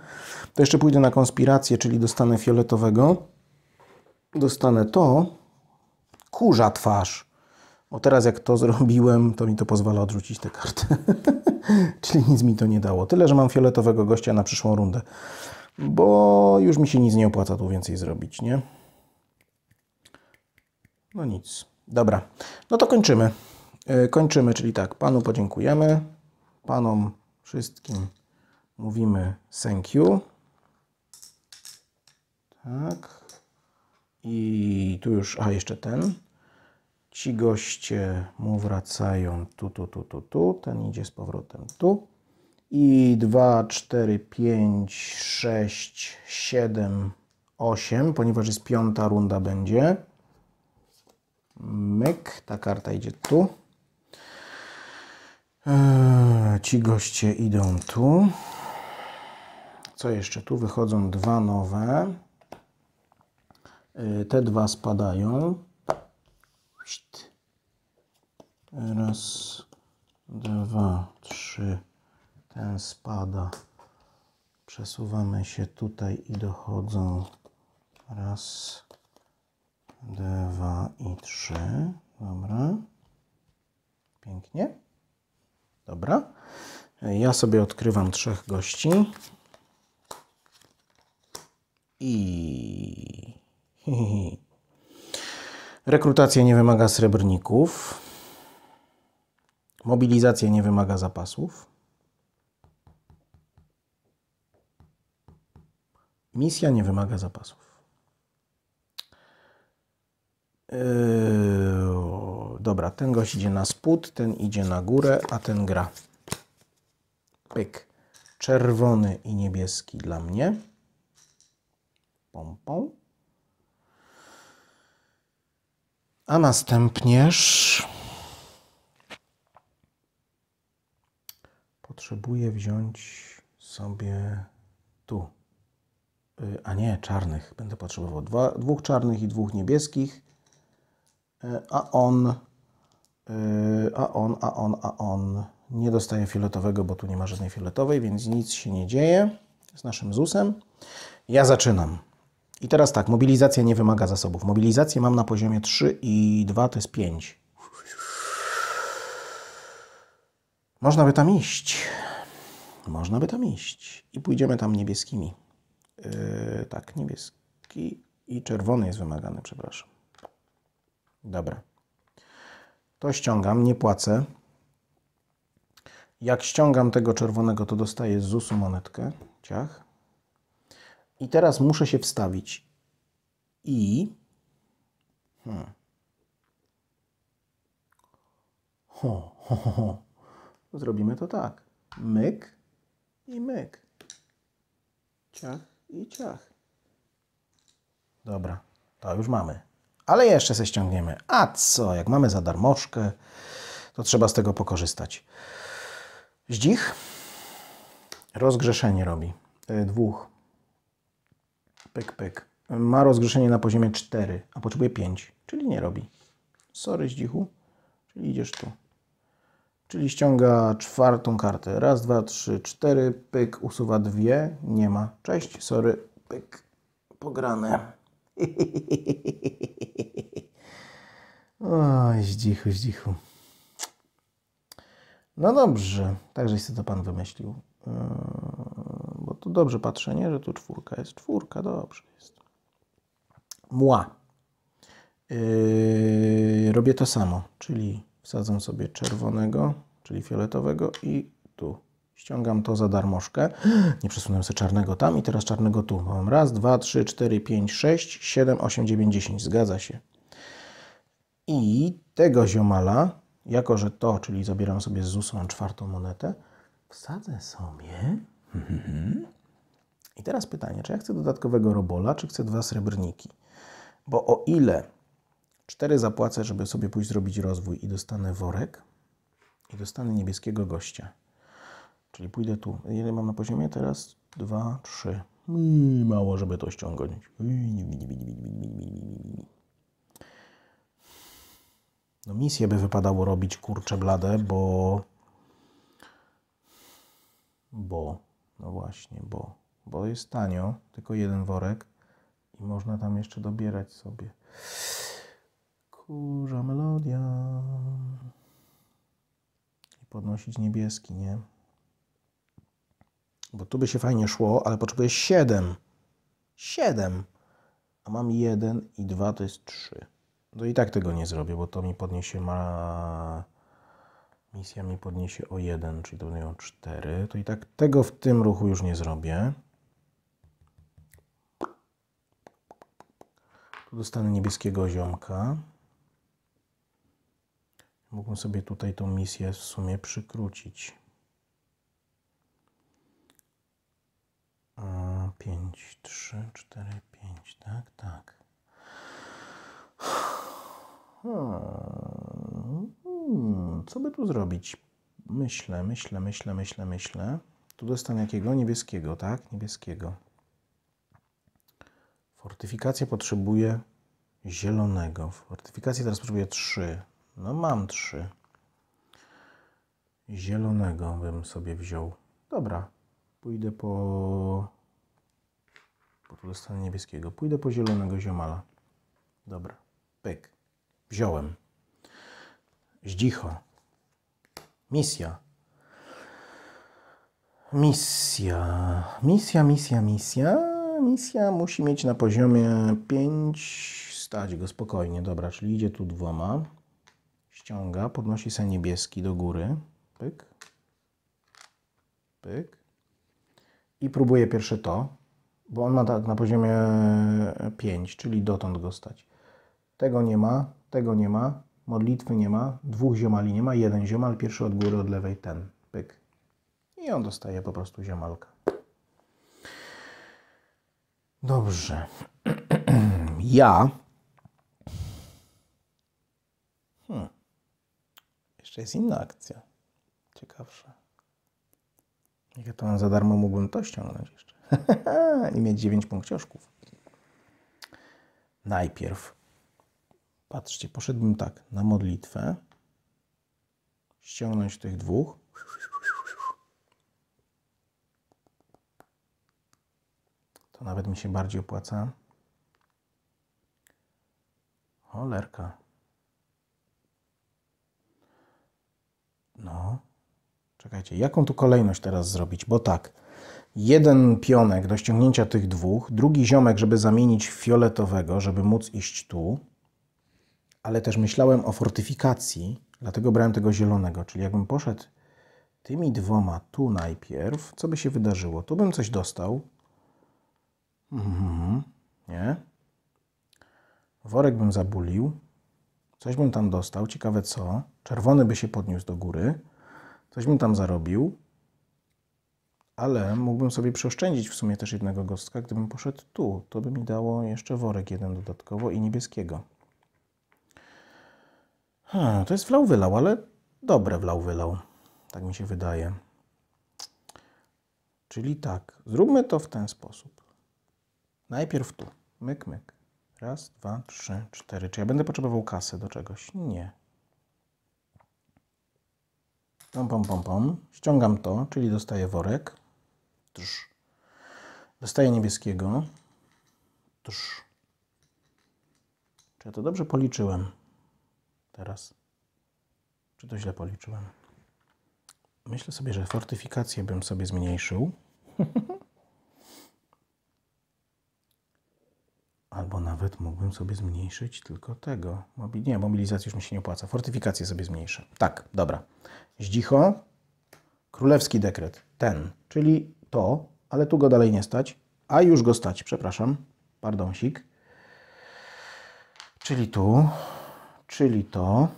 [SPEAKER 1] to jeszcze pójdę na konspirację, czyli dostanę fioletowego. Dostanę to. Kurza twarz. Bo teraz jak to <laughs> zrobiłem, to mi to pozwala odrzucić tę kartę. <laughs> czyli nic mi to nie dało. Tyle, że mam fioletowego gościa na przyszłą rundę. Bo już mi się nic nie opłaca tu więcej zrobić, nie? No nic. Dobra. No to kończymy. Yy, kończymy, czyli tak, panu podziękujemy, panom wszystkim mówimy thank you. Tak. I tu już, a jeszcze ten. Ci goście mu wracają tu, tu, tu, tu, tu. Ten idzie z powrotem tu. I 2, 4, 5, 6, 7, 8, ponieważ jest piąta runda będzie. Myk, ta karta idzie tu. Eee, ci goście idą tu. Co jeszcze? Tu wychodzą dwa nowe. Y, te dwa spadają. Raz, dwa, trzy. Ten spada. Przesuwamy się tutaj i dochodzą raz, dwa i trzy. Dobra. Pięknie. Dobra. Ja sobie odkrywam trzech gości i... Rekrutacja nie wymaga srebrników. Mobilizacja nie wymaga zapasów. Misja nie wymaga zapasów. Yy, dobra, ten gość idzie na spód, ten idzie na górę, a ten gra. Pyk. Czerwony i niebieski dla mnie pom, pom. A następnież potrzebuję wziąć sobie tu. Y, a nie, czarnych. Będę potrzebował Dwa, dwóch czarnych i dwóch niebieskich. Y, a on, y, a on, a on, a on nie dostaje fioletowego, bo tu nie ma żadnej fioletowej, więc nic się nie dzieje z naszym ZUS-em. Ja zaczynam. I teraz tak, mobilizacja nie wymaga zasobów. Mobilizację mam na poziomie 3 i 2 to jest 5. Można by tam iść. Można by tam iść. I pójdziemy tam niebieskimi. Yy, tak, niebieski i czerwony jest wymagany, przepraszam. Dobra. To ściągam, nie płacę. Jak ściągam tego czerwonego, to dostaję z ZUS-u monetkę. Ciach. I teraz muszę się wstawić. I. Hmm. Ho, ho, ho, ho. Zrobimy to tak. Myk i myk. Ciach i ciach. Dobra, to już mamy. Ale jeszcze se ściągniemy. A co, jak mamy za darmożkę, to trzeba z tego pokorzystać. Zdzich rozgrzeszenie robi. E, dwóch Pyk, pyk. Ma rozgrzeszenie na poziomie 4, a potrzebuje 5, czyli nie robi. Sorry, zdzichu. Czyli idziesz tu. Czyli ściąga czwartą kartę. Raz, dwa, trzy, cztery. Pyk, usuwa dwie. Nie ma. Cześć, sorry. Pyk. Pograne. <laughs> Oj, zdzichu, zdzichu. No dobrze. Także się to pan wymyślił. Yy... To dobrze patrzę, nie? Że tu czwórka jest. Czwórka, dobrze jest. Mła. Yy, robię to samo, czyli wsadzam sobie czerwonego, czyli fioletowego i tu. Ściągam to za darmożkę. <gasps> Nie przesunę sobie czarnego tam i teraz czarnego tu. Mam raz, dwa, trzy, cztery, pięć, sześć, siedem, osiem, dziewięć, dziesięć. Zgadza się. I tego ziomala, jako że to, czyli zabieram sobie z ZUS-ą czwartą monetę, wsadzę sobie <laughs> mhm. I teraz pytanie, czy ja chcę dodatkowego robola, czy chcę dwa srebrniki? Bo o ile cztery zapłacę, żeby sobie pójść zrobić rozwój i dostanę worek i dostanę niebieskiego gościa. Czyli pójdę tu. Ile mam na poziomie teraz? Dwa, trzy. I mało, żeby to ściągnąć. No misję by wypadało robić kurcze blade, bo... Bo... No właśnie, bo bo jest tanio, tylko jeden worek i można tam jeszcze dobierać sobie. Kurza melodia. I podnosić niebieski, nie? Bo tu by się fajnie szło, ale potrzebuję 7. 7. A mam 1 i 2 to jest 3. No i tak tego nie zrobię, bo to mi podniesie ma... Misja mi podniesie o 1, czyli to będą 4. To i tak tego w tym ruchu już nie zrobię. dostanę niebieskiego ziomka. Mógłbym sobie tutaj tą misję w sumie przykrócić. 5, 3, 4, 5, tak, tak. Hmm, co by tu zrobić? Myślę, myślę, myślę, myślę, myślę. Tu dostanę jakiego? Niebieskiego, tak? Niebieskiego. Fortyfikacja potrzebuje zielonego. Fortyfikacji teraz potrzebuję 3. No mam 3. Zielonego bym sobie wziął. Dobra, pójdę po... Bo tu dostanę niebieskiego. Pójdę po zielonego ziomala. Dobra, pyk. Wziąłem. Zdzicho. Misja. Misja. Misja, misja, misja misja musi mieć na poziomie 5, stać go spokojnie, dobra, czyli idzie tu dwoma, ściąga, podnosi se niebieski do góry, pyk, pyk i próbuje pierwsze to, bo on ma tak na poziomie 5, czyli dotąd go stać. Tego nie ma, tego nie ma, modlitwy nie ma, dwóch ziomali nie ma, jeden ziomal, pierwszy od góry, od lewej ten, pyk. I on dostaje po prostu ziomalka. Dobrze. <clears throat> Ja. Hmm. Jeszcze jest inna akcja. Ciekawsza. Jak ja to mam za darmo, mógłbym to ściągnąć jeszcze. <laughs> I mieć 9 punkcioszków. Najpierw. Patrzcie, poszedłbym tak na modlitwę. Ściągnąć tych dwóch nawet mi się bardziej opłaca. Cholerka. No. Czekajcie, jaką tu kolejność teraz zrobić? Bo tak, jeden pionek do ściągnięcia tych dwóch, drugi ziomek, żeby zamienić fioletowego, żeby móc iść tu, ale też myślałem o fortyfikacji, dlatego brałem tego zielonego, czyli jakbym poszedł tymi dwoma tu najpierw, co by się wydarzyło? Tu bym coś dostał, Mhm. Nie? Worek bym zabulił. Coś bym tam dostał. Ciekawe co. Czerwony by się podniósł do góry. Coś bym tam zarobił. Ale mógłbym sobie przeoszczędzić w sumie też jednego gostka, gdybym poszedł tu. To by mi dało jeszcze worek jeden dodatkowo i niebieskiego. Hmm, to jest wlał wylał, ale dobre wlał wylał. Tak mi się wydaje. Czyli tak, zróbmy to w ten sposób. Najpierw tu. Myk, myk. Raz, dwa, trzy, cztery. Czy ja będę potrzebował kasy do czegoś? Nie. Pom, pom, pom, pom. Ściągam to, czyli dostaję worek. Trz. Dostaję niebieskiego. Trz. Czy ja to dobrze policzyłem? Teraz. Czy to źle policzyłem? Myślę sobie, że fortyfikację bym sobie zmniejszył. <laughs> Albo nawet mógłbym sobie zmniejszyć tylko tego. Nie, mobilizacja już mi się nie opłaca. Fortyfikację sobie zmniejszę. Tak, dobra. Zdzicho. Królewski dekret. Ten, czyli to, ale tu go dalej nie stać. A już go stać, przepraszam. Pardonsik. Czyli tu, czyli to.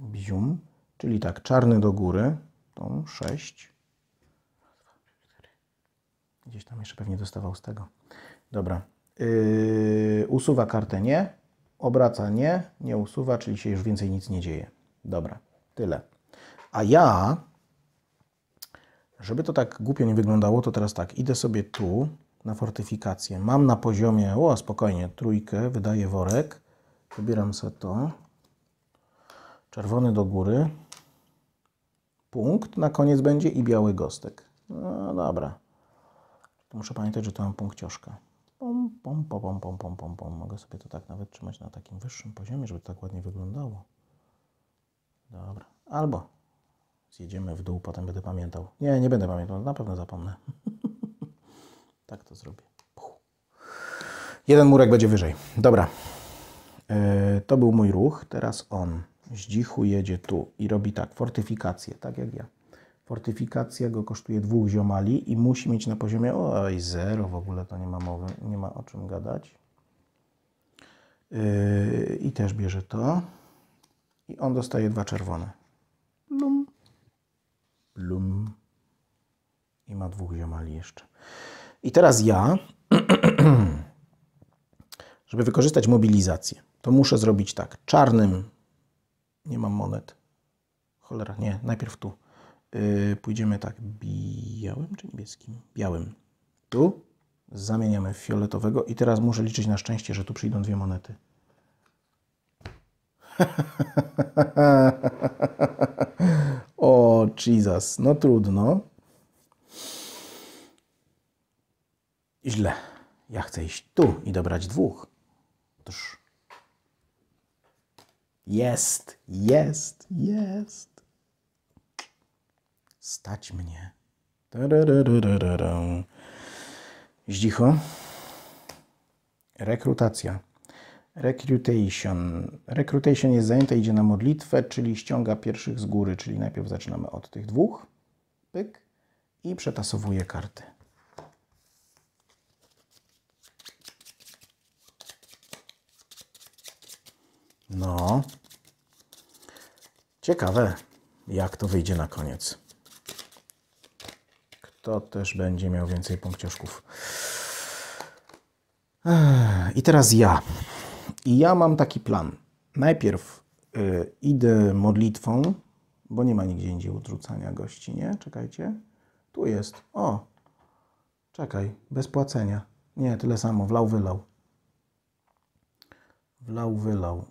[SPEAKER 1] Bzium. Czyli tak, czarny do góry. Tą 6. Gdzieś tam jeszcze pewnie dostawał z tego. Dobra, Yy, usuwa kartę nie, obraca nie, nie usuwa, czyli się już więcej nic nie dzieje. Dobra, tyle. A ja, żeby to tak głupio nie wyglądało, to teraz tak, idę sobie tu na fortyfikację. Mam na poziomie, o spokojnie, trójkę, wydaję worek. Wybieram sobie to. Czerwony do góry. Punkt, na koniec będzie i biały gostek. No dobra. Muszę pamiętać, że to mam punkcioszka. Pom, pom, pom, pom, pom, pom, pom, pom. Mogę sobie to tak nawet trzymać na takim wyższym poziomie, żeby to tak ładnie wyglądało. Dobra. Albo zjedziemy w dół, potem będę pamiętał. Nie, nie będę pamiętał, na pewno zapomnę. <laughs> tak to zrobię. Jeden murek będzie wyżej. Dobra. Yy, to był mój ruch. Teraz on z dzichu jedzie tu i robi tak, fortyfikację, tak jak ja. Fortyfikacja go kosztuje dwóch ziomali i musi mieć na poziomie oj, zero, w ogóle to nie ma mowy, nie ma o czym gadać. Yy, I też bierze to. I on dostaje dwa czerwone. Lum. Lum. I ma dwóch ziomali jeszcze. I teraz ja, <clears throat> żeby wykorzystać mobilizację, to muszę zrobić tak. Czarnym nie mam monet. Cholera, nie, najpierw tu Y, pójdziemy tak białym czy niebieskim? Białym. Tu zamieniamy w fioletowego i teraz muszę liczyć na szczęście, że tu przyjdą dwie monety. <laughs> o, Jesus, no trudno. Źle. Ja chcę iść tu i dobrać dwóch. Otóż... Jest, jest, jest. Stać mnie. Zdicho. Rekrutacja. Recrutation. Recrutation jest zajęte, idzie na modlitwę, czyli ściąga pierwszych z góry, czyli najpierw zaczynamy od tych dwóch. Pyk. I przetasowuje karty. No. Ciekawe, jak to wyjdzie na koniec to też będzie miał więcej punkciuszków. I teraz ja. I ja mam taki plan. Najpierw y, idę modlitwą, bo nie ma nigdzie indziej odrzucania gości, nie? Czekajcie. Tu jest. O! Czekaj, bez płacenia. Nie, tyle samo. Wlał, wylał. Wlał, wylał.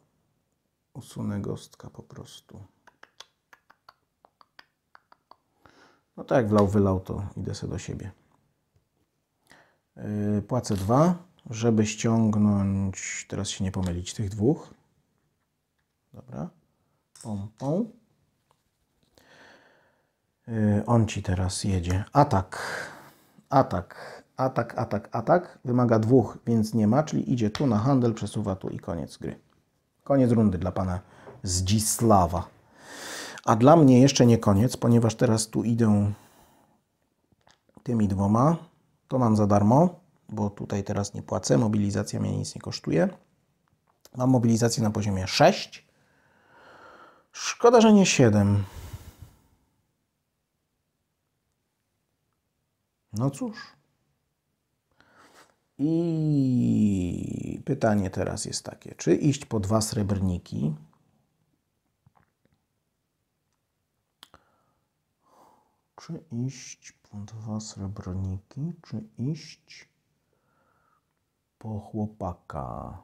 [SPEAKER 1] Usunę gostka po prostu. No tak, jak wlał, wylał, to idę sobie do siebie. Yy, płacę 2, żeby ściągnąć, teraz się nie pomylić, tych dwóch. Dobra, Pom, pom. Yy, on ci teraz jedzie. Atak, atak, atak, atak, atak. Wymaga dwóch, więc nie ma, czyli idzie tu na handel, przesuwa tu i koniec gry. Koniec rundy dla pana Zdzisława. A dla mnie jeszcze nie koniec, ponieważ teraz tu idę tymi dwoma. To mam za darmo, bo tutaj teraz nie płacę, mobilizacja mnie nic nie kosztuje. Mam mobilizację na poziomie 6. Szkoda, że nie 7. No cóż. I pytanie teraz jest takie, czy iść po dwa srebrniki, Czy iść po dwa srebrniki, czy iść po chłopaka?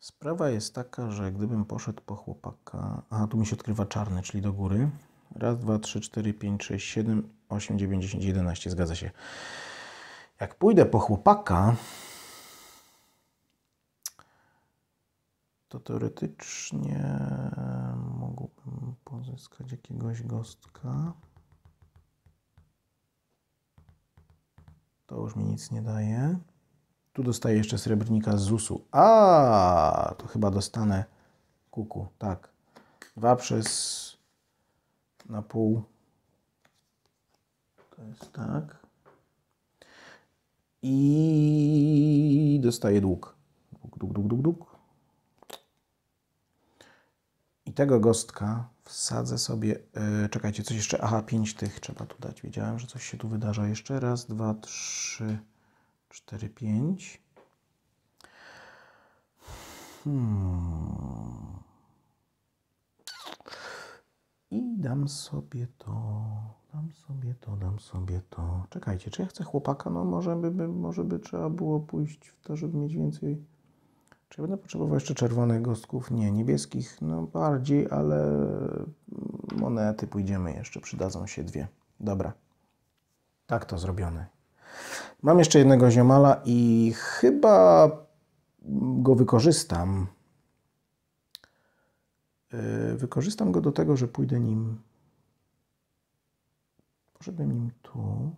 [SPEAKER 1] Sprawa jest taka, że gdybym poszedł po chłopaka, a tu mi się odkrywa czarny, czyli do góry. Raz, dwa, trzy, cztery, pięć, sześć, siedem, osiem, dziewięć, dziesięć, jedenaście, zgadza się. Jak pójdę po chłopaka, to teoretycznie mógłbym pozyskać jakiegoś gostka. To już mi nic nie daje. Tu dostaję jeszcze srebrnika z ZUS-u. A, to chyba dostanę kuku. Tak. Dwa przez na pół. To jest tak. I dostaję dług. Dług, dług, dług, dług, dług. tego gostka wsadzę sobie, yy, czekajcie, coś jeszcze, aha, pięć tych trzeba tu dać, wiedziałem, że coś się tu wydarza jeszcze, raz, dwa, trzy, cztery, pięć. Hmm. I dam sobie to, dam sobie to, dam sobie to. Czekajcie, czy ja chcę chłopaka? No może by, by, może by trzeba było pójść w to, żeby mieć więcej czy będę potrzebował jeszcze czerwonych gostków? Nie, niebieskich no bardziej, ale mm, monety pójdziemy jeszcze, przydadzą się dwie. Dobra, tak to zrobione. Mam jeszcze jednego ziomala i chyba mm, go wykorzystam. Yy, wykorzystam go do tego, że pójdę nim. pożebym nim tu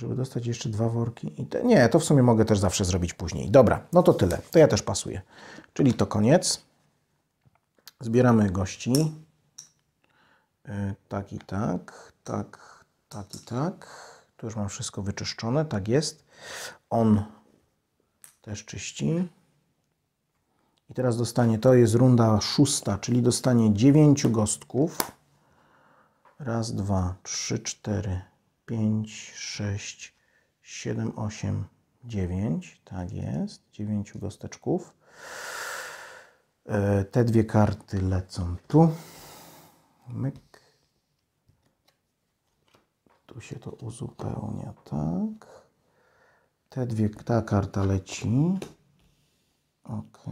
[SPEAKER 1] żeby dostać jeszcze dwa worki. I te... Nie, to w sumie mogę też zawsze zrobić później. Dobra, no to tyle. To ja też pasuję. Czyli to koniec. Zbieramy gości. E, tak i tak, tak, tak i tak. Tu już mam wszystko wyczyszczone, tak jest. On też czyści. I teraz dostanie, to jest runda szósta, czyli dostanie dziewięciu gostków. Raz, dwa, trzy, cztery, 5, 6, 7, 8, 9. Tak jest. 9 gosteczków. E, te dwie karty lecą tu. Myk. Tu się to uzupełnia, tak. Te dwie, ta karta leci. Ok.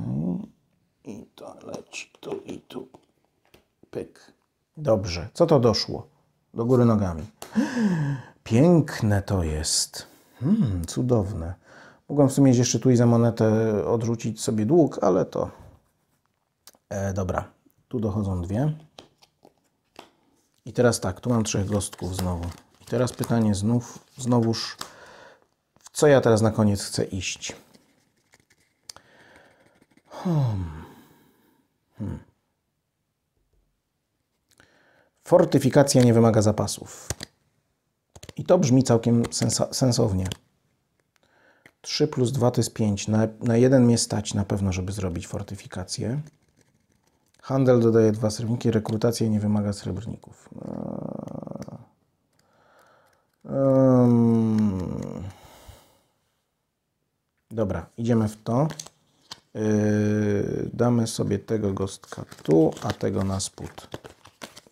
[SPEAKER 1] I to leci tu i tu. Pyk. Dobrze. Co to doszło? do góry nogami. Piękne to jest. Hmm, cudowne. Mogłem w sumie jeszcze tu i za monetę odrzucić sobie dług, ale to... E, dobra, tu dochodzą dwie. I teraz tak, tu mam trzech gostków znowu. I teraz pytanie znów, znowuż, w co ja teraz na koniec chcę iść? Hmm. Hmm. Fortyfikacja nie wymaga zapasów. I to brzmi całkiem sensownie. 3 plus 2 to jest 5. Na, na jeden mnie stać na pewno, żeby zrobić fortyfikację. Handel dodaje dwa srebrniki, rekrutacja nie wymaga srebrników. Um, dobra, idziemy w to. Yy, damy sobie tego gostka tu, a tego na spód.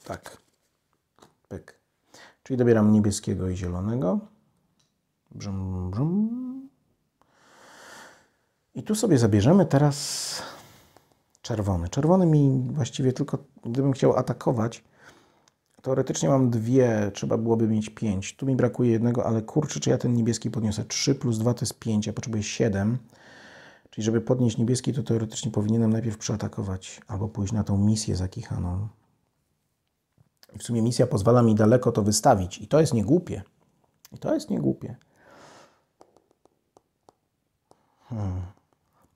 [SPEAKER 1] Tak. Czyli dobieram niebieskiego i zielonego. Brzum, brzum. I tu sobie zabierzemy teraz czerwony. Czerwony mi właściwie tylko, gdybym chciał atakować, teoretycznie mam dwie, trzeba byłoby mieć pięć. Tu mi brakuje jednego, ale kurczę, czy ja ten niebieski podniosę? 3 plus 2 to jest 5, ja potrzebuję 7. Czyli żeby podnieść niebieski, to teoretycznie powinienem najpierw przeatakować albo pójść na tą misję zakichaną. I w sumie misja pozwala mi daleko to wystawić. I to jest niegłupie. I to jest niegłupie. Hmm.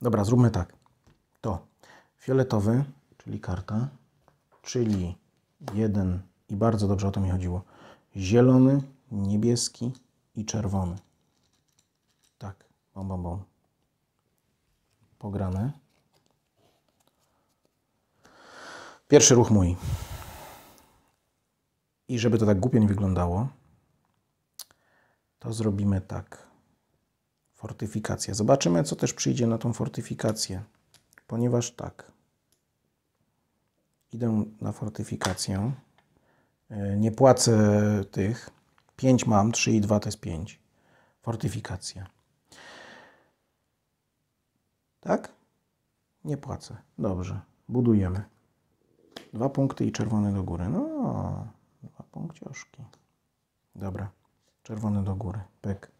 [SPEAKER 1] Dobra, zróbmy tak. To fioletowy, czyli karta, czyli jeden i bardzo dobrze o to mi chodziło. Zielony, niebieski i czerwony. Tak, bom, bom, bom. Pograne. Pierwszy ruch mój. I żeby to tak głupio nie wyglądało, to zrobimy tak. Fortyfikacja. Zobaczymy, co też przyjdzie na tą fortyfikację. Ponieważ tak, idę na fortyfikację. E, nie płacę tych. 5 mam, 3 i 2 to jest 5. Fortyfikacja. Tak? Nie płacę. Dobrze. Budujemy. Dwa punkty i czerwony do góry. No. Dwa punkcioszki. Dobra. Czerwony do góry. Pyk.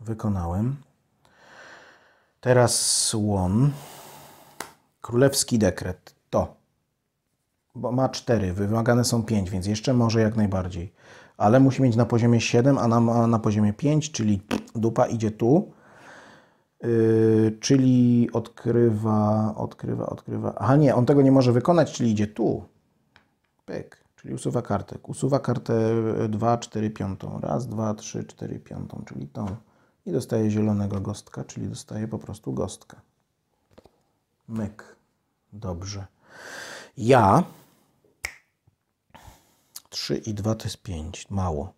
[SPEAKER 1] Wykonałem. Teraz słon. Królewski dekret. To. Bo ma cztery. Wymagane są pięć, więc jeszcze może jak najbardziej. Ale musi mieć na poziomie 7, a na, na poziomie 5, czyli dupa idzie tu. Yy, czyli odkrywa, odkrywa, odkrywa. Aha, nie, on tego nie może wykonać, czyli idzie tu. Pyk, czyli usuwa kartek. Usuwa kartę 2, 4, 5. Raz, 2, 3, 4, 5, czyli tą. I dostaje zielonego gostka, czyli dostaje po prostu gostkę. Myk. Dobrze. Ja 3 i 2 to jest 5. Mało,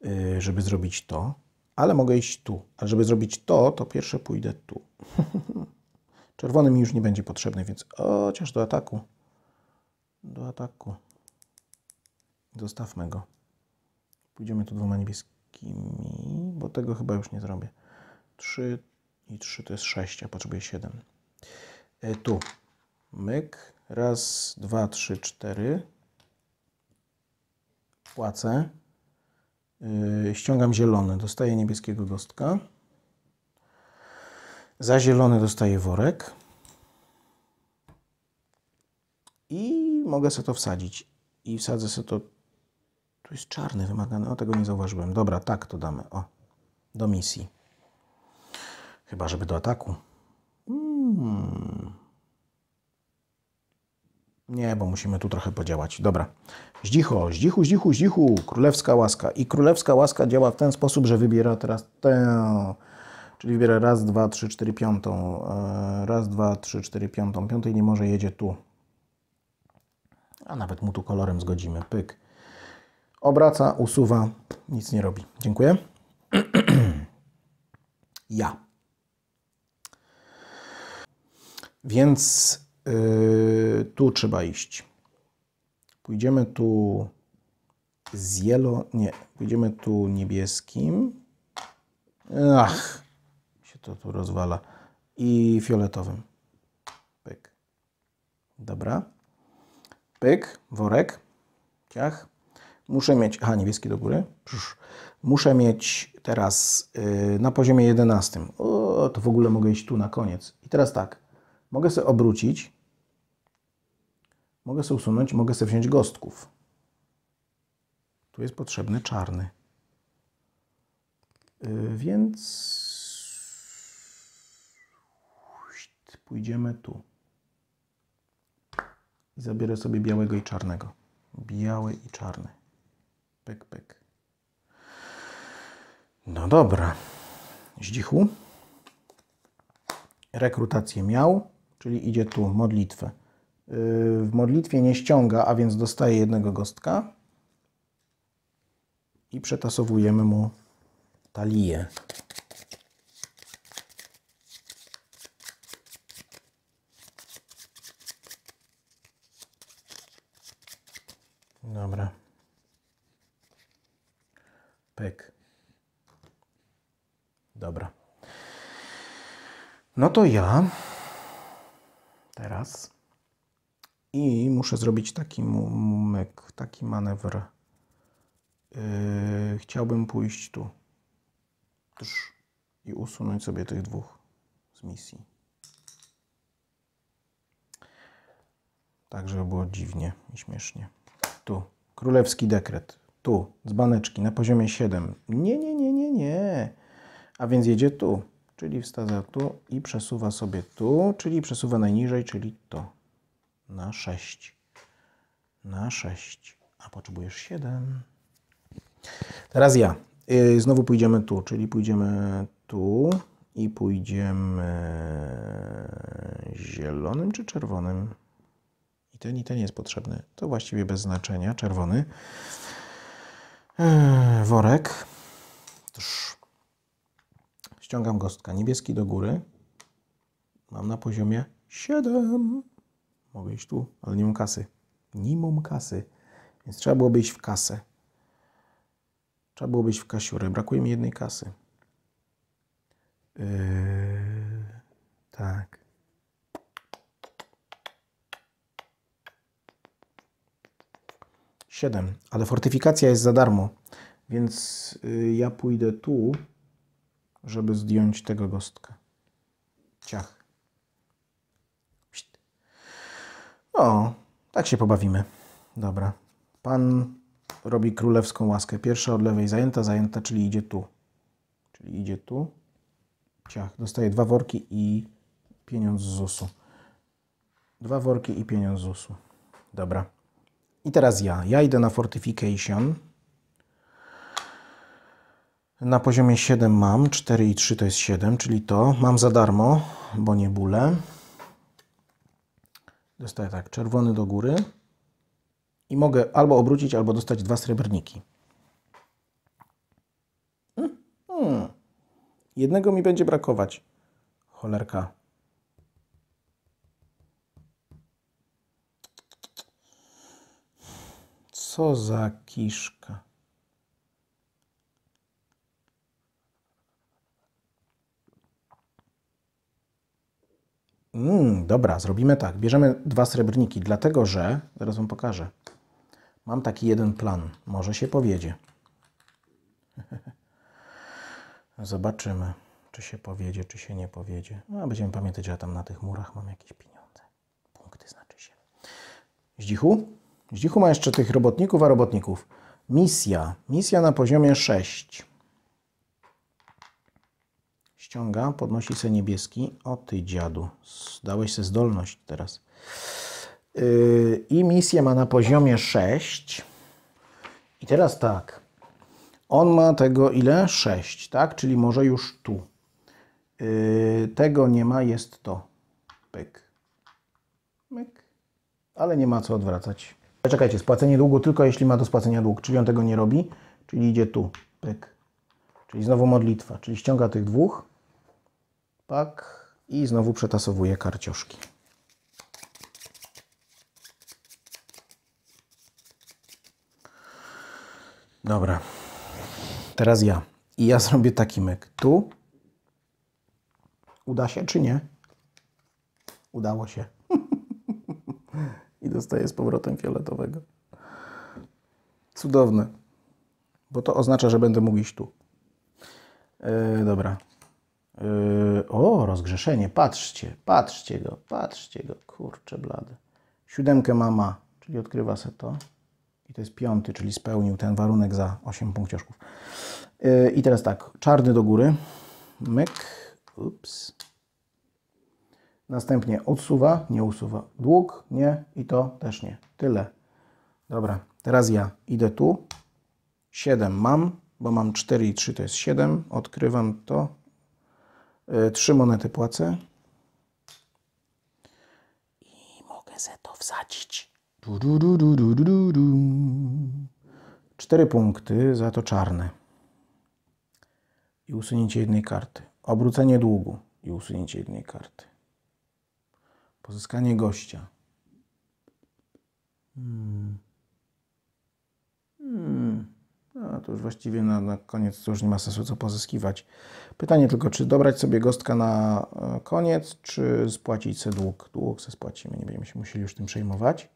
[SPEAKER 1] yy, żeby zrobić to. Ale mogę iść tu. A żeby zrobić to, to pierwsze pójdę tu. <laughs> Czerwony mi już nie będzie potrzebny, więc o, chociaż do ataku do ataku. Zostawmy go. Pójdziemy tu dwoma niebieskimi, bo tego chyba już nie zrobię. 3 i 3 to jest 6, a potrzebuję 7. E, tu. Myk. Raz, dwa, trzy, cztery. Płacę. E, ściągam zielony. Dostaję niebieskiego gostka. Za zielony dostaję worek. I mogę sobie to wsadzić i wsadzę sobie to. Tu jest czarny wymagany, o tego nie zauważyłem. Dobra, tak to damy. O, do misji. Chyba, żeby do ataku. Hmm. Nie, bo musimy tu trochę podziałać. Dobra. Zdzicho, zdzichu, zdzichu, zdzichu. Królewska łaska. I królewska łaska działa w ten sposób, że wybiera teraz tę. Czyli wybiera raz, dwa, trzy, cztery, piątą. E, raz, dwa, trzy, cztery, piątą. Piątej nie może, jedzie tu a nawet mu tu kolorem zgodzimy. Pyk. Obraca, usuwa, nic nie robi. Dziękuję. <clears throat> ja. Więc yy, tu trzeba iść. Pójdziemy tu z jelo... nie, pójdziemy tu niebieskim. Ach, się to tu rozwala. I fioletowym. Pyk. Dobra pyk, worek, ciach. Muszę mieć, aha, niebieski do góry, Psz. muszę mieć teraz yy, na poziomie 11. O, to w ogóle mogę iść tu na koniec. I teraz tak, mogę sobie obrócić, mogę sobie usunąć, mogę sobie wziąć gostków. Tu jest potrzebny czarny. Yy, więc pójdziemy tu. I zabiorę sobie białego i czarnego. Biały i czarny. Pyk, pyk. No dobra. Zdzichu. Rekrutację miał, czyli idzie tu modlitwę. Yy, w modlitwie nie ściąga, a więc dostaje jednego gostka. I przetasowujemy mu talię. Dobra. Pyk. Dobra. No to ja teraz i muszę zrobić taki myk, taki manewr. Yy, chciałbym pójść tu i usunąć sobie tych dwóch z misji. Tak, żeby było dziwnie i śmiesznie tu, królewski dekret, tu, z baneczki, na poziomie 7. Nie, nie, nie, nie, nie. A więc jedzie tu, czyli wstawia tu i przesuwa sobie tu, czyli przesuwa najniżej, czyli to, na 6. Na 6. A potrzebujesz 7. Teraz ja. Y, znowu pójdziemy tu, czyli pójdziemy tu i pójdziemy zielonym czy czerwonym? ten i ten jest potrzebny. To właściwie bez znaczenia. Czerwony. E, worek. Tuż. Ściągam gostka. Niebieski do góry. Mam na poziomie 7. Mogę iść tu, ale nie mam kasy. Nie mam kasy. Więc trzeba byłoby iść w kasę. Trzeba byłoby iść w kasiurę. Brakuje mi jednej kasy. Yy, tak. 7, ale fortyfikacja jest za darmo, więc y, ja pójdę tu, żeby zdjąć tego gostka. Ciach. O, tak się pobawimy. Dobra. Pan robi królewską łaskę. Pierwsza od lewej zajęta, zajęta, czyli idzie tu. Czyli idzie tu. Ciach. Dostaje dwa worki i pieniądz z ZUS-u. Dwa worki i pieniądz z ZUS-u. Dobra. I teraz ja. Ja idę na Fortification. Na poziomie 7 mam, 4 i 3 to jest 7, czyli to mam za darmo, bo nie bóle. Dostaję tak, czerwony do góry i mogę albo obrócić, albo dostać dwa srebrniki. Hmm. hmm. Jednego mi będzie brakować. Cholerka. Co za kiszka. Mm, dobra, zrobimy tak. Bierzemy dwa srebrniki, dlatego że, zaraz Wam pokażę, mam taki jeden plan. Może się powiedzie. <laughs> Zobaczymy, czy się powiedzie, czy się nie powiedzie. No, będziemy pamiętać, że ja tam na tych murach mam jakieś pieniądze. Punkty znaczy się. Zdzichu? Zdzichu ma jeszcze tych robotników, a robotników. Misja. Misja na poziomie 6. Ściąga, podnosi se niebieski. O ty dziadu, dałeś se zdolność teraz. Yy, I misję ma na poziomie 6. I teraz tak. On ma tego ile? 6, tak? Czyli może już tu. Yy, tego nie ma, jest to. Pyk. Myk. Ale nie ma co odwracać. Czekajcie, spłacenie długu tylko jeśli ma do spłacenia dług, czyli on tego nie robi, czyli idzie tu, pyk. Czyli znowu modlitwa, czyli ściąga tych dwóch, pak i znowu przetasowuje karcioszki. Dobra, teraz ja. I ja zrobię taki myk. Tu uda się czy nie? Udało się. <laughs> i dostaję z powrotem fioletowego. Cudowne, bo to oznacza, że będę mógł iść tu. E, dobra. E, o, rozgrzeszenie, patrzcie, patrzcie go, patrzcie go, kurczę blade. Siódemkę mama, czyli odkrywa se to. I to jest piąty, czyli spełnił ten warunek za 8 punkciaszków. E, I teraz tak, czarny do góry, myk, ups, Następnie odsuwa, nie usuwa. Dług, nie i to też nie. Tyle. Dobra, teraz ja idę tu. 7 mam, bo mam 4 i 3 to jest 7. Odkrywam to. 3 e, monety płacę. I mogę se to wsadzić. Du, du, du, du, du, du, du. 4 punkty za to czarne. I usunięcie jednej karty. Obrócenie długu i usunięcie jednej karty. Pozyskanie gościa. Hmm.
[SPEAKER 2] Hmm.
[SPEAKER 1] No, to już właściwie na, na koniec to już nie ma sensu co pozyskiwać. Pytanie tylko, czy dobrać sobie gostka na e, koniec, czy spłacić sobie dług? Dług se spłacimy, nie będziemy się musieli już tym przejmować.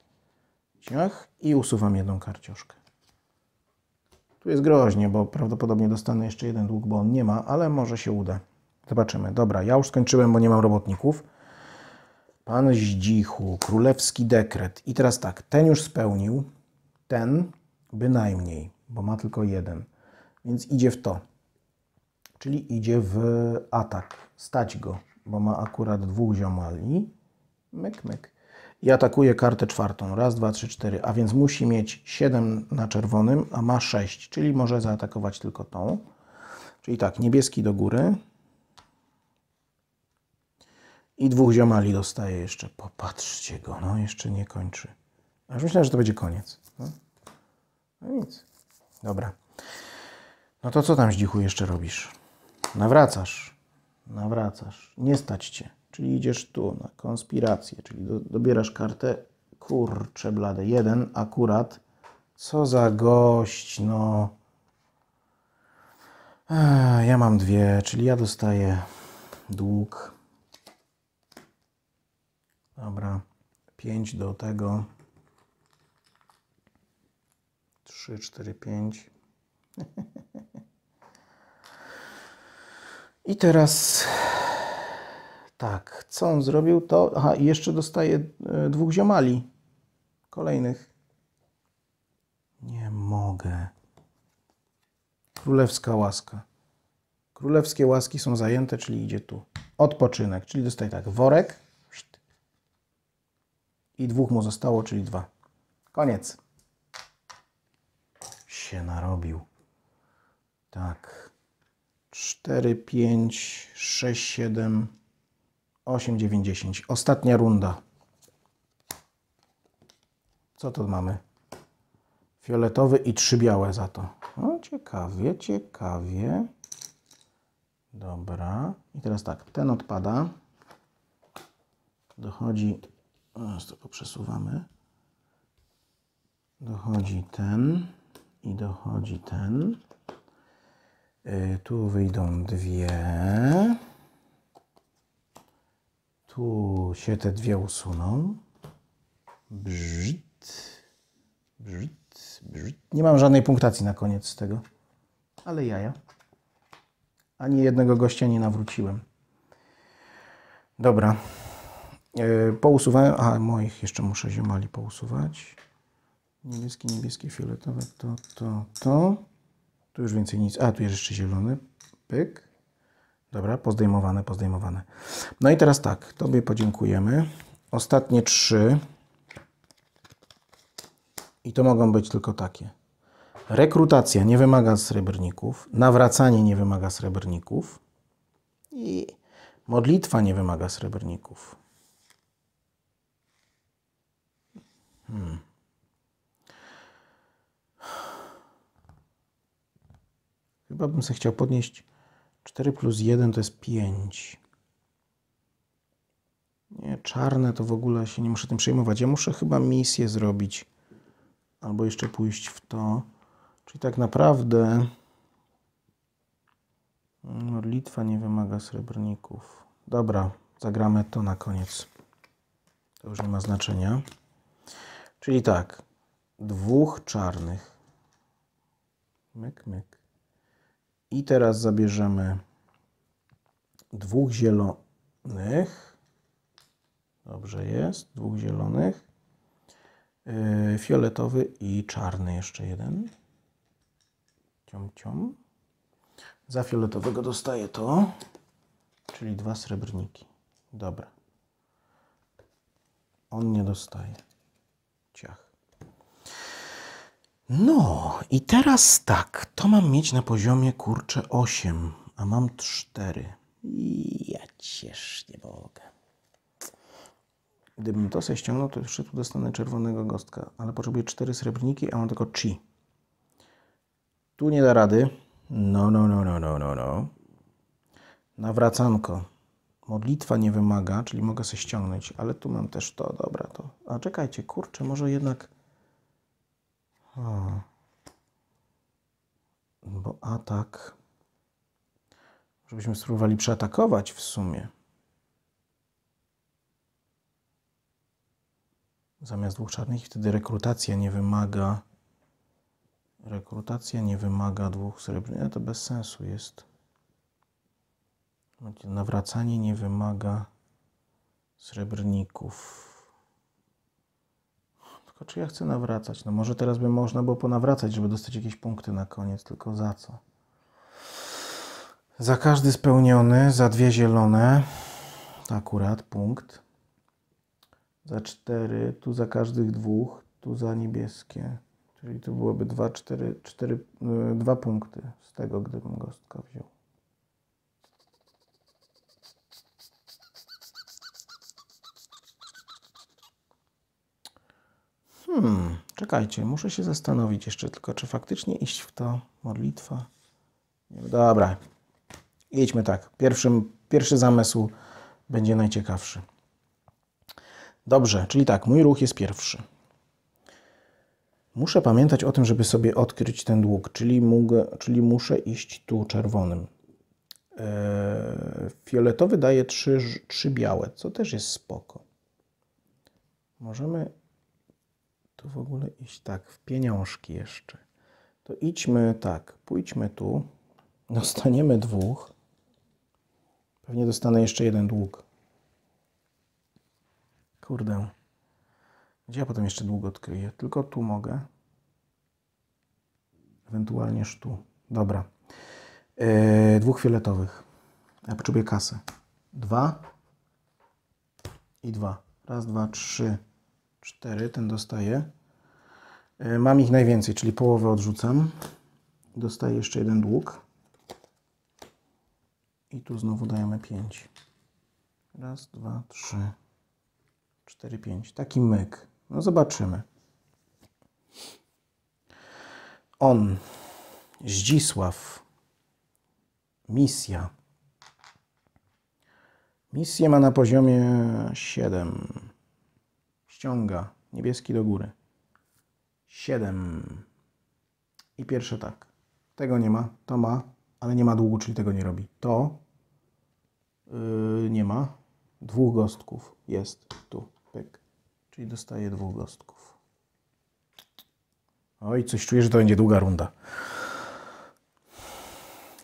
[SPEAKER 1] Ciach. I usuwam jedną karcioszkę. Tu jest groźnie, bo prawdopodobnie dostanę jeszcze jeden dług, bo on nie ma, ale może się uda. Zobaczymy. Dobra, ja już skończyłem, bo nie mam robotników. Pan Zdzichu, królewski dekret. I teraz tak, ten już spełnił, ten bynajmniej, bo ma tylko jeden. Więc idzie w to. Czyli idzie w atak. Stać go, bo ma akurat dwóch ziomali. Myk, myk. I atakuje kartę czwartą. Raz, dwa, trzy, cztery. A więc musi mieć siedem na czerwonym, a ma sześć, Czyli może zaatakować tylko tą. Czyli tak, niebieski do góry, i dwóch ziomali dostaje jeszcze. Popatrzcie go, no jeszcze nie kończy. Aż myślałem, że to będzie koniec. No, no nic. Dobra. No to co tam zdzichu jeszcze robisz? Nawracasz. Nawracasz. Nie stać cię. Czyli idziesz tu na konspirację, czyli do, dobierasz kartę. Kurcze blade. Jeden akurat. Co za gość, no. Ja mam dwie, czyli ja dostaję dług Dobra, 5 do tego. 3, 4, 5. I teraz tak, co on zrobił to... Aha, i jeszcze dostaje e, dwóch ziomali kolejnych. Nie mogę. Królewska łaska. Królewskie łaski są zajęte, czyli idzie tu. Odpoczynek, czyli dostaje tak worek, i dwóch mu zostało, czyli dwa. Koniec. Się narobił. Tak. 4, 5, 6, 7, 8, 9, 10. Ostatnia runda. Co to mamy? Fioletowy i trzy białe za to. No, ciekawie, ciekawie. Dobra. I teraz tak, ten odpada. Dochodzi to poprzesuwamy. Dochodzi ten i dochodzi ten. Y, tu wyjdą dwie. Tu się te dwie usuną. Brzut, brzut, Brzyd. Nie mam żadnej punktacji na koniec z tego. Ale jaja. Ani jednego gościa nie nawróciłem. Dobra. E, pousuwają, a moich jeszcze muszę ziemali pousuwać. Niebieskie, niebieskie, fioletowe, to, to, to. Tu już więcej nic. A, tu jest jeszcze zielony. Pyk. Dobra, pozdejmowane, pozdejmowane. No i teraz tak, Tobie podziękujemy. Ostatnie trzy. I to mogą być tylko takie. Rekrutacja nie wymaga srebrników. Nawracanie nie wymaga srebrników. I modlitwa nie wymaga srebrników. Hmm. Chyba bym sobie chciał podnieść 4 plus 1 to jest 5. Nie, czarne to w ogóle się nie muszę tym przejmować. Ja muszę chyba misję zrobić. Albo jeszcze pójść w to. Czyli tak naprawdę mm, Litwa nie wymaga srebrników. Dobra, zagramy to na koniec. To już nie ma znaczenia. Czyli tak, dwóch czarnych. Myk, myk. I teraz zabierzemy dwóch zielonych. Dobrze jest, dwóch zielonych. Yy, fioletowy i czarny jeszcze jeden. Ciom, ciom. Za fioletowego dostaję to, czyli dwa srebrniki. Dobra. On nie dostaje. Ciach. No i teraz tak, to mam mieć na poziomie kurczę 8, a mam 4. Ja cież nie mogę. Gdybym to sobie ściągnął, to jeszcze tu dostanę czerwonego gostka, ale potrzebuję 4 srebrniki, a mam tylko chi. Tu nie da rady. No, no, no, no, no, no, no. Nawracanko modlitwa nie wymaga, czyli mogę sobie ściągnąć, ale tu mam też to, dobra, to. A czekajcie, kurczę, może jednak. Hmm. Bo atak. Żebyśmy spróbowali przeatakować w sumie. Zamiast dwóch czarnych, wtedy rekrutacja nie wymaga. Rekrutacja nie wymaga dwóch srebrnych. To bez sensu jest. Nawracanie nie wymaga srebrników. Tylko czy ja chcę nawracać? No może teraz by można było ponawracać, żeby dostać jakieś punkty na koniec, tylko za co? Za każdy spełniony, za dwie zielone, to akurat punkt. Za cztery, tu za każdych dwóch, tu za niebieskie. Czyli tu byłoby dwa, cztery, cztery, y, dwa punkty z tego, gdybym gostka wziął. Hmm, czekajcie, muszę się zastanowić jeszcze tylko, czy faktycznie iść w to modlitwa. Dobra, jedźmy tak. Pierwszym, pierwszy zamysł będzie najciekawszy. Dobrze, czyli tak, mój ruch jest pierwszy. Muszę pamiętać o tym, żeby sobie odkryć ten dług, czyli, mógł, czyli muszę iść tu czerwonym. Eee, fioletowy daje trzy, trzy białe, co też jest spoko. Możemy w ogóle iść tak, w pieniążki jeszcze. To idźmy tak, pójdźmy tu, dostaniemy no, dwóch. Pewnie dostanę jeszcze jeden dług. Kurde. Gdzie ja potem jeszcze długo odkryję? Tylko tu mogę. Ewentualnież tu. Dobra. Yy, dwóch fioletowych. Ja potrzebuję kasę. Dwa i dwa. Raz, dwa, trzy, 4, ten dostaje Mam ich najwięcej, czyli połowę odrzucam. Dostaję jeszcze jeden dług. I tu znowu dajemy 5. Raz, dwa, trzy, cztery, pięć. Taki myk. No zobaczymy. On, Zdzisław, misja. Misję ma na poziomie 7 ściąga niebieski do góry. 7. I pierwsze tak. Tego nie ma, to ma, ale nie ma długu, czyli tego nie robi. To yy, nie ma. Dwóch gostków jest tu, pyk. Czyli dostaje dwóch gostków. Oj, coś czuję, że to będzie długa runda.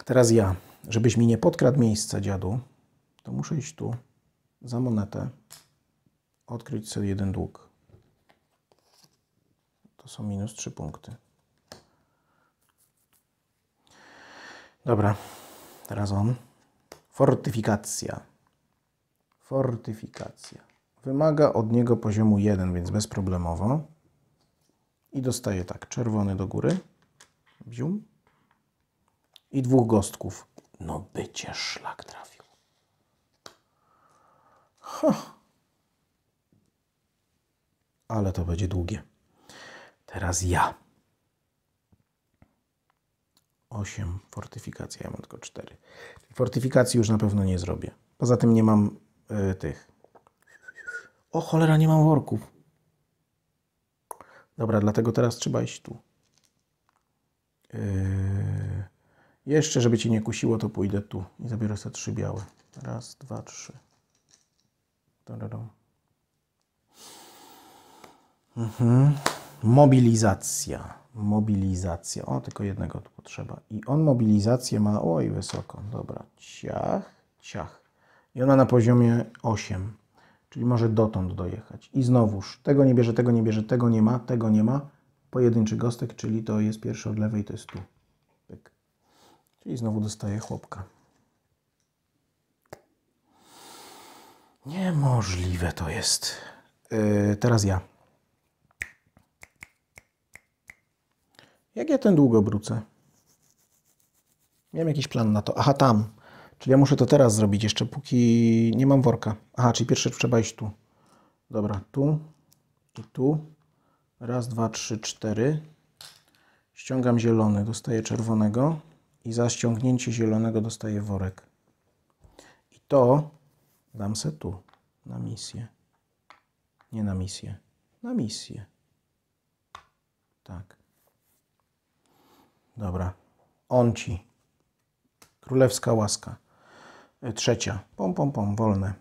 [SPEAKER 1] Teraz ja. Żebyś mi nie podkradł miejsca, dziadu, to muszę iść tu za monetę odkryć sobie jeden dług. To są minus 3 punkty. Dobra, teraz on. Fortyfikacja. Fortyfikacja. Wymaga od niego poziomu 1, więc bezproblemowo. I dostaje tak, czerwony do góry. Bzium. I dwóch gostków. No bycie szlak trafił.
[SPEAKER 2] Huh
[SPEAKER 1] ale to będzie długie. Teraz ja. 8 fortyfikacji, ja mam tylko 4. Fortyfikacji już na pewno nie zrobię. Poza tym nie mam y, tych. O cholera, nie mam worków. Dobra, dlatego teraz trzeba iść tu. Yy... Jeszcze, żeby Cię nie kusiło, to pójdę tu i zabiorę sobie trzy białe. Raz, dwa, trzy. Tadadam. Mhm. Mobilizacja. Mobilizacja. O, tylko jednego tu potrzeba. I on mobilizację ma... Oj, wysoko. Dobra. Ciach, ciach. I ona na poziomie 8. Czyli może dotąd dojechać. I znowuż, tego nie bierze, tego nie bierze, tego nie ma, tego nie ma. Pojedynczy gostek, czyli to jest pierwszy od lewej, to jest tu. Pyk. Czyli znowu dostaje chłopka. Niemożliwe to jest. Yy, teraz ja. Jak ja ten długo wrócę? Miałem jakiś plan na to. Aha, tam. Czyli ja muszę to teraz zrobić jeszcze, póki nie mam worka. Aha, czyli pierwsze trzeba iść tu. Dobra, tu i tu. Raz, dwa, trzy, cztery. Ściągam zielony, dostaję czerwonego i za ściągnięcie zielonego dostaję worek. I to dam se tu, na misję. Nie na misję, na misję. Tak. Dobra. On ci. Królewska łaska. Y, trzecia. Pom, pom, pom. Wolne.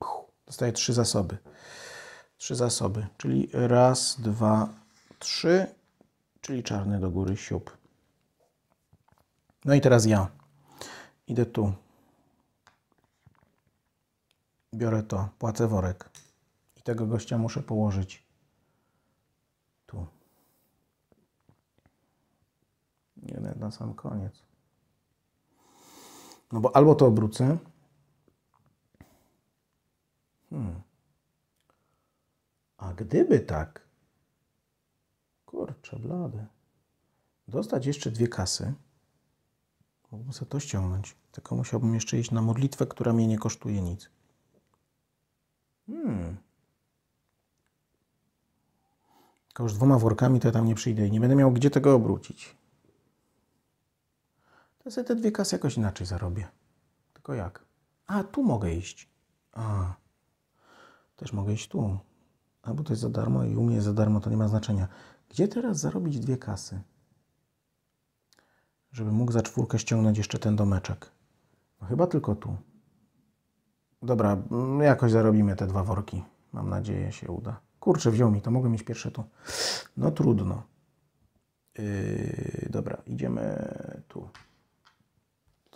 [SPEAKER 1] Dostaje Dostaję trzy zasoby. Trzy zasoby. Czyli raz, dwa, trzy. Czyli czarny do góry siup. No i teraz ja. Idę tu. Biorę to. Płacę worek. I tego gościa muszę położyć. Nie na sam koniec. No bo albo to obrócę. Hmm. A gdyby tak, kurczę blade, dostać jeszcze dwie kasy, mógłbym sobie to ściągnąć, tylko musiałbym jeszcze iść na modlitwę, która mnie nie kosztuje nic. Hmm. Tylko już dwoma workami to ja tam nie przyjdę i nie będę miał gdzie tego obrócić. Ja sobie te dwie kasy jakoś inaczej zarobię. Tylko jak? A, tu mogę iść. A, też mogę iść tu. Albo to jest za darmo i u mnie jest za darmo, to nie ma znaczenia. Gdzie teraz zarobić dwie kasy? Żeby mógł za czwórkę ściągnąć jeszcze ten domeczek. No chyba tylko tu. Dobra, mm, jakoś zarobimy te dwa worki. Mam nadzieję, się uda. Kurczę, wziął mi to, mogę mieć pierwsze tu. No trudno. Yy, dobra, idziemy tu.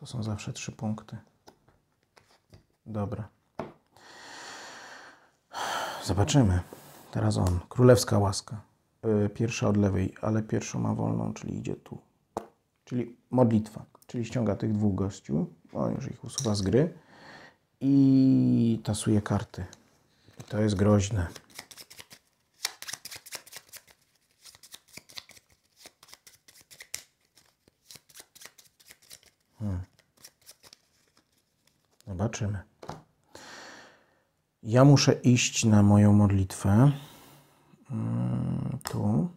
[SPEAKER 1] To są zawsze trzy punkty. Dobra. Zobaczymy. Teraz on. Królewska łaska. Y, pierwsza od lewej, ale pierwszą ma wolną, czyli idzie tu. Czyli modlitwa. Czyli ściąga tych dwóch gościu. On już ich usuwa z gry. I tasuje karty. I to jest groźne. Hmm. Zobaczymy. Ja muszę iść na moją modlitwę. Mm, tu.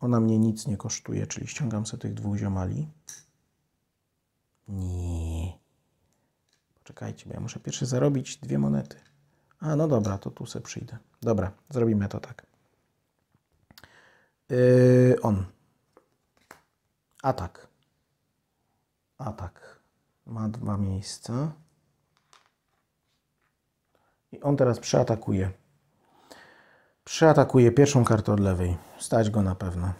[SPEAKER 1] Ona mnie nic nie kosztuje, czyli ściągam sobie tych dwóch ziomali. Nie. Poczekajcie, bo ja muszę pierwszy zarobić dwie monety. A, no dobra, to tu se przyjdę. Dobra, zrobimy to tak. Yy, on. Atak. Atak. Ma dwa miejsca. I on teraz przeatakuje. Przeatakuje pierwszą kartę od lewej. Stać go na pewno.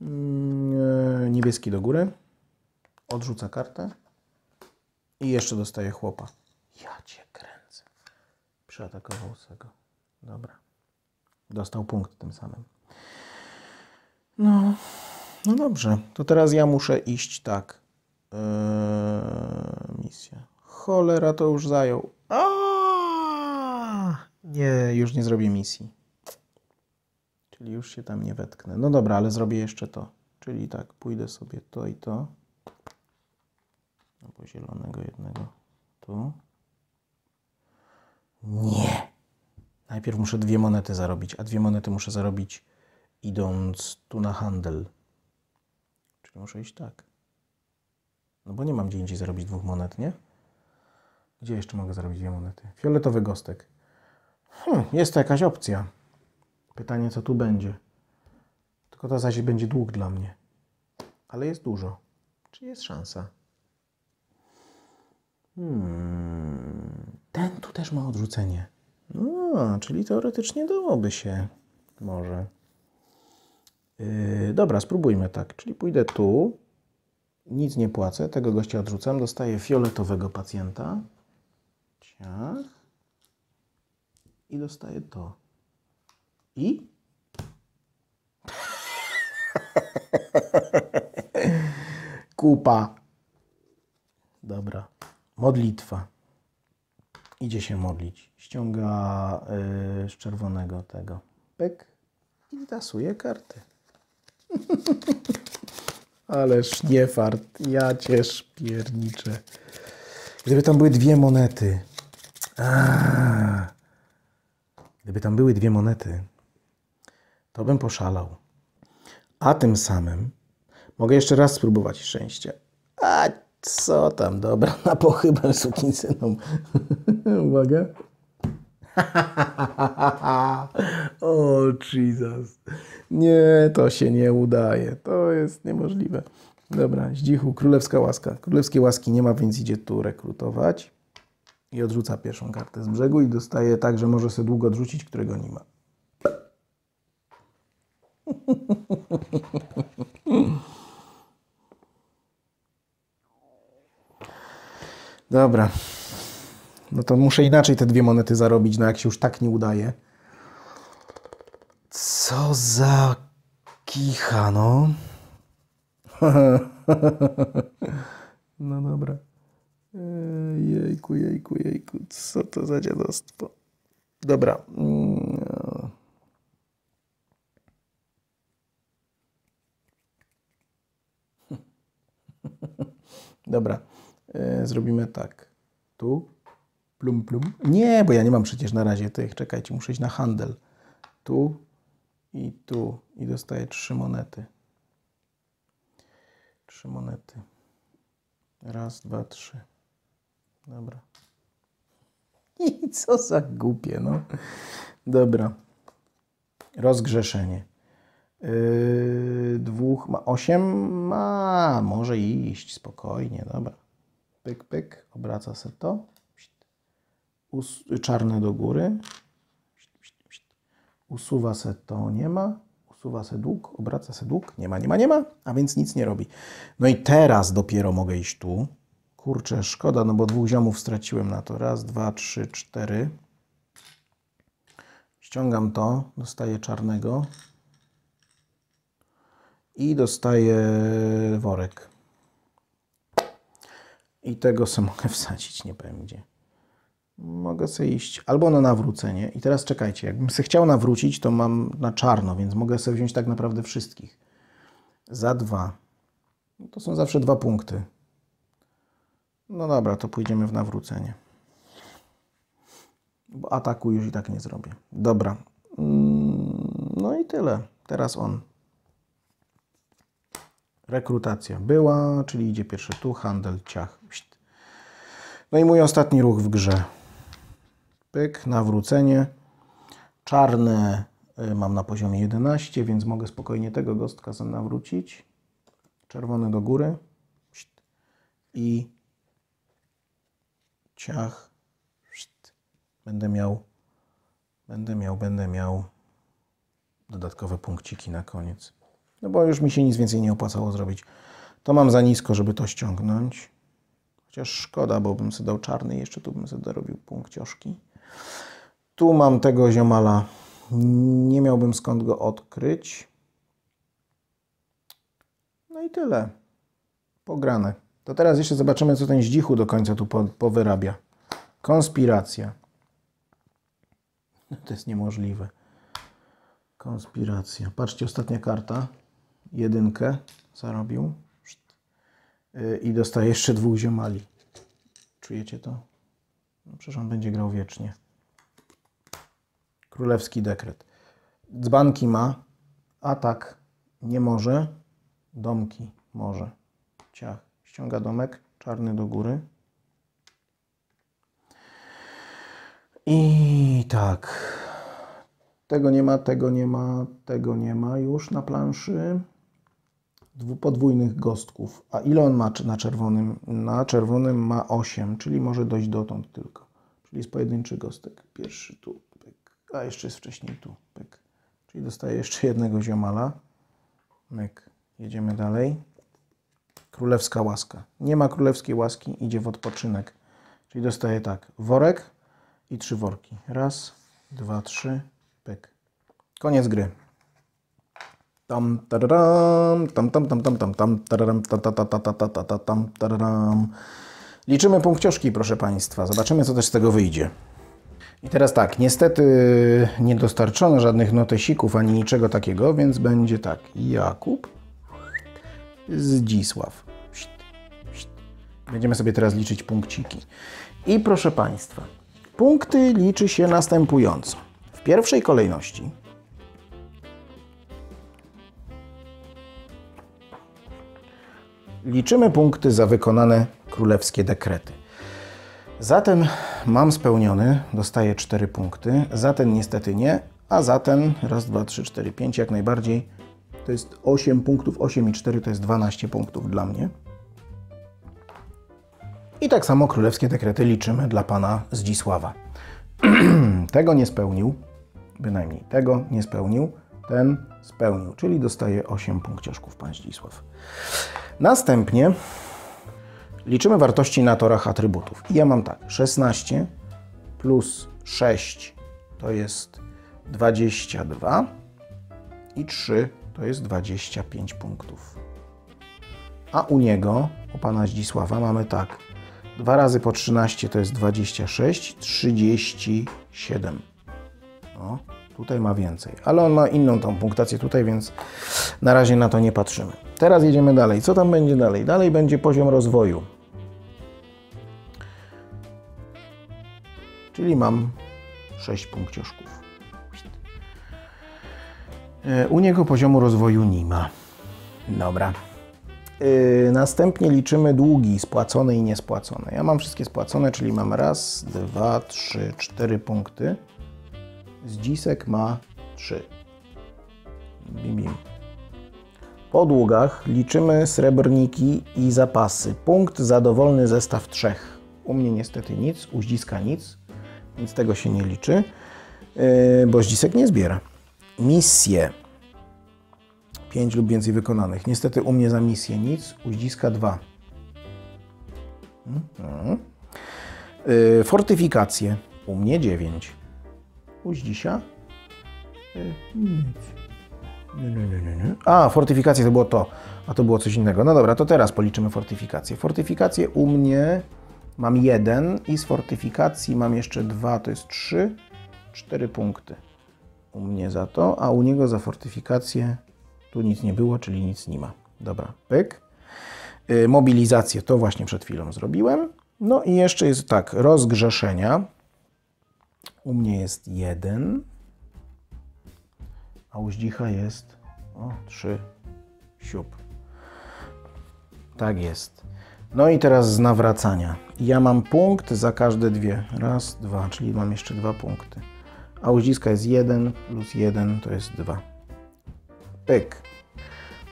[SPEAKER 1] Mm, e, niebieski do góry. Odrzuca kartę. I jeszcze dostaje chłopa. Ja cię kręcę. Przeatakował Sego. Dobra. Dostał punkt tym samym. No, no dobrze. To teraz ja muszę iść tak. Eee, misja. Cholera to już zajął. Aaaa! Nie, już nie zrobię misji. Czyli już się tam nie wetknę. No dobra, ale zrobię jeszcze to. Czyli tak, pójdę sobie to i to. Albo zielonego jednego tu. Nie! Najpierw muszę dwie monety zarobić, a dwie monety muszę zarobić idąc tu na handel. Czyli muszę iść tak. No bo nie mam gdzie indziej zarobić dwóch monet, nie? Gdzie jeszcze mogę zarobić dwie monety? Fioletowy gostek. Hmm, jest to jakaś opcja. Pytanie, co tu będzie. Tylko to zaś będzie dług dla mnie. Ale jest dużo. Czy jest szansa? Hmm. Ten tu też ma odrzucenie. No, czyli teoretycznie dałoby się. Może. Yy, dobra, spróbujmy tak. Czyli pójdę tu. Nic nie płacę. Tego gościa odrzucam. Dostaję fioletowego pacjenta. Ciach i dostaję to. I? <laughs> Kupa. Dobra. Modlitwa. Idzie się modlić. Ściąga yy, z czerwonego tego. Pyk. I tasuje karty. <laughs> Ale szniefart. Ja cię pierniczę. Gdyby tam były dwie monety. Aaaa. Gdyby tam były dwie monety, to bym poszalał. A tym samym mogę jeszcze raz spróbować szczęścia. A co tam, dobra, na pochybę sukinsyną. <laughs> Uwaga. <laughs> o Jesus. Nie, to się nie udaje. To jest niemożliwe. Dobra, zdzichu, królewska łaska. Królewskiej łaski nie ma, więc idzie tu rekrutować i odrzuca pierwszą kartę z brzegu i dostaje tak, że może sobie długo odrzucić, którego nie ma. Dobra. No to muszę inaczej te dwie monety zarobić, no jak się już tak nie udaje. Co za kicha, no. <laughs> no dobra. Jejku, jejku, jejku, co to za dziadostwo. Dobra. Mm. <laughs> Dobra, e, zrobimy tak. Tu, plum, plum. Nie, bo ja nie mam przecież na razie tych. Czekajcie, muszę iść na handel. Tu i tu. I dostaję trzy monety. Trzy monety. Raz, dwa, trzy. Dobra. <laughs> I co za głupie, no. Dobra. Rozgrzeszenie. Yy, dwóch, ma osiem, ma, może iść, spokojnie, dobra. Pyk, pyk, obraca se to. Us czarne do góry. Usuwa se to, nie ma. Usuwa se dług, obraca se dług, nie ma, nie ma, nie ma, a więc nic nie robi. No i teraz dopiero mogę iść tu. Kurczę, szkoda, no bo dwóch ziomów straciłem na to. Raz, dwa, trzy, cztery. Ściągam to, dostaję czarnego. I dostaję worek. I tego sobie mogę <laughs> wsadzić, nie powiem gdzie. Mogę sobie iść albo na nawrócenie. I teraz czekajcie, jakbym sobie chciał nawrócić, to mam na czarno, więc mogę sobie wziąć tak naprawdę wszystkich. Za dwa. No to są zawsze dwa punkty. No dobra, to pójdziemy w nawrócenie. Bo ataku już i tak nie zrobię. Dobra. Mm, no i tyle. Teraz on. Rekrutacja była, czyli idzie pierwszy tu, handel, ciach. No i mój ostatni ruch w grze. Pyk, nawrócenie. Czarne y, mam na poziomie 11, więc mogę spokojnie tego gostka nawrócić. Czerwony do góry. I ciach, będę miał, będę miał, będę miał dodatkowe punkciki na koniec. No bo już mi się nic więcej nie opłacało zrobić. To mam za nisko, żeby to ściągnąć. Chociaż szkoda, bo bym sobie dał czarny i jeszcze tu bym sobie dorobił punkcioszki. Tu mam tego ziomala. Nie miałbym skąd go odkryć. No i tyle. Pograne. To teraz jeszcze zobaczymy, co ten zdzichu do końca tu po, powyrabia. Konspiracja. No <laughs> to jest niemożliwe. Konspiracja. Patrzcie, ostatnia karta. Jedynkę zarobił. Y, I dostaje jeszcze dwóch ziomali. Czujecie to? No przecież on będzie grał wiecznie. Królewski dekret. Dzbanki ma. Atak nie może. Domki może. Ciach ściąga domek, czarny do góry. I tak. Tego nie ma, tego nie ma, tego nie ma już na planszy. Dwu, podwójnych gostków. A ile on ma na czerwonym? Na czerwonym ma 8, czyli może dojść dotąd tylko. Czyli jest pojedynczy gostek. Pierwszy tu, pyk. A jeszcze jest wcześniej tu, pyk. Czyli dostaje jeszcze jednego ziomala. Myk. Jedziemy dalej królewska łaska. Nie ma królewskiej łaski, idzie w odpoczynek. Czyli dostaje tak, worek i trzy worki. Raz, dwa, trzy, pyk. Koniec gry. Tam tararam, tam tam tam tam tam tam tararam, ta ta ta ta ta ta ta ta tam tararam. Liczymy punkcioszki, proszę Państwa. Zobaczymy, co też z tego wyjdzie. I teraz tak, niestety nie dostarczono żadnych notesików ani niczego takiego, więc będzie tak. Jakub, Zdzisław. Będziemy sobie teraz liczyć punkciki. I proszę Państwa, punkty liczy się następująco. W pierwszej kolejności liczymy punkty za wykonane królewskie dekrety. Zatem mam spełniony, dostaję 4 punkty, zatem niestety nie, a zatem raz, 2, 3, 4, 5 jak najbardziej to jest 8 punktów, 8 i 4 to jest 12 punktów dla mnie. I tak samo królewskie dekrety liczymy dla pana Zdzisława. <clears throat> tego nie spełnił, bynajmniej tego nie spełnił, ten spełnił, czyli dostaje 8 punkciaszków pan Zdzisław. Następnie liczymy wartości na torach atrybutów. I ja mam tak, 16 plus 6 to jest 22 i 3 to jest 25 punktów. A u niego, u pana Zdzisława, mamy tak, 2 razy po 13 to jest 26, 37. O, tutaj ma więcej, ale on ma inną tą punktację tutaj, więc na razie na to nie patrzymy. Teraz jedziemy dalej. Co tam będzie dalej? Dalej będzie poziom rozwoju. Czyli mam 6 punkciuszków. E, u niego poziomu rozwoju nie ma. Dobra. Yy, następnie liczymy długi spłacone i niespłacone. Ja mam wszystkie spłacone, czyli mam raz, dwa, trzy, cztery punkty. Zdzisek ma trzy. Bim, bim. Po długach liczymy srebrniki i zapasy. Punkt za dowolny zestaw trzech. U mnie niestety nic, u Zdziska nic, więc tego się nie liczy, yy, bo Zdzisek nie zbiera. Misje. 5 lub więcej wykonanych. Niestety u mnie za misję nic, uździska 2. Mhm. Y, fortyfikacje u mnie 9. uździsia Zdzisia nic. A, fortyfikacje to było to, a to było coś innego. No dobra, to teraz policzymy fortyfikacje. Fortyfikacje u mnie mam jeden i z fortyfikacji mam jeszcze dwa, to jest trzy, cztery punkty u mnie za to, a u niego za fortyfikacje tu nic nie było, czyli nic nie ma. Dobra, pyk. Y, mobilizację to właśnie przed chwilą zrobiłem. No i jeszcze jest tak, rozgrzeszenia. U mnie jest jeden, a u Zdzicha jest o, trzy. Siup. Tak jest. No i teraz z nawracania. Ja mam punkt za każde dwie. Raz, dwa, czyli mam jeszcze dwa punkty. A u Zdziska jest jeden plus jeden, to jest dwa. Pyk.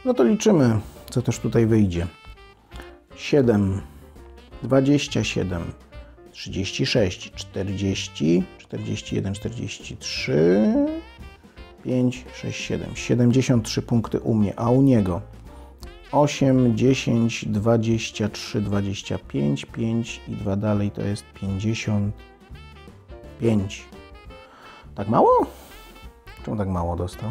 [SPEAKER 1] No to liczymy, co też tutaj wyjdzie. 7, 27, 36, 40, 41, 43, 5, 6, 7, 73 punkty u mnie, a u niego 8, 10, 23, 25, 5 i 2 dalej to jest 55. Tak mało? Czemu tak mało dostał?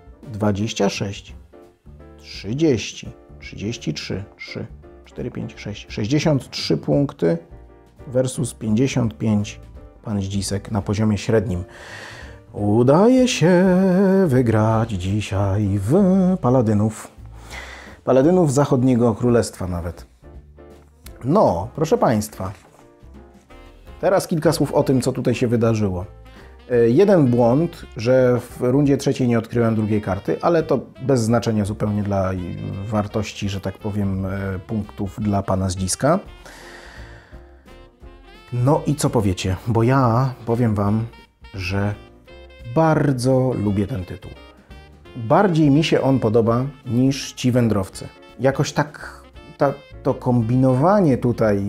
[SPEAKER 1] 26, 30, 33, 3, 4, 5, 6, 63 punkty versus 55 pan Zdzisek na poziomie średnim. Udaje się wygrać dzisiaj w Paladynów. Paladynów Zachodniego Królestwa nawet. No, proszę Państwa, teraz kilka słów o tym, co tutaj się wydarzyło. E, jeden błąd, że w rundzie trzeciej nie odkryłem drugiej karty, ale to bez znaczenia zupełnie dla wartości, że tak powiem, e, punktów dla pana z No i co powiecie? Bo ja powiem wam, że bardzo lubię ten tytuł. Bardziej mi się on podoba niż ci wędrowcy. Jakoś tak, tak to kombinowanie tutaj,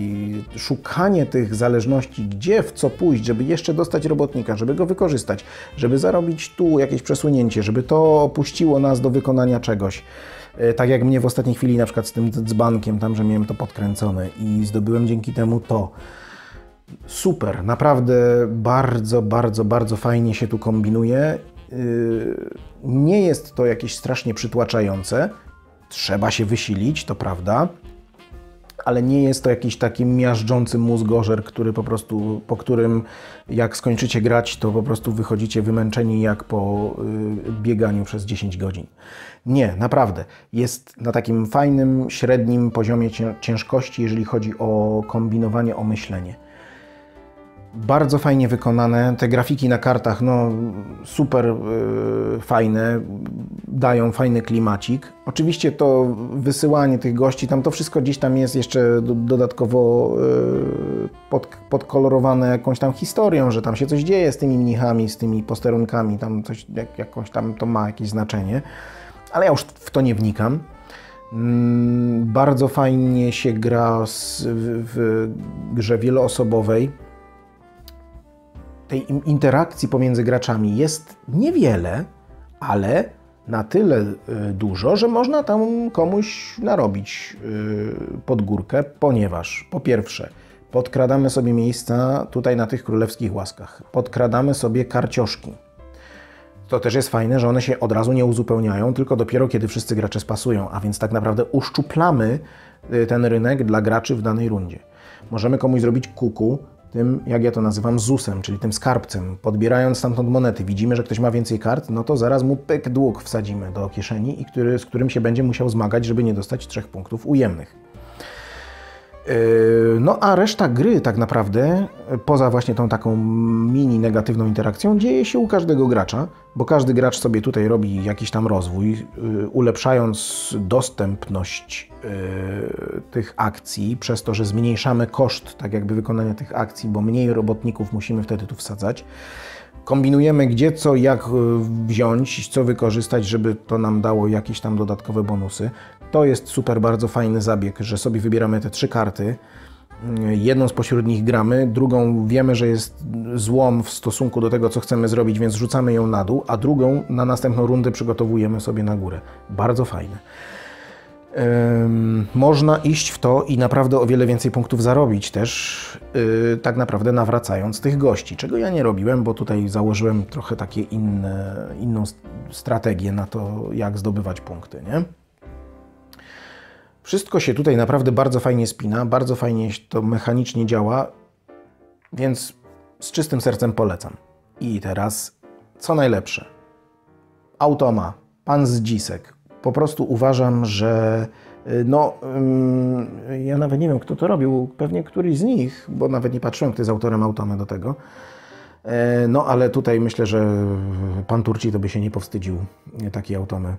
[SPEAKER 1] szukanie tych zależności, gdzie w co pójść, żeby jeszcze dostać robotnika, żeby go wykorzystać, żeby zarobić tu jakieś przesunięcie, żeby to opuściło nas do wykonania czegoś. E, tak jak mnie w ostatniej chwili na przykład z tym dzbankiem, tam, że miałem to podkręcone i zdobyłem dzięki temu to. Super, naprawdę bardzo, bardzo, bardzo fajnie się tu kombinuje. E, nie jest to jakieś strasznie przytłaczające. Trzeba się wysilić, to prawda ale nie jest to jakiś taki miażdżący mózgorzer, który po prostu, po którym jak skończycie grać, to po prostu wychodzicie wymęczeni jak po y, bieganiu przez 10 godzin. Nie, naprawdę. Jest na takim fajnym, średnim poziomie ciężkości, jeżeli chodzi o kombinowanie, o myślenie. Bardzo fajnie wykonane, te grafiki na kartach, no super yy, fajne, dają fajny klimacik. Oczywiście to wysyłanie tych gości, tam to wszystko gdzieś tam jest jeszcze dodatkowo yy, pod, podkolorowane jakąś tam historią, że tam się coś dzieje z tymi mnichami, z tymi posterunkami, tam coś, jak, jakoś tam to ma jakieś znaczenie, ale ja już w to nie wnikam. Mm, bardzo fajnie się gra w, w grze wieloosobowej tej interakcji pomiędzy graczami jest niewiele, ale na tyle y, dużo, że można tam komuś narobić y, pod górkę, ponieważ po pierwsze, podkradamy sobie miejsca tutaj na tych królewskich łaskach, podkradamy sobie karcioszki. To też jest fajne, że one się od razu nie uzupełniają, tylko dopiero kiedy wszyscy gracze spasują, a więc tak naprawdę uszczuplamy y, ten rynek dla graczy w danej rundzie. Możemy komuś zrobić kuku, tym, jak ja to nazywam, ZUS-em, czyli tym skarbcem. Podbierając stamtąd monety, widzimy, że ktoś ma więcej kart, no to zaraz mu pyk dług wsadzimy do kieszeni, i który, z którym się będzie musiał zmagać, żeby nie dostać trzech punktów ujemnych. E, no a reszta gry tak naprawdę, e, poza właśnie tą taką mini negatywną interakcją, dzieje się u każdego gracza, bo każdy gracz sobie tutaj robi jakiś tam rozwój, e, ulepszając dostępność tych akcji przez to, że zmniejszamy koszt tak jakby wykonania tych akcji, bo mniej robotników musimy wtedy tu wsadzać. Kombinujemy gdzie co, jak wziąć, co wykorzystać, żeby to nam dało jakieś tam dodatkowe bonusy. To jest super, bardzo fajny zabieg, że sobie wybieramy te trzy karty. Mm, jedną spośród nich gramy, drugą wiemy, że jest złom w stosunku do tego, co chcemy zrobić, więc rzucamy ją na dół, a drugą na następną rundę przygotowujemy sobie na górę. Bardzo fajne. można iść w to i naprawdę o wiele więcej punktów zarobić też, y, tak naprawdę nawracając tych gości, czego ja nie robiłem, bo tutaj założyłem trochę takie inne, inną strategię na to, jak zdobywać punkty, nie? Wszystko się tutaj naprawdę bardzo fajnie spina, bardzo fajnie to mechanicznie działa, więc z czystym sercem polecam. I teraz co najlepsze. Automa, pan z dzisek. Po prostu uważam, że y, no, ja nawet nie wiem, kto to robił, pewnie któryś z nich, bo nawet nie patrzyłem, kto jest autorem Automy do tego. E, no, ale tutaj myślę, że pan Turci to by się nie powstydził y, takiej Automy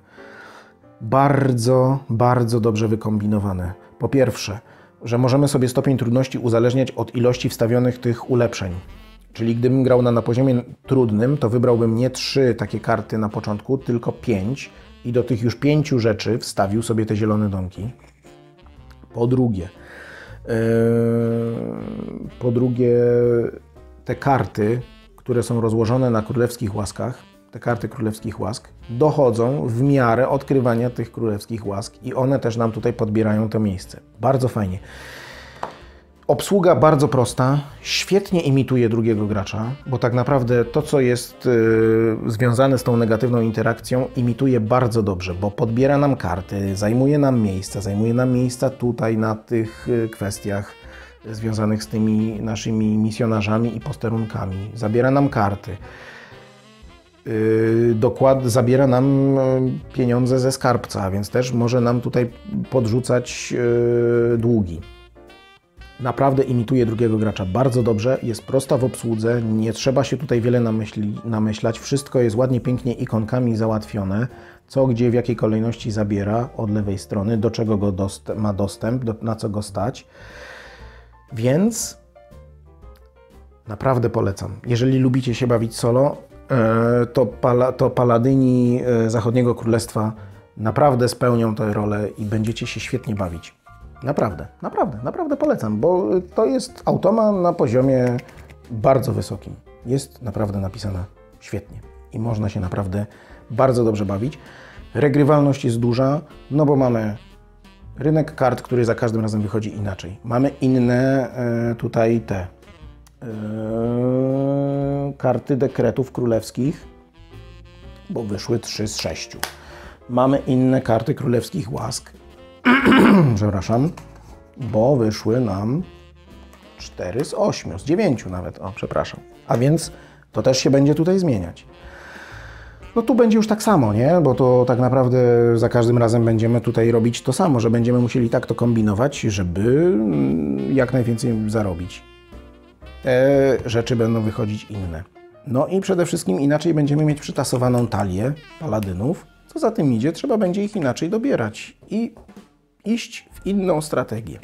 [SPEAKER 1] bardzo, bardzo dobrze wykombinowane. Po pierwsze, że możemy sobie stopień trudności uzależniać od ilości wstawionych tych ulepszeń. Czyli gdybym grał na, na poziomie trudnym, to wybrałbym nie trzy takie karty na początku, tylko pięć i do tych już pięciu rzeczy wstawił sobie te zielone domki. Po drugie, yy, po drugie te karty, które są rozłożone na królewskich łaskach, te karty królewskich łask, dochodzą w miarę odkrywania tych królewskich łask i one też nam tutaj podbierają to miejsce. Bardzo fajnie. Obsługa bardzo prosta, świetnie imituje drugiego gracza, bo tak naprawdę to, co jest yy, związane z tą negatywną interakcją, imituje bardzo dobrze, bo podbiera nam karty, zajmuje nam miejsca, zajmuje nam miejsca tutaj na tych y, kwestiach związanych z tymi naszymi misjonarzami i posterunkami, zabiera nam karty. Yy, dokład zabiera nam e, pieniądze ze skarbca, więc też może nam tutaj podrzucać yy, długi. Naprawdę imituje drugiego gracza bardzo dobrze, jest prosta w obsłudze, nie trzeba się tutaj wiele namyśli, namyślać, wszystko jest ładnie, pięknie ikonkami załatwione, co, gdzie, w jakiej kolejności zabiera od lewej strony, do czego go dost ma dostęp, do, na co go stać. Więc naprawdę polecam. Jeżeli lubicie się bawić solo, E, to, pala, to paladyni e, zachodniego królestwa naprawdę spełnią tę rolę i będziecie się świetnie bawić. Naprawdę, naprawdę, naprawdę polecam, bo to jest automa na poziomie bardzo wysokim. Jest naprawdę napisana świetnie i można się naprawdę bardzo dobrze bawić. Regrywalność jest duża, no bo mamy rynek kart, który za każdym razem wychodzi inaczej. Mamy inne e, tutaj te Eee, karty dekretów królewskich, bo wyszły trzy z sześciu. Mamy inne karty królewskich łask, <clears throat> przepraszam, bo wyszły nam 4 z 8, z 9 nawet, o przepraszam. A więc to też się będzie tutaj zmieniać. No tu będzie już tak samo, nie? Bo to tak naprawdę za każdym razem będziemy tutaj robić to samo, że będziemy musieli tak to kombinować, żeby mm, jak najwięcej zarobić te rzeczy będą wychodzić inne. No i przede wszystkim inaczej będziemy mieć przytasowaną talię paladynów. Co za tym idzie, trzeba będzie ich inaczej dobierać i iść w inną strategię.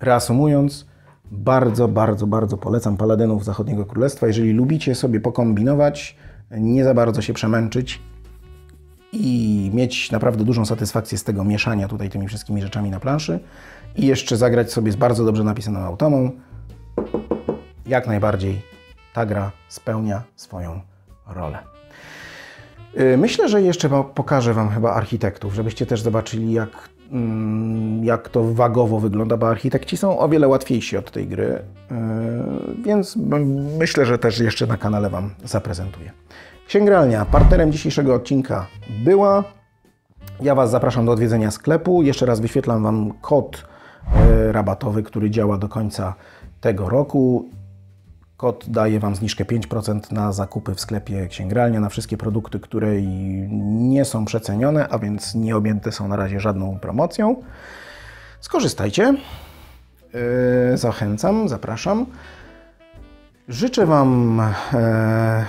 [SPEAKER 1] Reasumując, bardzo, bardzo, bardzo polecam paladynów Zachodniego Królestwa. Jeżeli lubicie sobie pokombinować, nie za bardzo się przemęczyć i mieć naprawdę dużą satysfakcję z tego mieszania tutaj tymi wszystkimi rzeczami na planszy i jeszcze zagrać sobie z bardzo dobrze napisaną automą, jak najbardziej ta gra spełnia swoją rolę. Y, myślę, że jeszcze pokażę Wam chyba architektów, żebyście też zobaczyli, jak, mm, jak to wagowo wygląda, bo architekci są o wiele łatwiejsi od tej gry, y, więc myślę, że też jeszcze na kanale Wam zaprezentuję. Księgralnia, partnerem dzisiejszego odcinka była. Ja Was zapraszam do odwiedzenia sklepu. Jeszcze raz wyświetlam Wam kod y, rabatowy, który działa do końca tego roku. Kod daje Wam zniżkę 5% na zakupy w sklepie księgralnia, na wszystkie produkty, które nie są przecenione, a więc nie objęte są na razie żadną promocją. Skorzystajcie. Yy, zachęcam, zapraszam. Życzę Wam e,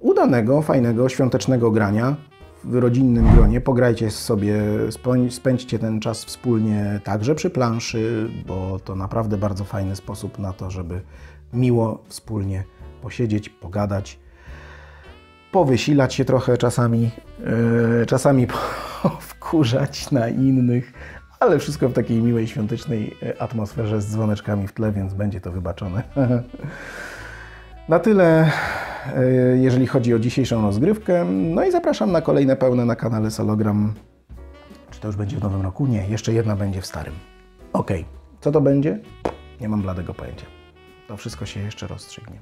[SPEAKER 1] udanego, fajnego, świątecznego grania w rodzinnym gronie, pograjcie sobie, spędźcie ten czas wspólnie także przy planszy, bo to naprawdę bardzo fajny sposób na to, żeby miło wspólnie posiedzieć, pogadać, powysilać się trochę czasami, yy, czasami <laughs> wkurzać na innych, ale wszystko w takiej miłej, świątecznej e, atmosferze z dzwoneczkami w tle, więc będzie to wybaczone. <laughs> Na tyle, e, jeżeli chodzi o dzisiejszą rozgrywkę. No i zapraszam na kolejne pełne na kanale Sologram. Czy to już będzie w nowym roku? Nie, jeszcze jedna będzie w starym. Ok, co to będzie? Nie mam bladego pojęcia. To wszystko się jeszcze rozstrzygnie.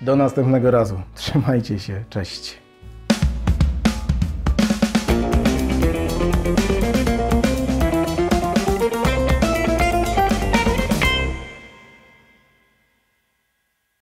[SPEAKER 1] Do następnego razu. <laughs> Trzymajcie się. Cześć.